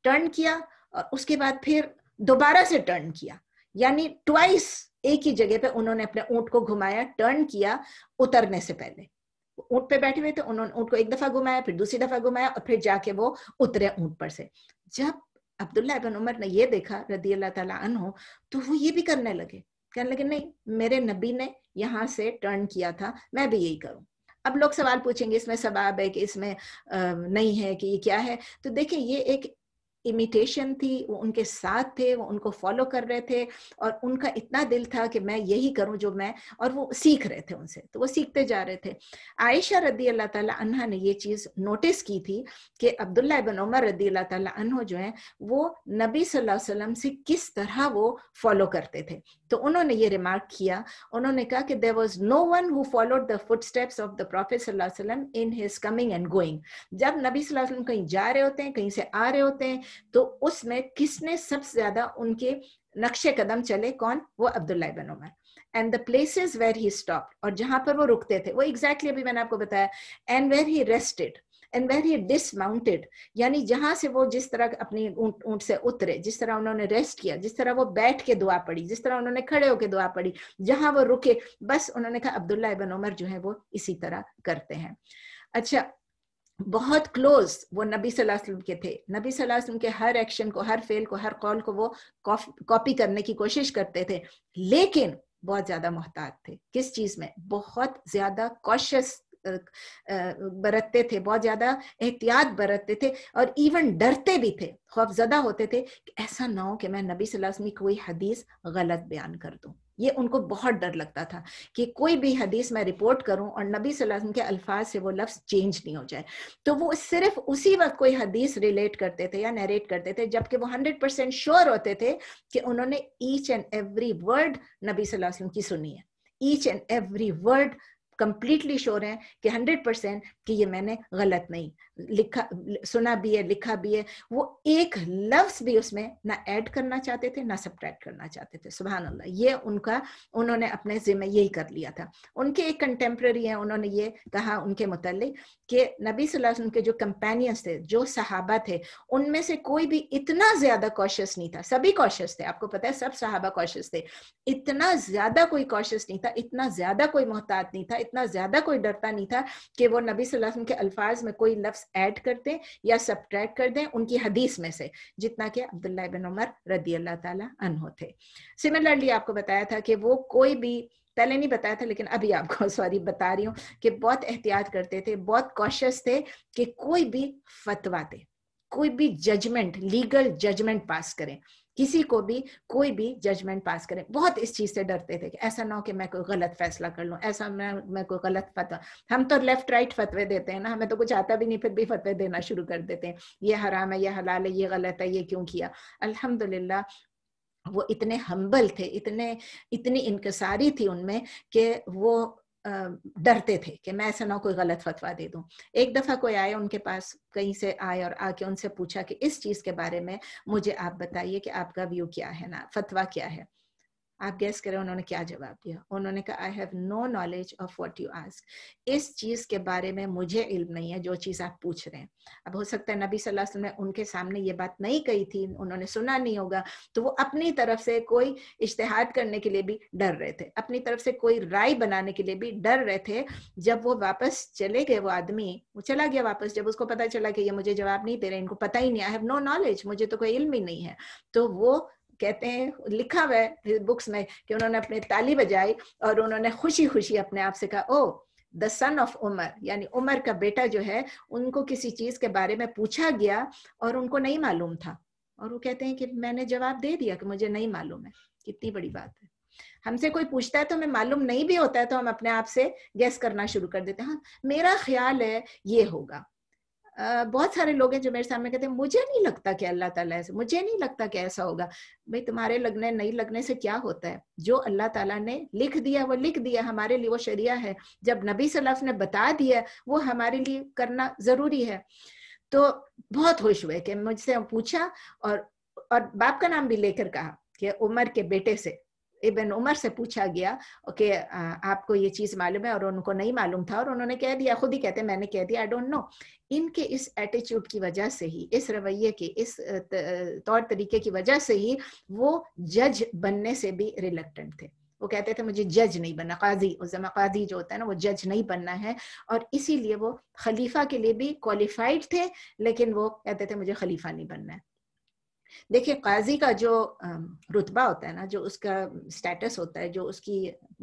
टर्न किया और उसके बाद फिर दोबारा से टर्न किया यानी ट्वाइस एक ही जगह पे उन्होंने अपने ऊंट को घुमाया टर्न किया उतरने से पहले ऊंट पे बैठे हुए थे उन्होंने ऊंट को एक दफा घुमाया फिर दूसरी दफा घुमाया और फिर जाके वो उतरे ऊंट पर से जब अब्दुल्ला अबन उमर ने ये देखा रदी अल्लाह तला अनहो तो वो ये भी करने लगे कहने लगे नहीं मेरे नबी ने यहां से टर्न किया था मैं भी यही करूं अब लोग सवाल पूछेंगे इसमें सबाब है कि इसमें नहीं है कि ये क्या है तो देखिए ये एक इमिटेशन थी वो उनके साथ थे वो उनको फॉलो कर रहे थे और उनका इतना दिल था कि मैं यही करूं जो मैं और वो सीख रहे थे उनसे तो वो सीखते जा रहे थे आयशा रदी अल्लाह ताला अन्हा ने ये चीज़ नोटिस की थी कि अब्दुल्ला बिन उमर रदी अल्लाह ताला अनहो जो है वो नबी सल्लल्लाहु अलैहि वसल्लम से किस तरह वो फॉलो करते थे तो उन्होंने ये रिमार्क किया उन्होंने कहा कि there was no one who followed the footsteps of the prophet सल्लल्लाहु अलैहि वसल्लम in his coming and going जब नबी सल्लल्लाहु अलैहि वसल्लम कहीं जा रहे होते हैं कहीं से आ रहे होते हैं तो उसमें किसने सबसे ज्यादा उनके नक्शे कदम चले कौन वो अब्दुल्ला बन Umar and the places where he stop और जहां पर वो रुकते थे वो एग्जैक्टली exactly अभी मैंने आपको बताया and where he rested and where he dismounted यानी जहां से वो जिस तरह अपनी ऊंट ऊंट से उतरे जिस तरह उन्होंने रेस्ट किया जिस तरह वो बैठ के दुआ पड़ी जिस तरह उन्होंने खड़े होकर दुआ पड़ी जहां वो रुके बस उन्होंने कहा अब्दुल्ला बन उमर जो है वो इसी तरह करते हैं अच्छा बहुत क्लोज वो नबी सल्लल्लाहु अलैहि वसल्लम के थे नबी सल्लल्लाहु अलैहि वसल्लम के हर एक्शन को हर फेल को हर कॉल को वो कॉपी करने की कोशिश करते थे लेकिन बहुत ज्यादा मोहताज थे किस चीज में बहुत ज्यादा कॉशियस बरतते थे बहुत ज्यादा एहतियात बरतते थे और इवन डरते भी थे खौफजदा होते थे कि ऐसा ना हो कि मैं नबी सल्लल्लाहु अलैहि वसल्लम की कोई हदीस गलत बयान कर दूं ये उनको बहुत डर लगता था कि कोई भी हदीस मैं रिपोर्ट करूं और नबी वसल्लम के अल्फाज से वो लफ्ज चेंज नहीं हो जाए तो वो सिर्फ उसी वक्त कोई हदीस रिलेट करते थे या नरेट करते थे जबकि वो हंड्रेड परसेंट श्योर होते थे कि उन्होंने ईच एंड एवरी वर्ड नबी वसल्लम की सुनी है each and every word completely sure है कि हंड्रेड परसेंट कि ये मैंने गलत नहीं लिखा सुना भी है लिखा भी है वो एक लफ्स भी उसमें ना ऐड करना चाहते थे ना सब करना चाहते थे सुबह अल्लाह ये उनका उन्होंने अपने जिम्मे यही कर लिया था उनके एक कंटेम्प्रेरी है उन्होंने ये कहा उनके मुतल कि नबी वसल्लम के जो कंपेनियंस थे जो सहाबा थे उनमें से कोई भी इतना ज्यादा कॉशियस नहीं था सभी कॉशियस थे आपको पता है सब सहाबा कॉशियस थे इतना ज्यादा कोई कॉशियस नहीं था इतना ज्यादा कोई मोहतात नहीं था इतना ज्यादा कोई डरता नहीं था कि वो नबी वसल्लम के अल्फाज में कोई लफ्स ऐड कर दें या सब कर दें उनकी हदीस में से जितना कि अब्दुल्ला बिन उमर रदी अल्लाह तला अनहो थे सिमिलरली आपको बताया था कि वो कोई भी पहले नहीं बताया था लेकिन अभी आपको सॉरी बता रही हूँ कि बहुत एहतियात करते थे बहुत कॉशियस थे कि कोई भी फतवा दे कोई भी जजमेंट लीगल जजमेंट पास करें किसी को भी कोई भी जजमेंट पास करें बहुत इस चीज से डरते थे कि ऐसा ना हो कि मैं कोई गलत फैसला कर लूँ ऐसा मैं मैं कोई गलत फतवा हम तो लेफ्ट राइट फतवे देते हैं ना हमें तो कुछ आता भी नहीं फिर भी फतवे देना शुरू कर देते हैं ये हराम है ये हलाल है ये गलत है ये क्यों किया अल्हम्दुलिल्लाह वो इतने हम्बल थे इतने इतनी इनकसारी थी उनमें कि वो डरते थे कि मैं ऐसा ना कोई गलत फतवा दे दूं एक दफा कोई आए उनके पास कहीं से आए और आके उनसे पूछा कि इस चीज के बारे में मुझे आप बताइए कि आपका व्यू क्या है ना फतवा क्या है आप गैस करें उन्होंने क्या जवाब दिया उन्होंने कहा I have no knowledge of what you ask इस चीज के बारे में मुझे इल्म नहीं है जो चीज आप पूछ रहे हैं अब हो सकता है नबी सल्लल्लाहु अलैहि वसल्लम ने उनके सामने ये बात नहीं कही थी उन्होंने सुना नहीं होगा तो वो अपनी तरफ से कोई इश्तहाद करने के लिए भी डर रहे थे अपनी तरफ से कोई राय बनाने के लिए भी डर रहे थे जब वो वापस चले गए वो आदमी वो चला गया वापस जब उसको पता चला कि ये मुझे जवाब नहीं दे रहे इनको पता ही नहीं आई हैव नो नॉलेज मुझे तो कोई इल्म ही नहीं है तो वो कहते हैं लिखा हुआ है बुक्स में कि उन्होंने अपनी ताली बजाई और उन्होंने खुशी खुशी अपने आप से कहा O the son of Umar यानी उमर का बेटा जो है उनको किसी चीज के बारे में पूछा गया और उनको नहीं मालूम था और वो कहते हैं कि मैंने जवाब दे दिया कि मुझे नहीं मालूम है कितनी बड़ी बात है हमसे कोई पूछता है तो हमें मालूम नहीं भी होता है तो हम अपने आप से गैस करना शुरू कर देते हैं हाँ मेरा ख्याल है ये होगा बहुत सारे लोग हैं जो मेरे सामने कहते हैं मुझे नहीं लगता कि अल्लाह ताला ऐसे मुझे नहीं लगता कि ऐसा होगा भाई तुम्हारे लगने नहीं लगने से क्या होता है जो अल्लाह ताला ने लिख दिया वो लिख दिया हमारे लिए वो शरिया है जब नबी सलाफ ने बता दिया वो हमारे लिए करना जरूरी है तो बहुत खुश हुए कि मुझसे पूछा और और बाप का नाम भी लेकर कहा कि उमर के बेटे से इबन उमर से पूछा गया कि आपको ये चीज़ मालूम है और उनको नहीं मालूम था और उन्होंने कह दिया खुद ही कहते मैंने कह दिया आई डोंट नो इनके इस एटीट्यूड की वजह से ही इस रवैये के इस तौर तरीके की वजह से ही वो जज बनने से भी रिलेक्टेंट थे वो कहते थे मुझे जज नहीं बनना काजी उस जमा काजी जो होता है ना वो जज नहीं बनना है और इसीलिए वो खलीफा के लिए भी क्वालिफाइड थे लेकिन वो कहते थे मुझे खलीफा नहीं बनना है देखिए काजी का जो रुतबा होता है ना जो उसका स्टेटस होता है जो उसकी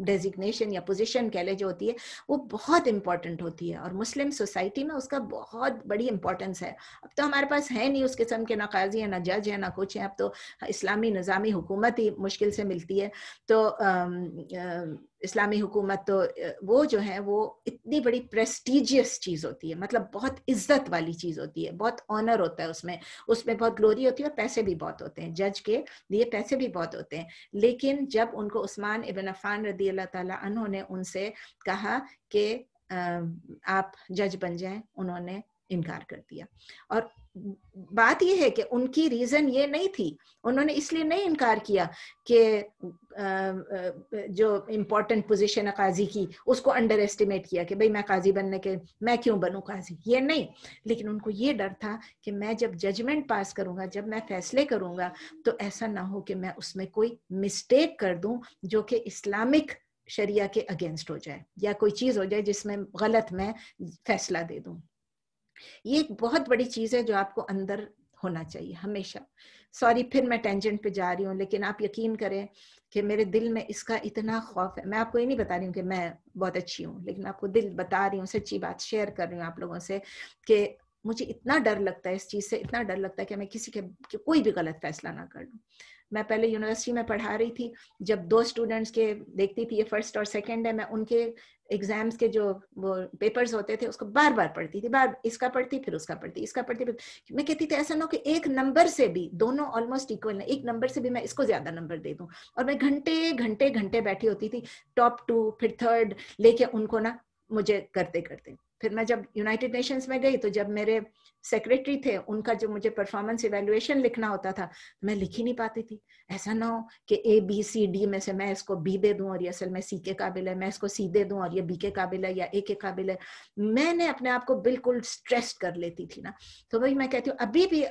डेजिग्नेशन या पोजीशन कह जो होती है वो बहुत इंपॉर्टेंट होती है और मुस्लिम सोसाइटी में उसका बहुत बड़ी इंपॉर्टेंस है अब तो हमारे पास है नहीं उस किस्म के ना काजी है ना जज है ना कुछ है अब तो इस्लामी निज़ामी हुकूमत ही मुश्किल से मिलती है तो आ, आ, इस्लामी हुकूमत तो वो जो है वो इतनी बड़ी प्रेस्टिजियस चीज़ होती है मतलब बहुत इज्जत वाली चीज़ होती है बहुत ऑनर होता है उसमें उसमें बहुत ग्लोरी होती है और पैसे भी बहुत होते हैं जज के लिए पैसे भी बहुत होते हैं लेकिन जब उनको उस्मान इबन अफ़ान रदी अल्लाह तहों ने उनसे कहा कि आप जज बन जाएं उन्होंने इनकार कर दिया और बात यह है कि उनकी रीजन ये नहीं थी उन्होंने इसलिए नहीं इनकार किया कि जो इम्पोर्टेंट पोजीशन है काजी की उसको अंडर एस्टिमेट किया कि भाई मैं काजी बनने के मैं क्यों बनूं काजी ये नहीं लेकिन उनको ये डर था कि मैं जब जजमेंट पास करूंगा जब मैं फैसले करूंगा तो ऐसा ना हो कि मैं उसमें कोई मिस्टेक कर दूं जो कि इस्लामिक शरिया के अगेंस्ट हो जाए या कोई चीज़ हो जाए जिसमें गलत मैं फैसला दे दूं ये एक बहुत बड़ी चीज है जो आपको अंदर होना चाहिए हमेशा सॉरी फिर मैं टेंजेंट पे जा रही हूँ लेकिन आप यकीन करें कि मेरे दिल में इसका इतना खौफ है मैं आपको ये नहीं बता रही हूँ कि मैं बहुत अच्छी हूँ लेकिन आपको दिल बता रही हूँ सच्ची बात शेयर कर रही हूँ आप लोगों से कि मुझे इतना डर लगता है इस चीज से इतना डर लगता है कि मैं किसी के कि कोई भी गलत फैसला ना कर लूँ मैं पहले यूनिवर्सिटी में पढ़ा रही थी जब दो स्टूडेंट्स के देखती थी ये फर्स्ट और सेकंड है मैं उनके एग्जाम्स के जो वो पेपर्स होते थे उसको बार बार पढ़ती थी बार इसका पढ़ती फिर उसका पढ़ती इसका पढ़ती फिर मैं कहती थी ऐसा ना कि एक नंबर से भी दोनों ऑलमोस्ट इक्वल है एक नंबर से भी मैं इसको ज्यादा नंबर दे दूँ और मैं घंटे घंटे घंटे बैठी होती थी टॉप टू फिर थर्ड लेके उनको ना मुझे करते करते फिर मैं जब यूनाइटेड नेशंस में गई तो जब मेरे सेक्रेटरी थे उनका जो मुझे परफॉर्मेंस इवेल्युएशन लिखना होता था मैं लिख ही नहीं पाती थी ऐसा ना हो कि ए बी सी डी में से मैं इसको बी दे दूं और ये असल में सी के काबिल है मैं इसको सी दे दूं और ये बी के काबिल है या ए के काबिल है मैंने अपने आप को बिल्कुल स्ट्रेस्ड कर लेती थी ना तो भाई मैं कहती हूँ अभी भी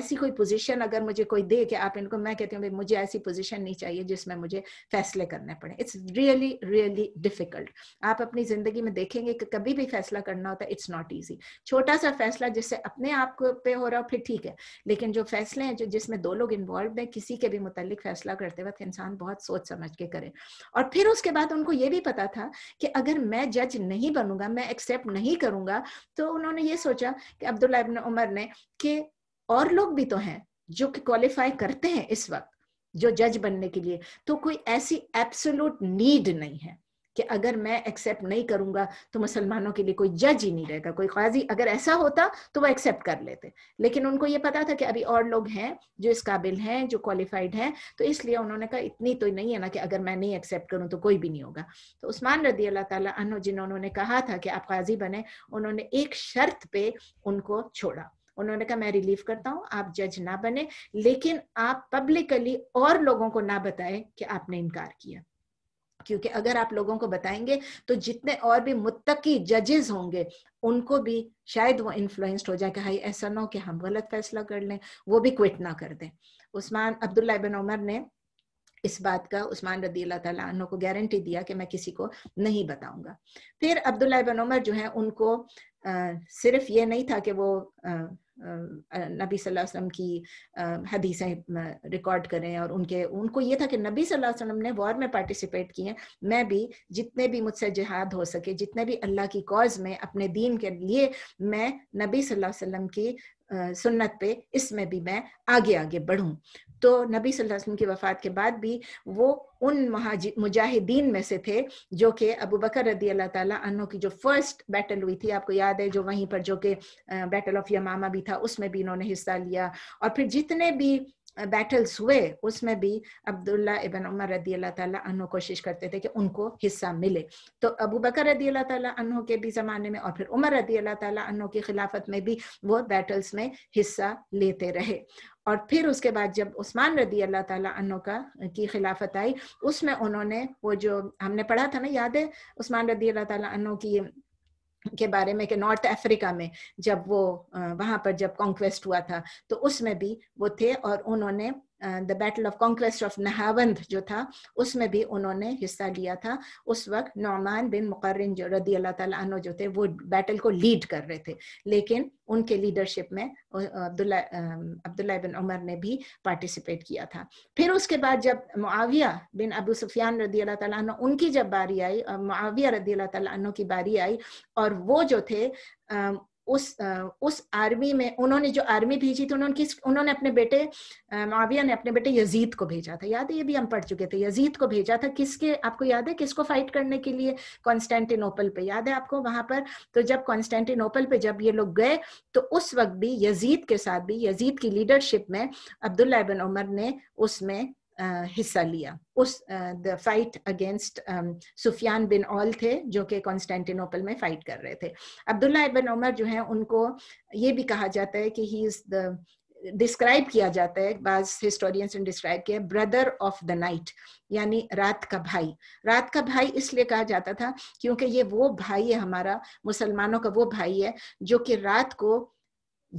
ऐसी कोई पोजिशन अगर मुझे कोई दे के आप इनको मैं कहती हूँ भाई मुझे ऐसी पोजिशन नहीं चाहिए जिसमें मुझे फैसले करने पड़े इट्स रियली रियली डिफिकल्ट आप अपनी जिंदगी में देखेंगे कि कभी भी फैसला करना होता है इट्स नॉट ईजी छोटा सा फैसला जिससे अपने आप पे हो रहा हो फिर ठीक है लेकिन जो फैसले हैं जो जिसमें दो लोग इन्वॉल्व हैं किसी के भी मुतलिक फैसला करते वक्त इंसान बहुत सोच समझ के करे और फिर उसके बाद उनको ये भी पता था कि अगर मैं जज नहीं बनूंगा मैं एक्सेप्ट नहीं करूंगा तो उन्होंने ये सोचा कि अब्दुल्ला इबन उमर ने कि और लोग भी तो हैं जो कि क्वालिफाई करते हैं इस वक्त जो जज बनने के लिए तो कोई ऐसी एब्सोल्यूट नीड नहीं है कि अगर मैं एक्सेप्ट नहीं करूंगा तो मुसलमानों के लिए कोई जज ही नहीं रहेगा कोई काजी अगर ऐसा होता तो वो एक्सेप्ट कर लेते लेकिन उनको ये पता था कि अभी और लोग हैं जो इस काबिल हैं जो क्वालिफाइड हैं तो इसलिए उन्होंने कहा इतनी तो नहीं है ना कि अगर मैं नहीं एक्सेप्ट करूँ तो कोई भी नहीं होगा तो उस्मान रदी अल्लाह तह जिन्होंने कहा था कि आप काजी बने उन्होंने एक शर्त पे उनको छोड़ा उन्होंने कहा मैं रिलीव करता हूँ आप जज ना बने लेकिन आप पब्लिकली और लोगों को ना बताएं कि आपने इनकार किया क्योंकि अगर आप लोगों को बताएंगे तो जितने और भी मुत्तकी जजेस होंगे उनको भी शायद वो इन्फ्लुएंस्ड हो जाए कि हाई ऐसा ना हो कि हम गलत फैसला कर लें वो भी क्विट ना कर दें उस्मान अब्दुल्ला बिन उमर ने इस बात का उस्मान रदी अल्लाह को गारंटी दिया कि मैं किसी को नहीं बताऊंगा फिर अब्दुल्ला बिन उमर जो है उनको सिर्फ ये नहीं था कि वो नबी सल्लल्लाहु अलैहि वसल्लम की हदीसें रिकॉर्ड करें और उनके उनको ये था कि नबी सल्लल्लाहु अलैहि वसल्लम ने वॉर में पार्टिसिपेट किए मैं भी जितने भी मुझसे जिहाद हो सके जितने भी अल्लाह की कॉज में अपने दीन के लिए मैं नबी सल्लल्लाहु अलैहि वसल्लम की सुन्नत पे इसमें भी मैं आगे आगे बढ़ूं तो नबी सल्लल्लाहु अलैहि वसल्लम की वफ़ात के बाद भी वो उन मुजाहिदीन में से थे जो कि अबू बकर रदी अल्लाह तु की जो फर्स्ट बैटल हुई थी आपको याद है जो वहीं पर जो कि बैटल ऑफ यमामा भी था उसमें भी इन्होंने हिस्सा लिया और फिर जितने भी बैटल्स हुए उसमें भी अब्दुल्ला इबन उमर रदी अल्लाह तु कोशिश करते थे कि उनको हिस्सा मिले तो अबू बकर रदी अल्लाह तु के भी ज़माने में और फिर उमर रदी अल्लाह तु की खिलाफत में भी वो बैटल्स में हिस्सा लेते रहे और फिर उसके बाद जब उस्मान रदी अल्लाह तु का की खिलाफत आई उसमें उन्होंने वो जो हमने पढ़ा था ना याद है उस्मान रदी अल्लाह तु की के बारे में कि नॉर्थ अफ्रीका में जब वो वहां पर जब कॉन्क्वेस्ट हुआ था तो उसमें भी वो थे और उन्होंने the battle of conquest of Nahavand जो था उसमें भी उन्होंने हिस्सा लिया था उस वक्त नौमान बिन मुकर जो रदी अल्लाह तला जो थे वो बैटल को लीड कर रहे थे लेकिन उनके लीडरशिप में अब्दुल्ला अब्दुल्ला बिन उमर ने भी पार्टिसिपेट किया था फिर उसके बाद जब मुआविया बिन अबू सुफियान रदी अल्लाह तला उनकी जब बारी आई मुआविया रदी अल्लाह तला की बारी आई और वो जो थे उस उस आर्मी में उन्होंने जो आर्मी भेजी थी उन्होंने किस उन्होंने अपने बेटे माविया ने अपने बेटे यजीद को भेजा था याद है ये भी हम पढ़ चुके थे यजीद को भेजा था किसके आपको याद है किसको फाइट करने के लिए कॉन्स्टेंटिनोपल पे याद है आपको वहां पर तो जब कॉन्स्टेंटिनोपल पे जब ये लोग गए तो उस वक्त भी यजीद के साथ भी यजीद की लीडरशिप में अब्दुल्ला उमर ने उसमें हिस्सा लिया उस the fight against Sufyan bin ऑल थे जो कि कॉन्स्टेंटिनोपल में फाइट कर रहे थे अब्दुल्ला इबन उमर जो है उनको ये भी कहा जाता है कि ही इज द डिस्क्राइब किया जाता है बाज हिस्टोरियंस ने डिस्क्राइब किया ब्रदर ऑफ द नाइट यानी रात का भाई रात का भाई इसलिए कहा जाता था क्योंकि ये वो भाई है हमारा मुसलमानों का वो भाई है जो कि रात को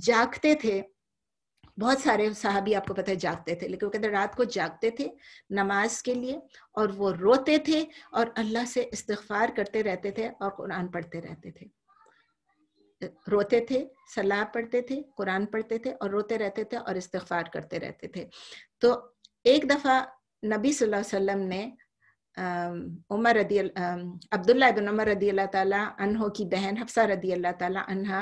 जागते थे बहुत सारे साहबी आपको पता है जागते थे लेकिन वो कहते रात को जागते थे नमाज के लिए और वो रोते थे और अल्लाह से इस्तफार करते रहते थे और कुरान पढ़ते रहते थे रोते थे सलाह पढ़ते थे कुरान पढ़ते थे और रोते रहते थे और इस्तफार करते रहते थे तो एक दफ़ा नबी सल्लल्लाहु अलैहि वसल्लम ने उमर रदी अब्दुल्ला बिन उमर रदी अल्लाह ताला अनहो की बहन हफ्सा रदी अल्लाह ताला अनहा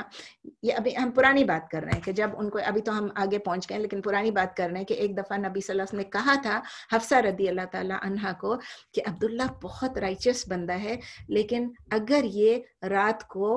ये अभी हम पुरानी बात कर रहे हैं कि जब उनको अभी तो हम आगे पहुंच गए लेकिन पुरानी बात कर रहे हैं कि एक दफ़ा नबी सल्लल्लाहु अलैहि वसल्लम ने कहा था हफ्सा रदी अल्लाह ताला अनहा को कि अब्दुल्ला बहुत राइचस बंदा है लेकिन अगर ये रात को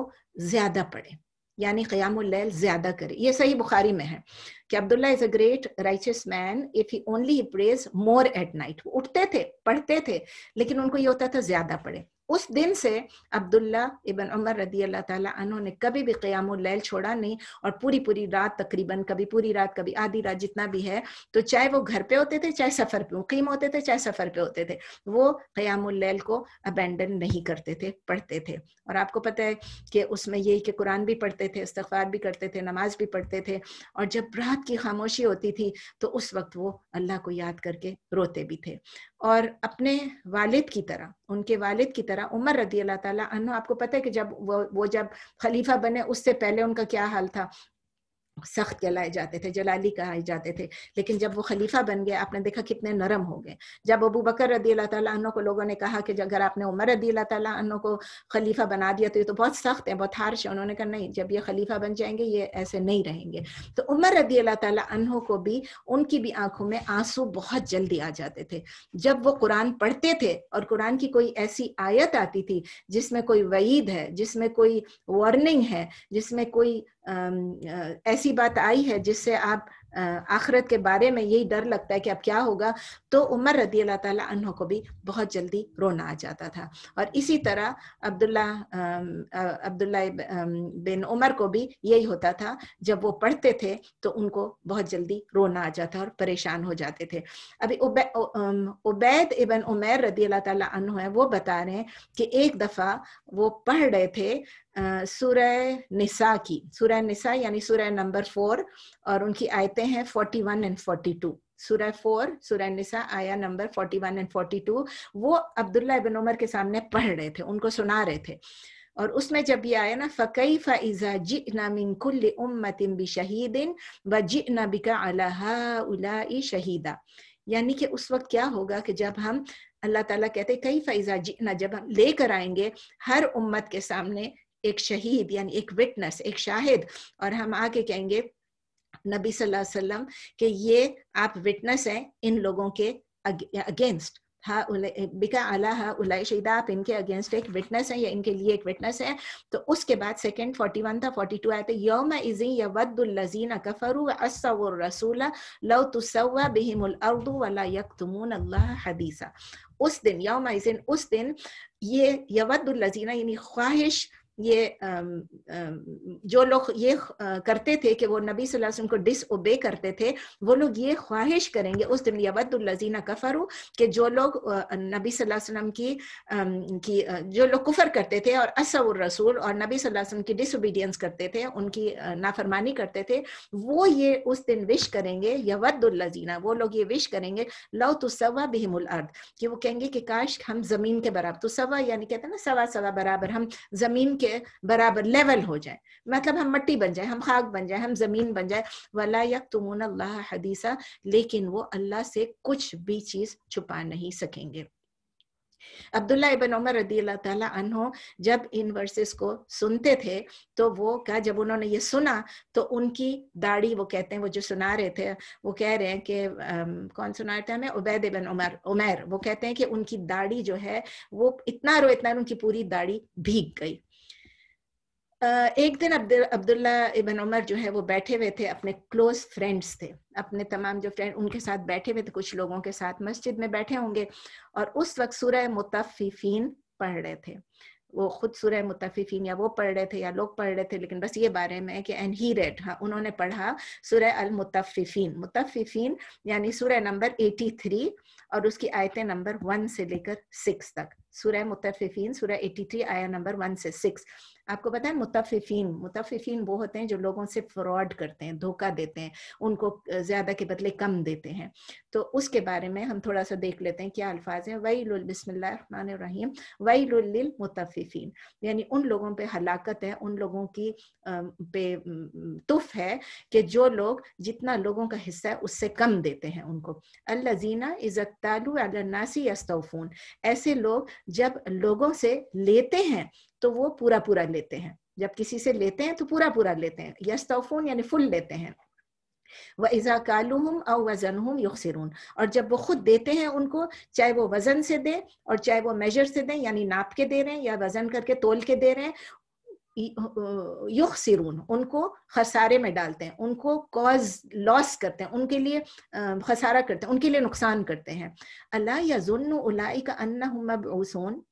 ज़्यादा पढ़े यानी कयामुल्लैल ज्यादा करे ये सही बुखारी में है कि Abdullah is a great righteous man if he only he prays more at night वो उठते थे पढ़ते थे लेकिन उनको ये होता था ज्यादा पढ़े उस दिन से अब्दुल्ला इबन उमर रदी अल्लाह तु ने कभी भी क़याम लैल छोड़ा नहीं और पूरी पूरी रात तकरीबन कभी पूरी रात कभी आधी रात जितना भी है तो चाहे वो घर पे होते थे चाहे सफ़र पे मुकीम होते थे चाहे सफ़र पे होते थे वो क़याम लैल को अबेंडन नहीं करते थे पढ़ते थे और आपको पता है कि उसमें यही कि कुरान भी पढ़ते थे इस्तार भी करते थे नमाज भी पढ़ते थे और जब रात की खामोशी होती थी तो उस वक्त वो अल्लाह को याद करके रोते भी थे और अपने वालिद की तरह उनके वालिद की तरह उमर रदी अल्लाह तला आपको पता है कि जब वो वो जब खलीफा बने उससे पहले उनका क्या हाल था सख्त जलाए जाते थे जलाली कहा जाते थे लेकिन जब वो खलीफा बन गए आपने देखा कितने नरम हो गए जब अबू बकर रदी अल्लाह को लोगों ने कहा कि अगर आपने उमर रदी अल्लाह को खलीफा बना दिया तो ये तो बहुत सख्त है बहुत हार्श है उन्होंने कहा नहीं जब ये खलीफा बन जाएंगे ये ऐसे नहीं रहेंगे तो उमर रदी अल्लाह को भी उनकी भी आंखों में आंसू बहुत जल्दी आ जाते थे जब वो कुरान पढ़ते थे और कुरान की कोई ऐसी आयत आती थी जिसमें कोई वईद है जिसमें कोई वार्निंग है जिसमें कोई ऐसी बात आई है जिससे आप आखरत के बारे में यही डर लगता है कि अब क्या होगा तो उमर रदी अल्लाह तह को भी बहुत जल्दी रोना आ जाता था और इसी तरह अब्दुल्ला अब्दुल्ला बिन उमर को भी यही होता था जब वो पढ़ते थे तो उनको बहुत जल्दी रोना आ जाता और परेशान हो जाते थे अभी उबैद इबन उमेर रदी अल्लाह तु है वो बता रहे हैं कि एक दफ़ा वो पढ़ रहे थे सूर्य निसा की सूर्य निसा यानी सूर्य नंबर फोर और उनकी आयतें हैं forty one and forty two सूर्य फोर सूर्य निसा आया number forty one and forty two वो अब्दुल्ला इबन उमर के सामने पढ़ रहे थे उनको सुना रहे थे और उसमें जब ये आया ना फ़कई फ़ाइज़ा जी जिना मिनकुल्ल उम्मतिम बि शहीदिन व जिना बिका अला शहीदा यानी कि उस वक्त क्या होगा कि जब हम अल्लाह ताला कहते कई फ़ैज़ा जिना जब हम लेकर आएंगे हर उम्मत के सामने एक शहीद यानी एक विटनेस एक शाहिद और हम आके कहेंगे नबी सल्लल्लाहु अलैहि वसल्लम कि ये आप विटनेस हैं इन लोगों के अगेंस्ट हा बिका अला हा उलाई आप इनके अगेंस्ट एक विटनेस हैं या इनके लिए एक विटनेस है तो उसके बाद सेकंड 41 था 42 आया था यौम इजी कफरू तुसवा बिहिमुल वला यक्तुमून अल्लाह हदीसा उस दिन यौम उस दिन ये यानी ख्वाहिश ये जो लोग ये करते थे कि वो नबी वसल्लम को डिसओबे करते थे वो लोग ये ख्वाहिश करेंगे उस दिन यबदुल्लजीना कफरू कि जो लोग नबी वसल्लम की, की जो लोग कुफर करते थे और असउर रसूल और नबी वसल्लम की डिसोबीडियंस करते थे उनकी नाफरमानी करते थे वो ये उस दिन विश करेंगे यवदुल्लजीना वो लोग ये विश करेंगे लव तो सवा बिहमुल अर्द कि वो कहेंगे कि काश हम जमीन के बराबर तो सवा यानी कहते हैं ना सवा सवा बराबर हम जमीन के बराबर लेवल हो जाए मतलब हम मट्टी बन जाए हम खाक बन जाए हम जमीन बन जाए वाला यक तुमन अल्लाह हदीसा लेकिन वो अल्लाह से कुछ भी चीज छुपा नहीं सकेंगे अब्दुल्ला इबन उमर रदी अल्लाह जब इन वर्सेस को सुनते थे तो वो क्या जब उन्होंने ये सुना तो उनकी दाढ़ी वो कहते हैं वो जो सुना रहे थे वो कह रहे हैं कि कौन सुना रहे थे हमें उबैद इबन उमर उमेर वो कहते हैं कि उनकी दाढ़ी जो है वो इतना रो इतना रो उनकी पूरी दाढ़ी भीग गई एक दिन अब्दुल्ला इबन उमर जो है वो बैठे हुए थे अपने क्लोज फ्रेंड्स थे अपने तमाम जो फ्रेंड उनके साथ बैठे हुए थे कुछ लोगों के साथ मस्जिद में बैठे होंगे और उस वक्त सूरह मुतफ़ीफ़ीन पढ़ रहे थे वो खुद सूरह मुतफ़ीफ़ीन या वो पढ़ रहे थे या लोग पढ़ रहे थे लेकिन बस ये बारे में कि एन ही रेड हाँ उन्होंने पढ़ा सूरह अल मुतफ़ीफ़ीन यानी सूरह नंबर 83 और उसकी आयतें नंबर वन से लेकर सिक्स तक सूर्य मुतफ़िफ़ीन सूर्य 83 आया नंबर वन से सिक्स आपको पता है मुतफ़िफ़ीन मुतफिफिन वो होते हैं जो लोगों से फ्रॉड करते हैं धोखा देते हैं उनको ज़्यादा के बदले कम देते हैं तो उसके बारे में हम थोड़ा सा देख लेते हैं क्या अल्फाज हैं वही बसमीम वही मुतफिफिन यानी उन लोगों पर हलाकत है उन लोगों की पे तुफ है कि जो लोग जितना लोगों का हिस्सा है उससे कम देते हैं उनको अल्लाजीना इज़त तालू अल्लासी ऐसे लोग जब लोगों से लेते हैं तो वो पूरा पूरा लेते हैं जब किसी से लेते हैं तो पूरा पूरा लेते हैं तोफून यानी फुल लेते हैं वह इज़ा कालूम और वज़न युसरून और जब वो खुद देते हैं उनको चाहे वो वज़न से दें और चाहे वो मेजर से दें यानी नाप के दे रहे हैं या वज़न करके तोल के दे रहे हैं युग उनको खसारे में डालते हैं उनको कॉज लॉस करते हैं उनके लिए खसारा करते हैं उनके लिए नुकसान करते हैं अल्लाह या जुन्न उलाई का अन्ना मबसून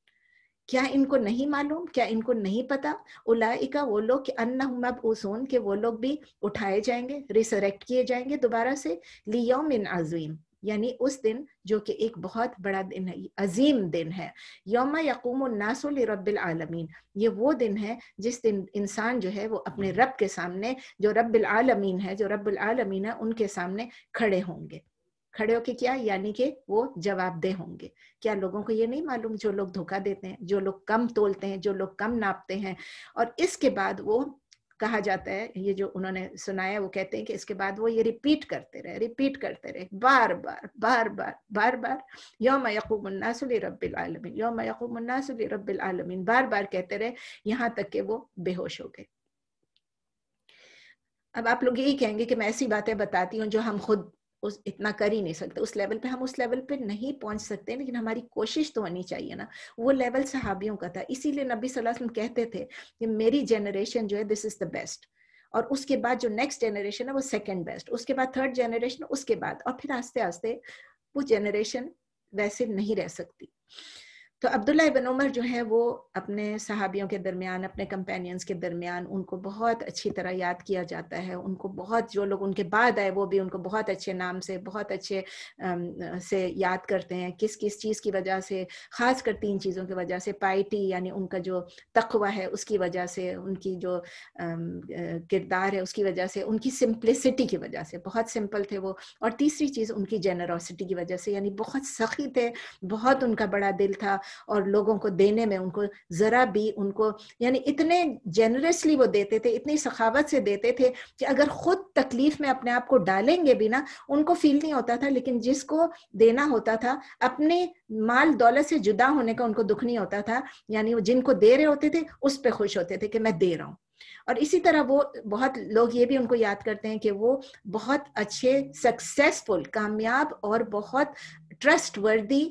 क्या इनको नहीं मालूम क्या इनको नहीं पता उलाई का वो लोग अन्ना मबसून के वो लोग भी उठाए जाएंगे रिसरेक्ट किए जाएंगे दोबारा से लियोम इन अजीम यानी उस दिन जो कि एक बहुत बड़ा दिन है अजीम दिन है योम यकूम नासुल रब्बिल आलमीन ये वो दिन है जिस दिन इंसान जो है वो अपने हम्म। रब के सामने जो रब्बिल आलमीन है जो रब्बिल आलमीन है उनके सामने खड़े होंगे खड़े होके क्या यानी कि वो जवाबदेह होंगे क्या लोगों को ये नहीं मालूम जो लोग धोखा देते हैं जो लोग कम तोलते हैं जो लोग कम नापते हैं और इसके बाद वो कहा जाता है ये जो उन्होंने सुनाया वो कहते हैं कि इसके बाद वो ये रिपीट करते रहे रिपीट करते रहे बार बार बार बार बार बार यो यकूमन्नासुल रब्बिल आलमीन योम यकूमन्नासुल रब्बिल आलमीन बार बार कहते रहे यहाँ तक के वो बेहोश हो गए अब आप लोग यही कहेंगे कि मैं ऐसी बातें बताती हूँ जो हम खुद उस इतना कर ही नहीं सकते उस लेवल पे हम उस लेवल पे नहीं पहुंच सकते लेकिन हमारी कोशिश तो होनी चाहिए ना वो लेवल सहाबियों का था इसीलिए नबी सल्लल्लाहु अलैहि वसल्लम कहते थे कि मेरी जनरेशन जो है दिस इज द बेस्ट और उसके बाद जो नेक्स्ट जनरेशन है वो सेकेंड बेस्ट उसके बाद थर्ड जनरेशन उसके बाद और फिर आस्ते आस्ते वो जनरेशन वैसे नहीं रह सकती तो अब्दुल्ला इबन उमर जो है वो अपने सहाबियों के दरमियान अपने कंपेनियंस के दरमियान उनको बहुत अच्छी तरह याद किया जाता है उनको बहुत जो लोग उनके बाद आए वो भी उनको बहुत अच्छे नाम से बहुत अच्छे से याद करते हैं किस किस चीज़ की वजह से ख़ास कर तीन चीज़ों की वजह से पाइटी यानी उनका जो तखवा है उसकी वजह से उनकी जो किरदार है उसकी वजह से उनकी सिंप्लिसिटी की वजह से बहुत सिंपल थे वो और तीसरी चीज़ उनकी जेनरोसिटी की वजह से यानी बहुत सखी थे बहुत उनका बड़ा दिल था और लोगों को देने में उनको ज़रा भी उनको यानी इतने जेनरसली वो देते थे इतनी सखावत से देते थे कि अगर खुद तकलीफ में अपने आप को डालेंगे भी ना उनको फील नहीं होता था लेकिन जिसको देना होता था अपने माल दौलत से जुदा होने का उनको दुख नहीं होता था यानी वो जिनको दे रहे होते थे उस पर खुश होते थे कि मैं दे रहा हूँ और इसी तरह वो बहुत लोग ये भी उनको याद करते हैं कि वो बहुत अच्छे सक्सेसफुल कामयाब और बहुत ट्रस्ट वर्दी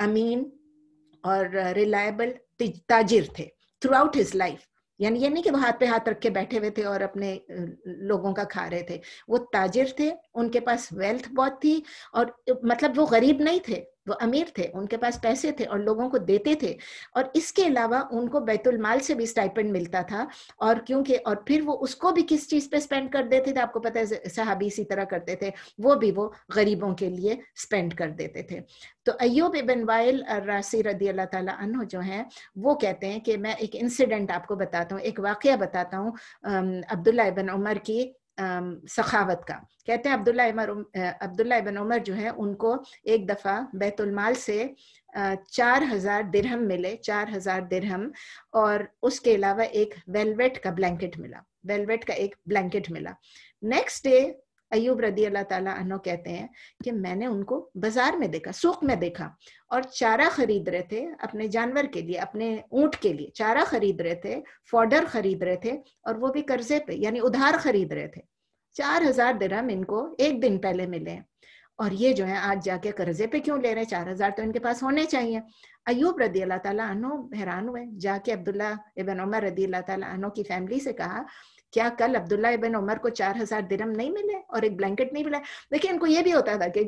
अमीन और रिलायबल ताजिर थे थ्रू आउट हिज लाइफ यानी ये नहीं कि वो हाथ पे हाथ रख के बैठे हुए थे और अपने लोगों का खा रहे थे वो ताजिर थे उनके पास वेल्थ बहुत थी और मतलब वो गरीब नहीं थे वो अमीर थे उनके पास पैसे थे और लोगों को देते थे और इसके अलावा उनको बैतुल माल से भी स्टाइपेंड मिलता था और क्योंकि और फिर वो उसको भी किस चीज़ पे स्पेंड कर देते थे आपको पता है सहाबी इसी तरह करते थे वो भी वो गरीबों के लिए स्पेंड कर देते थे तो अयूब इबन वायल रासी रदी अल्लाह अनु जो हैं वो कहते हैं कि मैं एक इंसिडेंट आपको बताता हूँ एक वाक्य बताता हूँ अब्दुल्ला इबन उमर की सखावत का कहते हैं अब्दुल्ला इमर अब्दुल्ला इबन उमर जो है उनको एक दफ़ा बैतुलमाल से चार हज़ार दिरहम मिले चार हज़ार दिरहम और उसके अलावा एक वेलवेट का ब्लैंकेट मिला वेलवेट का एक ब्लैंकेट मिला नेक्स्ट डे अयुब रदी अल्लाह ताला अनो कहते हैं कि मैंने उनको बाजार में देखा सूख में देखा और चारा खरीद रहे थे अपने जानवर के लिए अपने ऊँट के लिए चारा खरीद रहे थे फॉर्डर खरीद रहे थे और वो भी कर्जे पे यानी उधार खरीद रहे थे चार हजार दरम इनको एक दिन पहले मिले और ये जो है आज जाके कर्जे पे क्यों ले रहे हैं चार हजार तो इनके पास होने चाहिए अयूब रदी अल्लाह तला हैरान हुए जाके अब्दुल्ला इबन उमर रदी अल्लाह तला की फैमिली से कहा क्या कल अब्दुल्ला इबन उमर को चार हजार दिरम नहीं मिले और एक ब्लैंकेट नहीं मिला देखिए इनको ये भी होता था कि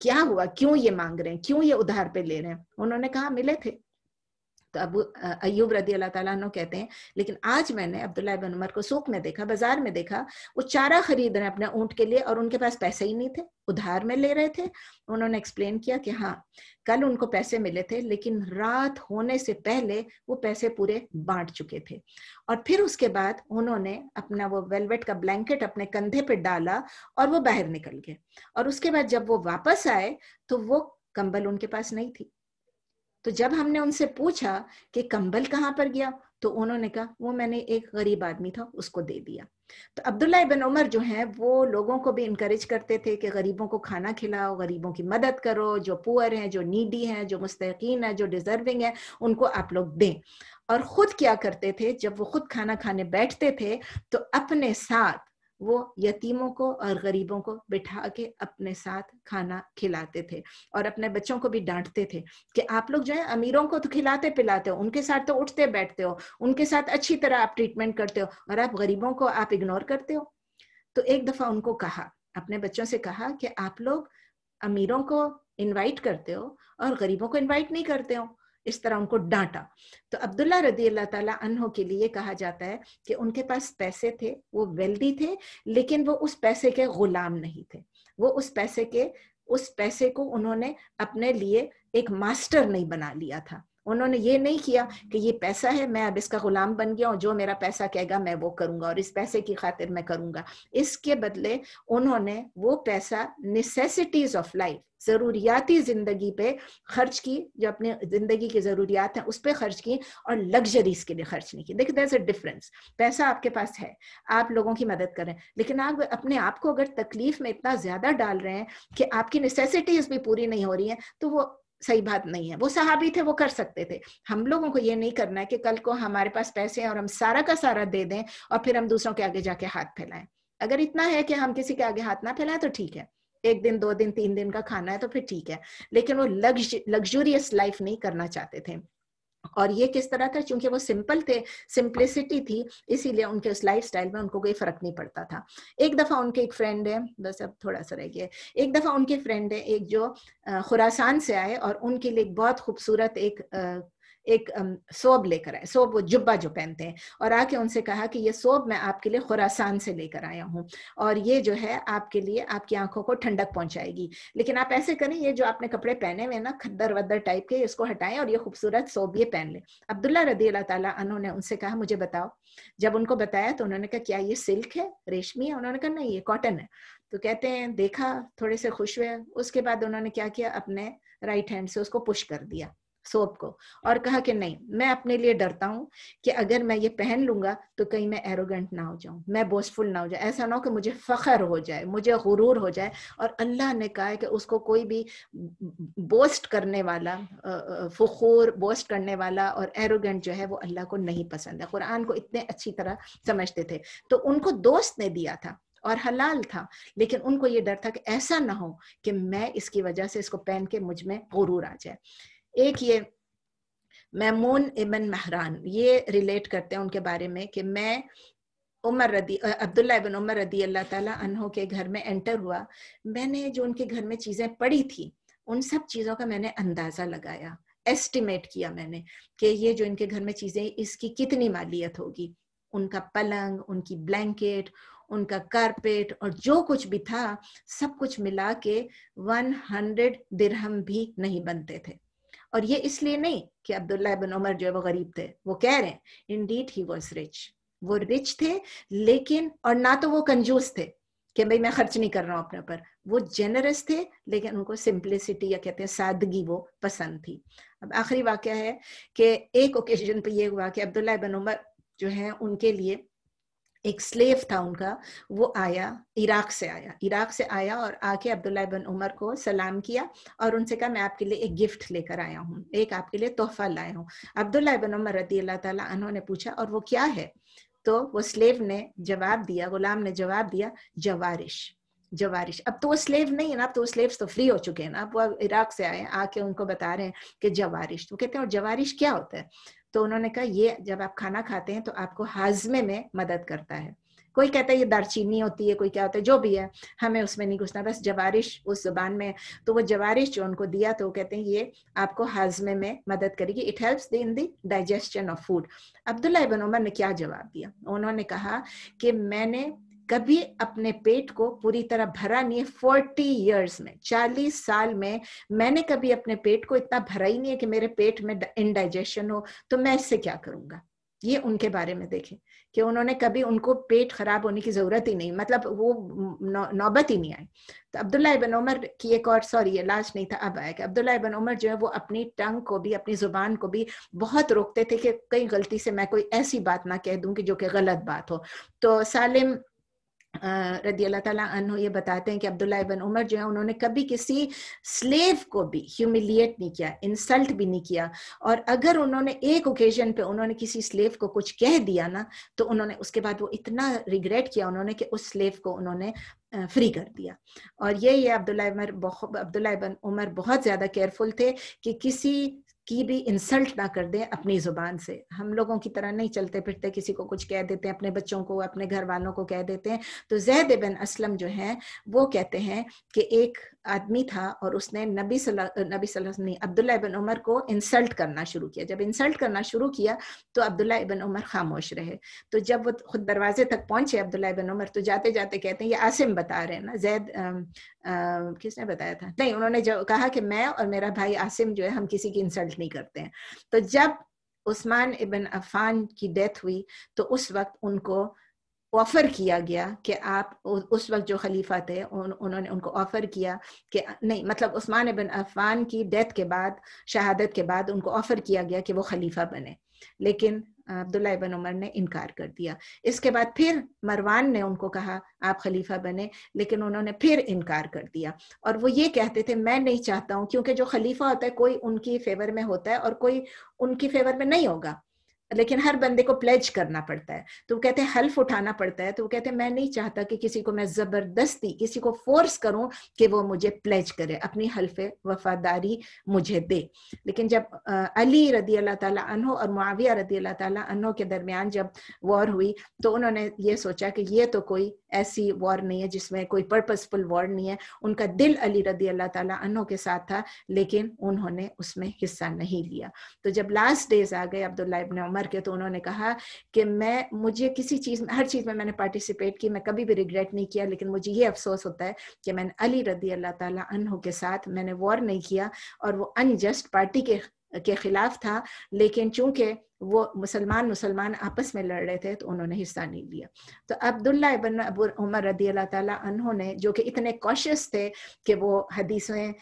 क्या हुआ क्यों ये मांग रहे हैं क्यों ये उधार पे ले रहे हैं उन्होंने कहा मिले थे तो अबू अयूब रदी अल्लाह तला कहते हैं लेकिन आज मैंने अब्दुल्ला बिन उमर को सूख में देखा बाजार में देखा वो चारा खरीद रहे हैं अपने ऊँट के लिए और उनके पास पैसे ही नहीं थे उधार में ले रहे थे उन्होंने एक्सप्लेन किया कि हाँ कल उनको पैसे मिले थे लेकिन रात होने से पहले वो पैसे पूरे बांट चुके थे और फिर उसके बाद उन्होंने अपना वो वेलवेट का ब्लैंकेट अपने कंधे पर डाला और वो बाहर निकल गए और उसके बाद जब वो वापस आए तो वो कंबल उनके पास नहीं थी तो जब हमने उनसे पूछा कि कंबल कहाँ पर गया तो उन्होंने कहा वो मैंने एक गरीब आदमी था उसको दे दिया तो अब्दुल्ला बिन उमर जो है वो लोगों को भी इनक्रेज करते थे कि गरीबों को खाना खिलाओ गरीबों की मदद करो जो पुअर हैं जो नीडी हैं जो मुस्तकिन हैं जो डिजर्विंग हैं उनको आप लोग दें और ख़ुद क्या करते थे जब वो खुद खाना खाने बैठते थे तो अपने साथ वो यतीमों को और गरीबों को बिठा के अपने साथ खाना खिलाते थे और अपने बच्चों को भी डांटते थे कि आप लोग जो है अमीरों को तो खिलाते पिलाते हो उनके साथ तो उठते बैठते हो उनके साथ अच्छी तरह आप ट्रीटमेंट करते हो और आप गरीबों को आप इग्नोर करते हो तो एक दफा उनको कहा अपने बच्चों से कहा कि आप लोग अमीरों को इन्वाइट करते हो और गरीबों को इन्वाइट नहीं करते हो इस तरह उनको डांटा तो अब्दुल्ला रदी अल्लाह ताला अनहो के लिए कहा जाता है कि उनके पास पैसे थे वो वेल्दी थे लेकिन वो उस पैसे के गुलाम नहीं थे वो उस पैसे के उस पैसे को उन्होंने अपने लिए एक मास्टर नहीं बना लिया था उन्होंने ये नहीं किया कि ये पैसा है मैं अब इसका गुलाम बन गया और जो मेरा पैसा कहेगा मैं वो करूंगा और इस पैसे की खातिर मैं करूंगा इसके बदले उन्होंने वो पैसा नेसेसिटीज ऑफ लाइफ जरूरियाती जिंदगी पे खर्च की जो अपने जिंदगी की जरूरियात है उस पर खर्च की और लग्जरीज के लिए खर्च नहीं की देखिए दैट्स अ डिफरेंस पैसा आपके पास है आप लोगों की मदद करें लेकिन आप अपने आप को अगर तकलीफ में इतना ज्यादा डाल रहे हैं कि आपकी नेसेसिटीज भी पूरी नहीं हो रही है तो वो सही बात नहीं है वो सहाबी थे वो कर सकते थे हम लोगों को ये नहीं करना है कि कल को हमारे पास पैसे हैं और हम सारा का सारा दे दें और फिर हम दूसरों के आगे जाके हाथ फैलाएं अगर इतना है कि हम किसी के आगे हाथ ना फैलाएं तो ठीक है एक दिन दो दिन तीन दिन का खाना है तो फिर ठीक है लेकिन वो लग्ज लग्जूरियस लाइफ नहीं करना चाहते थे और ये किस तरह था चूंकि वो सिंपल थे सिंप्लिसिटी थी इसीलिए उनके उस लाइफ स्टाइल में उनको कोई फर्क नहीं पड़ता था एक दफा उनके एक फ्रेंड है बस अब थोड़ा सा रह गया एक दफा उनके फ्रेंड है एक जो खुरासान से आए और उनके लिए बहुत खूबसूरत एक एक सोब लेकर आए सोब वो जुब्बा जो पहनते हैं और आके उनसे कहा कि ये सोब मैं आपके लिए खुरासान से लेकर आया हूँ और ये जो है आपके लिए आपकी आंखों को ठंडक पहुंचाएगी लेकिन आप ऐसे करें ये जो आपने कपड़े पहने हुए ना खद्दर वद्दर टाइप के इसको हटाएं और ये खूबसूरत सोब ये पहन ले अब्दुल्ला रदी अल्लाह तला ने उनसे कहा मुझे बताओ जब उनको बताया तो उन्होंने कहा क्या ये सिल्क है रेशमी है उन्होंने कहा नहीं ये कॉटन है तो कहते हैं देखा थोड़े से खुश हुए उसके बाद उन्होंने क्या किया अपने राइट हैंड से उसको पुश कर दिया सोप को और कहा कि नहीं मैं अपने लिए डरता हूं कि अगर मैं ये पहन लूंगा तो कहीं मैं एरोगेंट ना हो जाऊं मैं बोस्टफुल ना हो जाए ऐसा ना हो कि मुझे फखर हो जाए मुझे गुरूर हो जाए और अल्लाह ने कहा है कि उसको कोई भी बोस्ट करने वाला फखूर बोस्ट करने वाला और एरोगेंट जो है वो अल्लाह को नहीं पसंद है कुरान को इतने अच्छी तरह समझते थे तो उनको दोस्त ने दिया था और हलाल था लेकिन उनको ये डर था कि ऐसा ना हो कि मैं इसकी वजह से इसको पहन के मुझ में गुरूर आ जाए एक ये मैमून इबन महरान ये रिलेट करते हैं उनके बारे में कि मैं उमर रदी अब्दुल्ला इबन उमर रदी अल्लाह ताला अनहो के घर में एंटर हुआ मैंने जो उनके घर में चीज़ें पड़ी थी उन सब चीज़ों का मैंने अंदाज़ा लगाया एस्टिमेट किया मैंने कि ये जो इनके घर में चीज़ें इसकी कितनी मालियत होगी उनका पलंग उनकी ब्लैंकेट उनका कारपेट और जो कुछ भी था सब कुछ मिला के हंड्रेड दिरहम भी नहीं बनते थे और ये इसलिए नहीं कि अब्दुल्ला बिन उमर जो है वो गरीब थे वो कह रहे हैं indeed he was rich वो रिच थे लेकिन और ना तो वो कंजूस थे कि भाई मैं खर्च नहीं कर रहा हूँ अपने ऊपर वो जेनरस थे लेकिन उनको सिंप्लिसिटी या कहते हैं सादगी वो पसंद थी अब आखिरी वाक्य है कि एक ओकेजन पे ये हुआ कि अब्दुल्ला बिन उमर जो है उनके लिए एक स्लेव था उनका वो आया इराक से आया इराक से आया और आके अब्दुल्ला बिन उमर को सलाम किया और उनसे कहा मैं आपके लिए एक गिफ्ट लेकर आया हूँ एक आपके लिए तोहफा लाया हूँ अब्दुल्ला बिन उमर रदी अल्लाह ताला उन्होंने पूछा और वो क्या है तो वो स्लेव ने जवाब दिया गुलाम ने जवाब दिया जवारिश जवारिश अब तो वो स्लेव नहीं है ना अब तो स्लेव तो फ्री हो चुके हैं ना अब वो इराक से आए आके उनको बता रहे हैं कि जवारिश तो कहते हैं और जवारिश क्या होता है तो उन्होंने कहा ये जब आप खाना खाते हैं तो आपको हाजमे में मदद करता है कोई कहता है ये दारचीनी होती है कोई क्या होता है जो भी है हमें उसमें नहीं घुसना बस जवारिश उस जबान में तो वो जवारिश जो उनको दिया तो वो कहते हैं ये आपको हाजमे में मदद करेगी it helps in the digestion of food Abdullah ibn Umar ने क्या जवाब दिया उन्होंने कहा कि मैंने कभी अपने पेट को पूरी तरह भरा नहीं है फोर्टी ईयर्स में चालीस साल में मैंने कभी अपने पेट को इतना भरा ही नहीं है कि मेरे पेट में इनडाइजेशन हो तो मैं इससे क्या करूंगा ये उनके बारे में देखें कि उन्होंने कभी उनको पेट खराब होने की जरूरत ही नहीं मतलब वो नौबत ही नहीं आई तो अब्दुल्ला इबन उमर की एक और सॉरी ये लास्ट नहीं था अब आया कि अब्दुल्ला इबन उमर जो है वो अपनी टंग को भी अपनी जुबान को भी बहुत रोकते थे कि कहीं गलती से मैं कोई ऐसी बात ना कह दूं कि जो कि गलत बात हो तो सालिम रदी अल्लाह ताला अनहु ये बताते हैं कि अब्दुल्ला इबन उमर जो है उन्होंने कभी किसी स्लेव को भी ह्यूमिलिएट नहीं किया इंसल्ट भी नहीं किया और अगर उन्होंने एक ओकेजन पे उन्होंने किसी स्लेव को कुछ कह दिया ना तो उन्होंने उसके बाद वो इतना रिग्रेट किया उन्होंने कि उस स्लेव को उन्होंने फ्री कर दिया और ये ये अब्दुल्ला उमर अब्दुल्ला इबन उमर बहुत ज़्यादा केयरफुल थे कि किसी की भी इंसल्ट ना कर दें अपनी ज़ुबान से हम लोगों की तरह नहीं चलते फिरते किसी को कुछ कह देते हैं अपने बच्चों को अपने घर वालों को कह देते हैं तो जैद बिन असलम जो है वो कहते हैं कि एक आदमी था और उसने नबी नबी सल्लल्लाहु अब्दुल्ला इबन उमर को इंसल्ट करना शुरू किया जब इंसल्ट करना शुरू किया तो अब्दुल्ला इबन उमर खामोश रहे तो जब वो खुद दरवाजे तक पहुंचे अब्दुल्ला इबन उमर तो जाते जाते कहते हैं ये आसिम बता रहे हैं ना जैद किसने बताया था नहीं उन्होंने जो कहा कि मैं और मेरा भाई आसिम जो है हम किसी की इंसल्ट नहीं करते हैं तो जब उस्मान इबन अफान की डेथ हुई तो उस वक्त उनको ऑफर किया गया कि आप उस वक्त जो खलीफा थे उन, उन्होंने उनको ऑफर किया कि नहीं मतलब उस्मान बिन अफान की डेथ के बाद शहादत के बाद उनको ऑफर किया गया कि वो खलीफा बने लेकिन अब्दुल्ला बिन उमर ने इनकार कर दिया इसके बाद फिर मरवान ने उनको कहा आप खलीफा बने लेकिन उन्होंने फिर इनकार कर दिया और वो ये कहते थे मैं नहीं चाहता हूँ क्योंकि जो खलीफा होता है कोई उनकी फेवर में होता है और कोई उनकी फेवर में नहीं होगा लेकिन हर बंदे को प्लेज करना पड़ता है तो वो कहते हैं हल्फ उठाना पड़ता है तो वो कहते हैं मैं नहीं चाहता कि किसी को मैं जबरदस्ती किसी को फोर्स करूं कि वो मुझे प्लेज करे अपनी हल्फ वफादारी मुझे दे लेकिन जब अली रदी अल्लाह ताला अनहो और मुआविया रदी अल्लाह ताला अनहो के दरमियान जब वॉर हुई तो उन्होंने ये सोचा कि ये तो कोई ऐसी वॉर नहीं है जिसमें कोई पर्पजफुल वॉर नहीं है उनका दिल अली रदी अल्लाह ताला अनहो के साथ था लेकिन उन्होंने उसमें हिस्सा नहीं लिया तो जब लास्ट डेज आ गए अब्दुल्ला इबन उमर भर के तो उन्होंने कहा कि मैं मुझे किसी चीज़ में हर चीज़ में मैंने पार्टिसिपेट की मैं कभी भी रिग्रेट नहीं किया लेकिन मुझे ये अफसोस होता है कि मैंने अली रदी अल्लाह तला के साथ मैंने वॉर नहीं किया और वो अनजस्ट पार्टी के के खिलाफ था लेकिन चूंकि वो मुसलमान मुसलमान आपस में लड़ रहे थे तो उन्होंने हिस्सा नहीं लिया तो अब्दुल्ला इबन उमर रदी अल्लाह ताला उन्होंने जो कि इतने कॉशियस थे कि वो हदीसें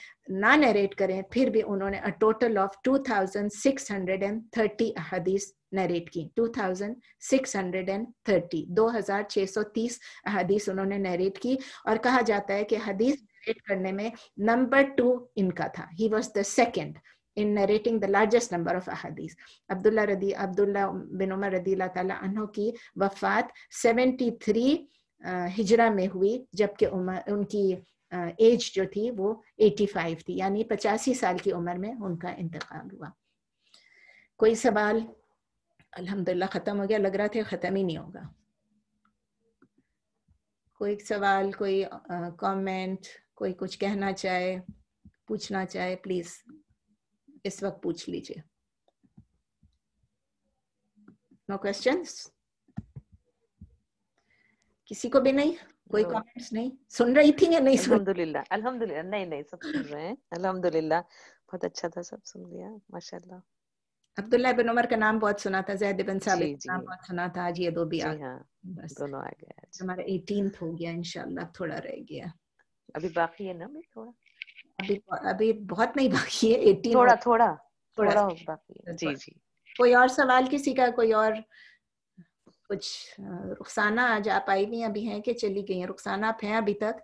ना नरेट करें फिर भी उन्होंने अ टोटल ऑफ 2630 हदीस नरेट की 2630 2630 हदीस उन्होंने नरेट की और कहा जाता है कि हदीस नरेट करने में नंबर टू इनका था he was the second in narrating the largest number of ahadith. Abdullah Radi, Abdullah bin Umar Radi ta'ala anhu की वफात 73 हिजरा में हुई जबकि उमर उनकी एज जो थी वो 85 थी यानी पचासी साल की उम्र में उनका इंतकाल हुआ कोई सवाल अल्हम्दुलिल्लाह ख़त्म हो गया लग रहा था ख़त्म ही नहीं होगा कोई सवाल कोई कमेंट कोई कुछ कहना चाहे पूछना चाहे प्लीज़ इस वक्त पूछ लीजिए नो क्वेश्चन किसी को भी नहीं कोई कमेंट्स no. नहीं सुन रही थी या नहीं अल्हम्दुलिल्लाह अल्हम्दुलिल्लाह नहीं नहीं सब सुन रहे हैं अल्हम्दुलिल्लाह बहुत अच्छा था सब सुन लिया माशाल्लाह अब्दुल्ला बिन उमर का नाम बहुत सुना था जैद बिन साबित का नाम बहुत सुना था आज ये दो भी आ गए हाँ, बस दोनों आ गए हमारा 18th हो गया इंशाल्लाह थोड़ा रह गया अभी बाकी है ना मेरे थोड़ा अभी तो, अभी बहुत नहीं बाकी है एटीन थोड़ा थोड़ा थोड़ा, थोड़ा बाकी है जी जी कोई और सवाल किसी का कोई और कुछ रुखसाना आज आप आई हुई अभी हैं कि चली गई हैं रुखसाना आप हैं अभी तक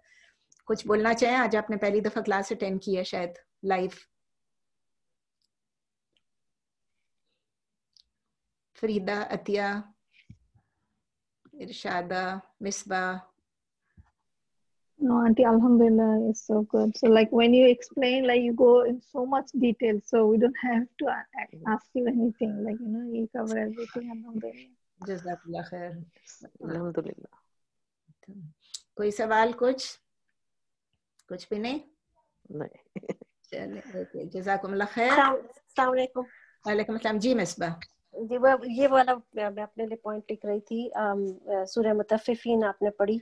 कुछ बोलना चाहें आज आपने पहली दफा क्लास अटेंड की है शायद live Farida Atiya Irshada Misba No, Auntie, Alhamdulillah is so good. So, like when you explain, like you go in so much detail, so we don't have to ask you anything. Like you know, you cover everything. Alhamdulillah. Jazakallah khair. Alhamdulillah. कोई सवाल कुछ कुछ भी नहीं नहीं चलिए जजाकुम खैर अस्सलाम वालेकुम वालेकुम जी मिसबा जी वो ये वाला मैं अपने लिए पॉइंट लिख रही थी सूर्य मुतफ़िफ़ीन आपने पढ़ी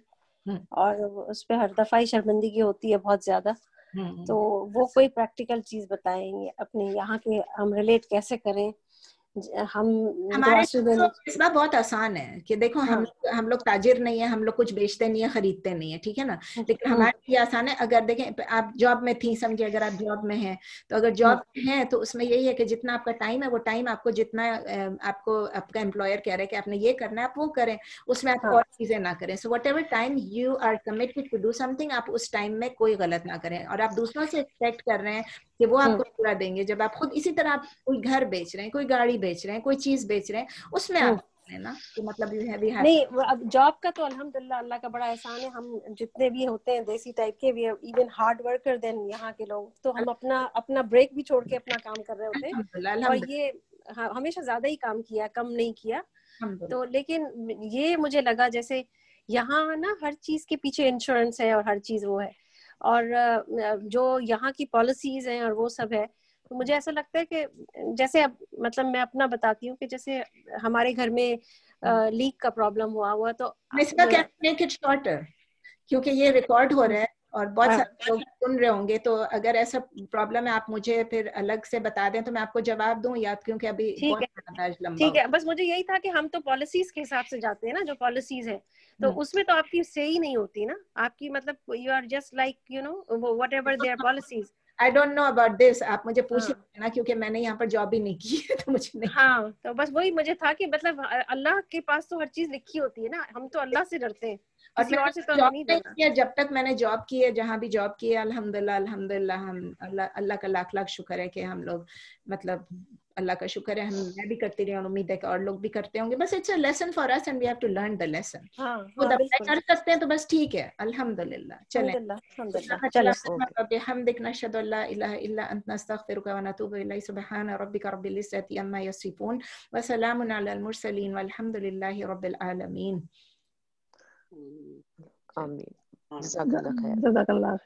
हम्म। और उस पर हर दफा ही शर्मिंदगी होती है बहुत ज्यादा हम्म, हम्म। तो वो कोई प्रैक्टिकल चीज बताएंगे अपने यहाँ के हम रिलेट कैसे करें हम हमारे तो इस बार बहुत आसान है कि देखो हाँ. हम हम लोग ताजिर नहीं है हम लोग कुछ बेचते नहीं है खरीदते नहीं है ठीक है ना अच्छा। लेकिन हाँ। हमारे लिए आसान है अगर देखें आप जॉब में थी समझे अगर आप जॉब में हैं तो अगर जॉब हाँ। है तो उसमें यही है कि जितना आपका टाइम है वो टाइम आपको जितना आपको आपका एम्प्लॉयर कह रहा है कि आपने ये करना है आप वो करें उसमें आप हाँ। और चीजें ना करें so whatever time you are committed to do something आप उस टाइम में कोई गलत ना करें और आप दूसरों से एक्सपेक्ट कर रहे हैं कि वो आपको पूरा देंगे जब आप खुद इसी तरह आप कोई घर बेच रहे हैं कोई गाड़ी बेच रहे हैं कोई चीज बेच रहे हैं उसमें हम्म। आप ना कि तो मतलब यू हैव हैव नहीं अब जॉब का तो अल्हम्दुलिल्लाह अल्लाह का बड़ा एहसान है हम जितने भी होते हैं देसी टाइप के we even hard worker then यहाँ के लोग तो हम अपना अपना ब्रेक भी छोड़ के अपना काम कर रहे होते हैं और ये हाँ, हमेशा ज्यादा ही काम किया कम नहीं किया तो लेकिन ये मुझे लगा जैसे यहाँ ना हर चीज के पीछे इंश्योरेंस है और हर चीज वो है और जो यहाँ की पॉलिसीज हैं और वो सब है तो मुझे ऐसा लगता है कि जैसे अब मतलब मैं अपना बताती हूँ कि जैसे हमारे घर में हम्म। लीक का प्रॉब्लम हुआ हुआ तो इसका क्या शॉर्टर क्योंकि ये रिकॉर्ड हो रहा है और बहुत हाँ, सारे लोग सुन रहे होंगे तो अगर ऐसा प्रॉब्लम है आप मुझे फिर अलग से बता दें तो मैं आपको जवाब दूं याद क्योंकि अभी ठीक है ठीक है बस मुझे यही था कि हम तो पॉलिसीज के हिसाब से जाते हैं ना जो पॉलिसीज है तो हम्म। उसमें तो आपकी से ही नहीं होती ना आपकी मतलब you are just like you know whatever their policies I don't know about this आप मुझे पूछ ही हाँ. ना क्योंकि मैंने यहाँ पर जॉब भी नहीं की है तो मुझे नहीं हाँ तो बस वही मुझे था कि मतलब अल्लाह के पास तो हर चीज लिखी होती है ना हम तो अल्लाह से डरते हैं और मैं से तो, तो नहीं किया जब तक मैंने जॉब की है जहाँ भी जॉब की है अल्हम्दुलिल्लाह अल्हम्दुलिल्लाह हम अल्लाह अल्लाह का लाख लाख शुक्र है कि हम लोग मतलब अल्लाह का शुक्र है हम मैं भी करती रही और उम्मीद है कि और लोग भी करते होंगे बस it's a lesson for us and we have to learn the lesson खुद अप्लाई कर सकते हैं तो बस ठीक है अल्हम्दुलिल्लाह चले चलें हम देखना शद इल्ला अंत अस्तगफिरुका व नतूबु इलैहि सुभान रब्बिका रब्बिल इज्जति अम्मा यसिफून व सलामुन अलल मुरसलीन व वल्हम्दुलिल्लाहि रब्बिल आलमीन आमीन हाँ। जजाकल्ला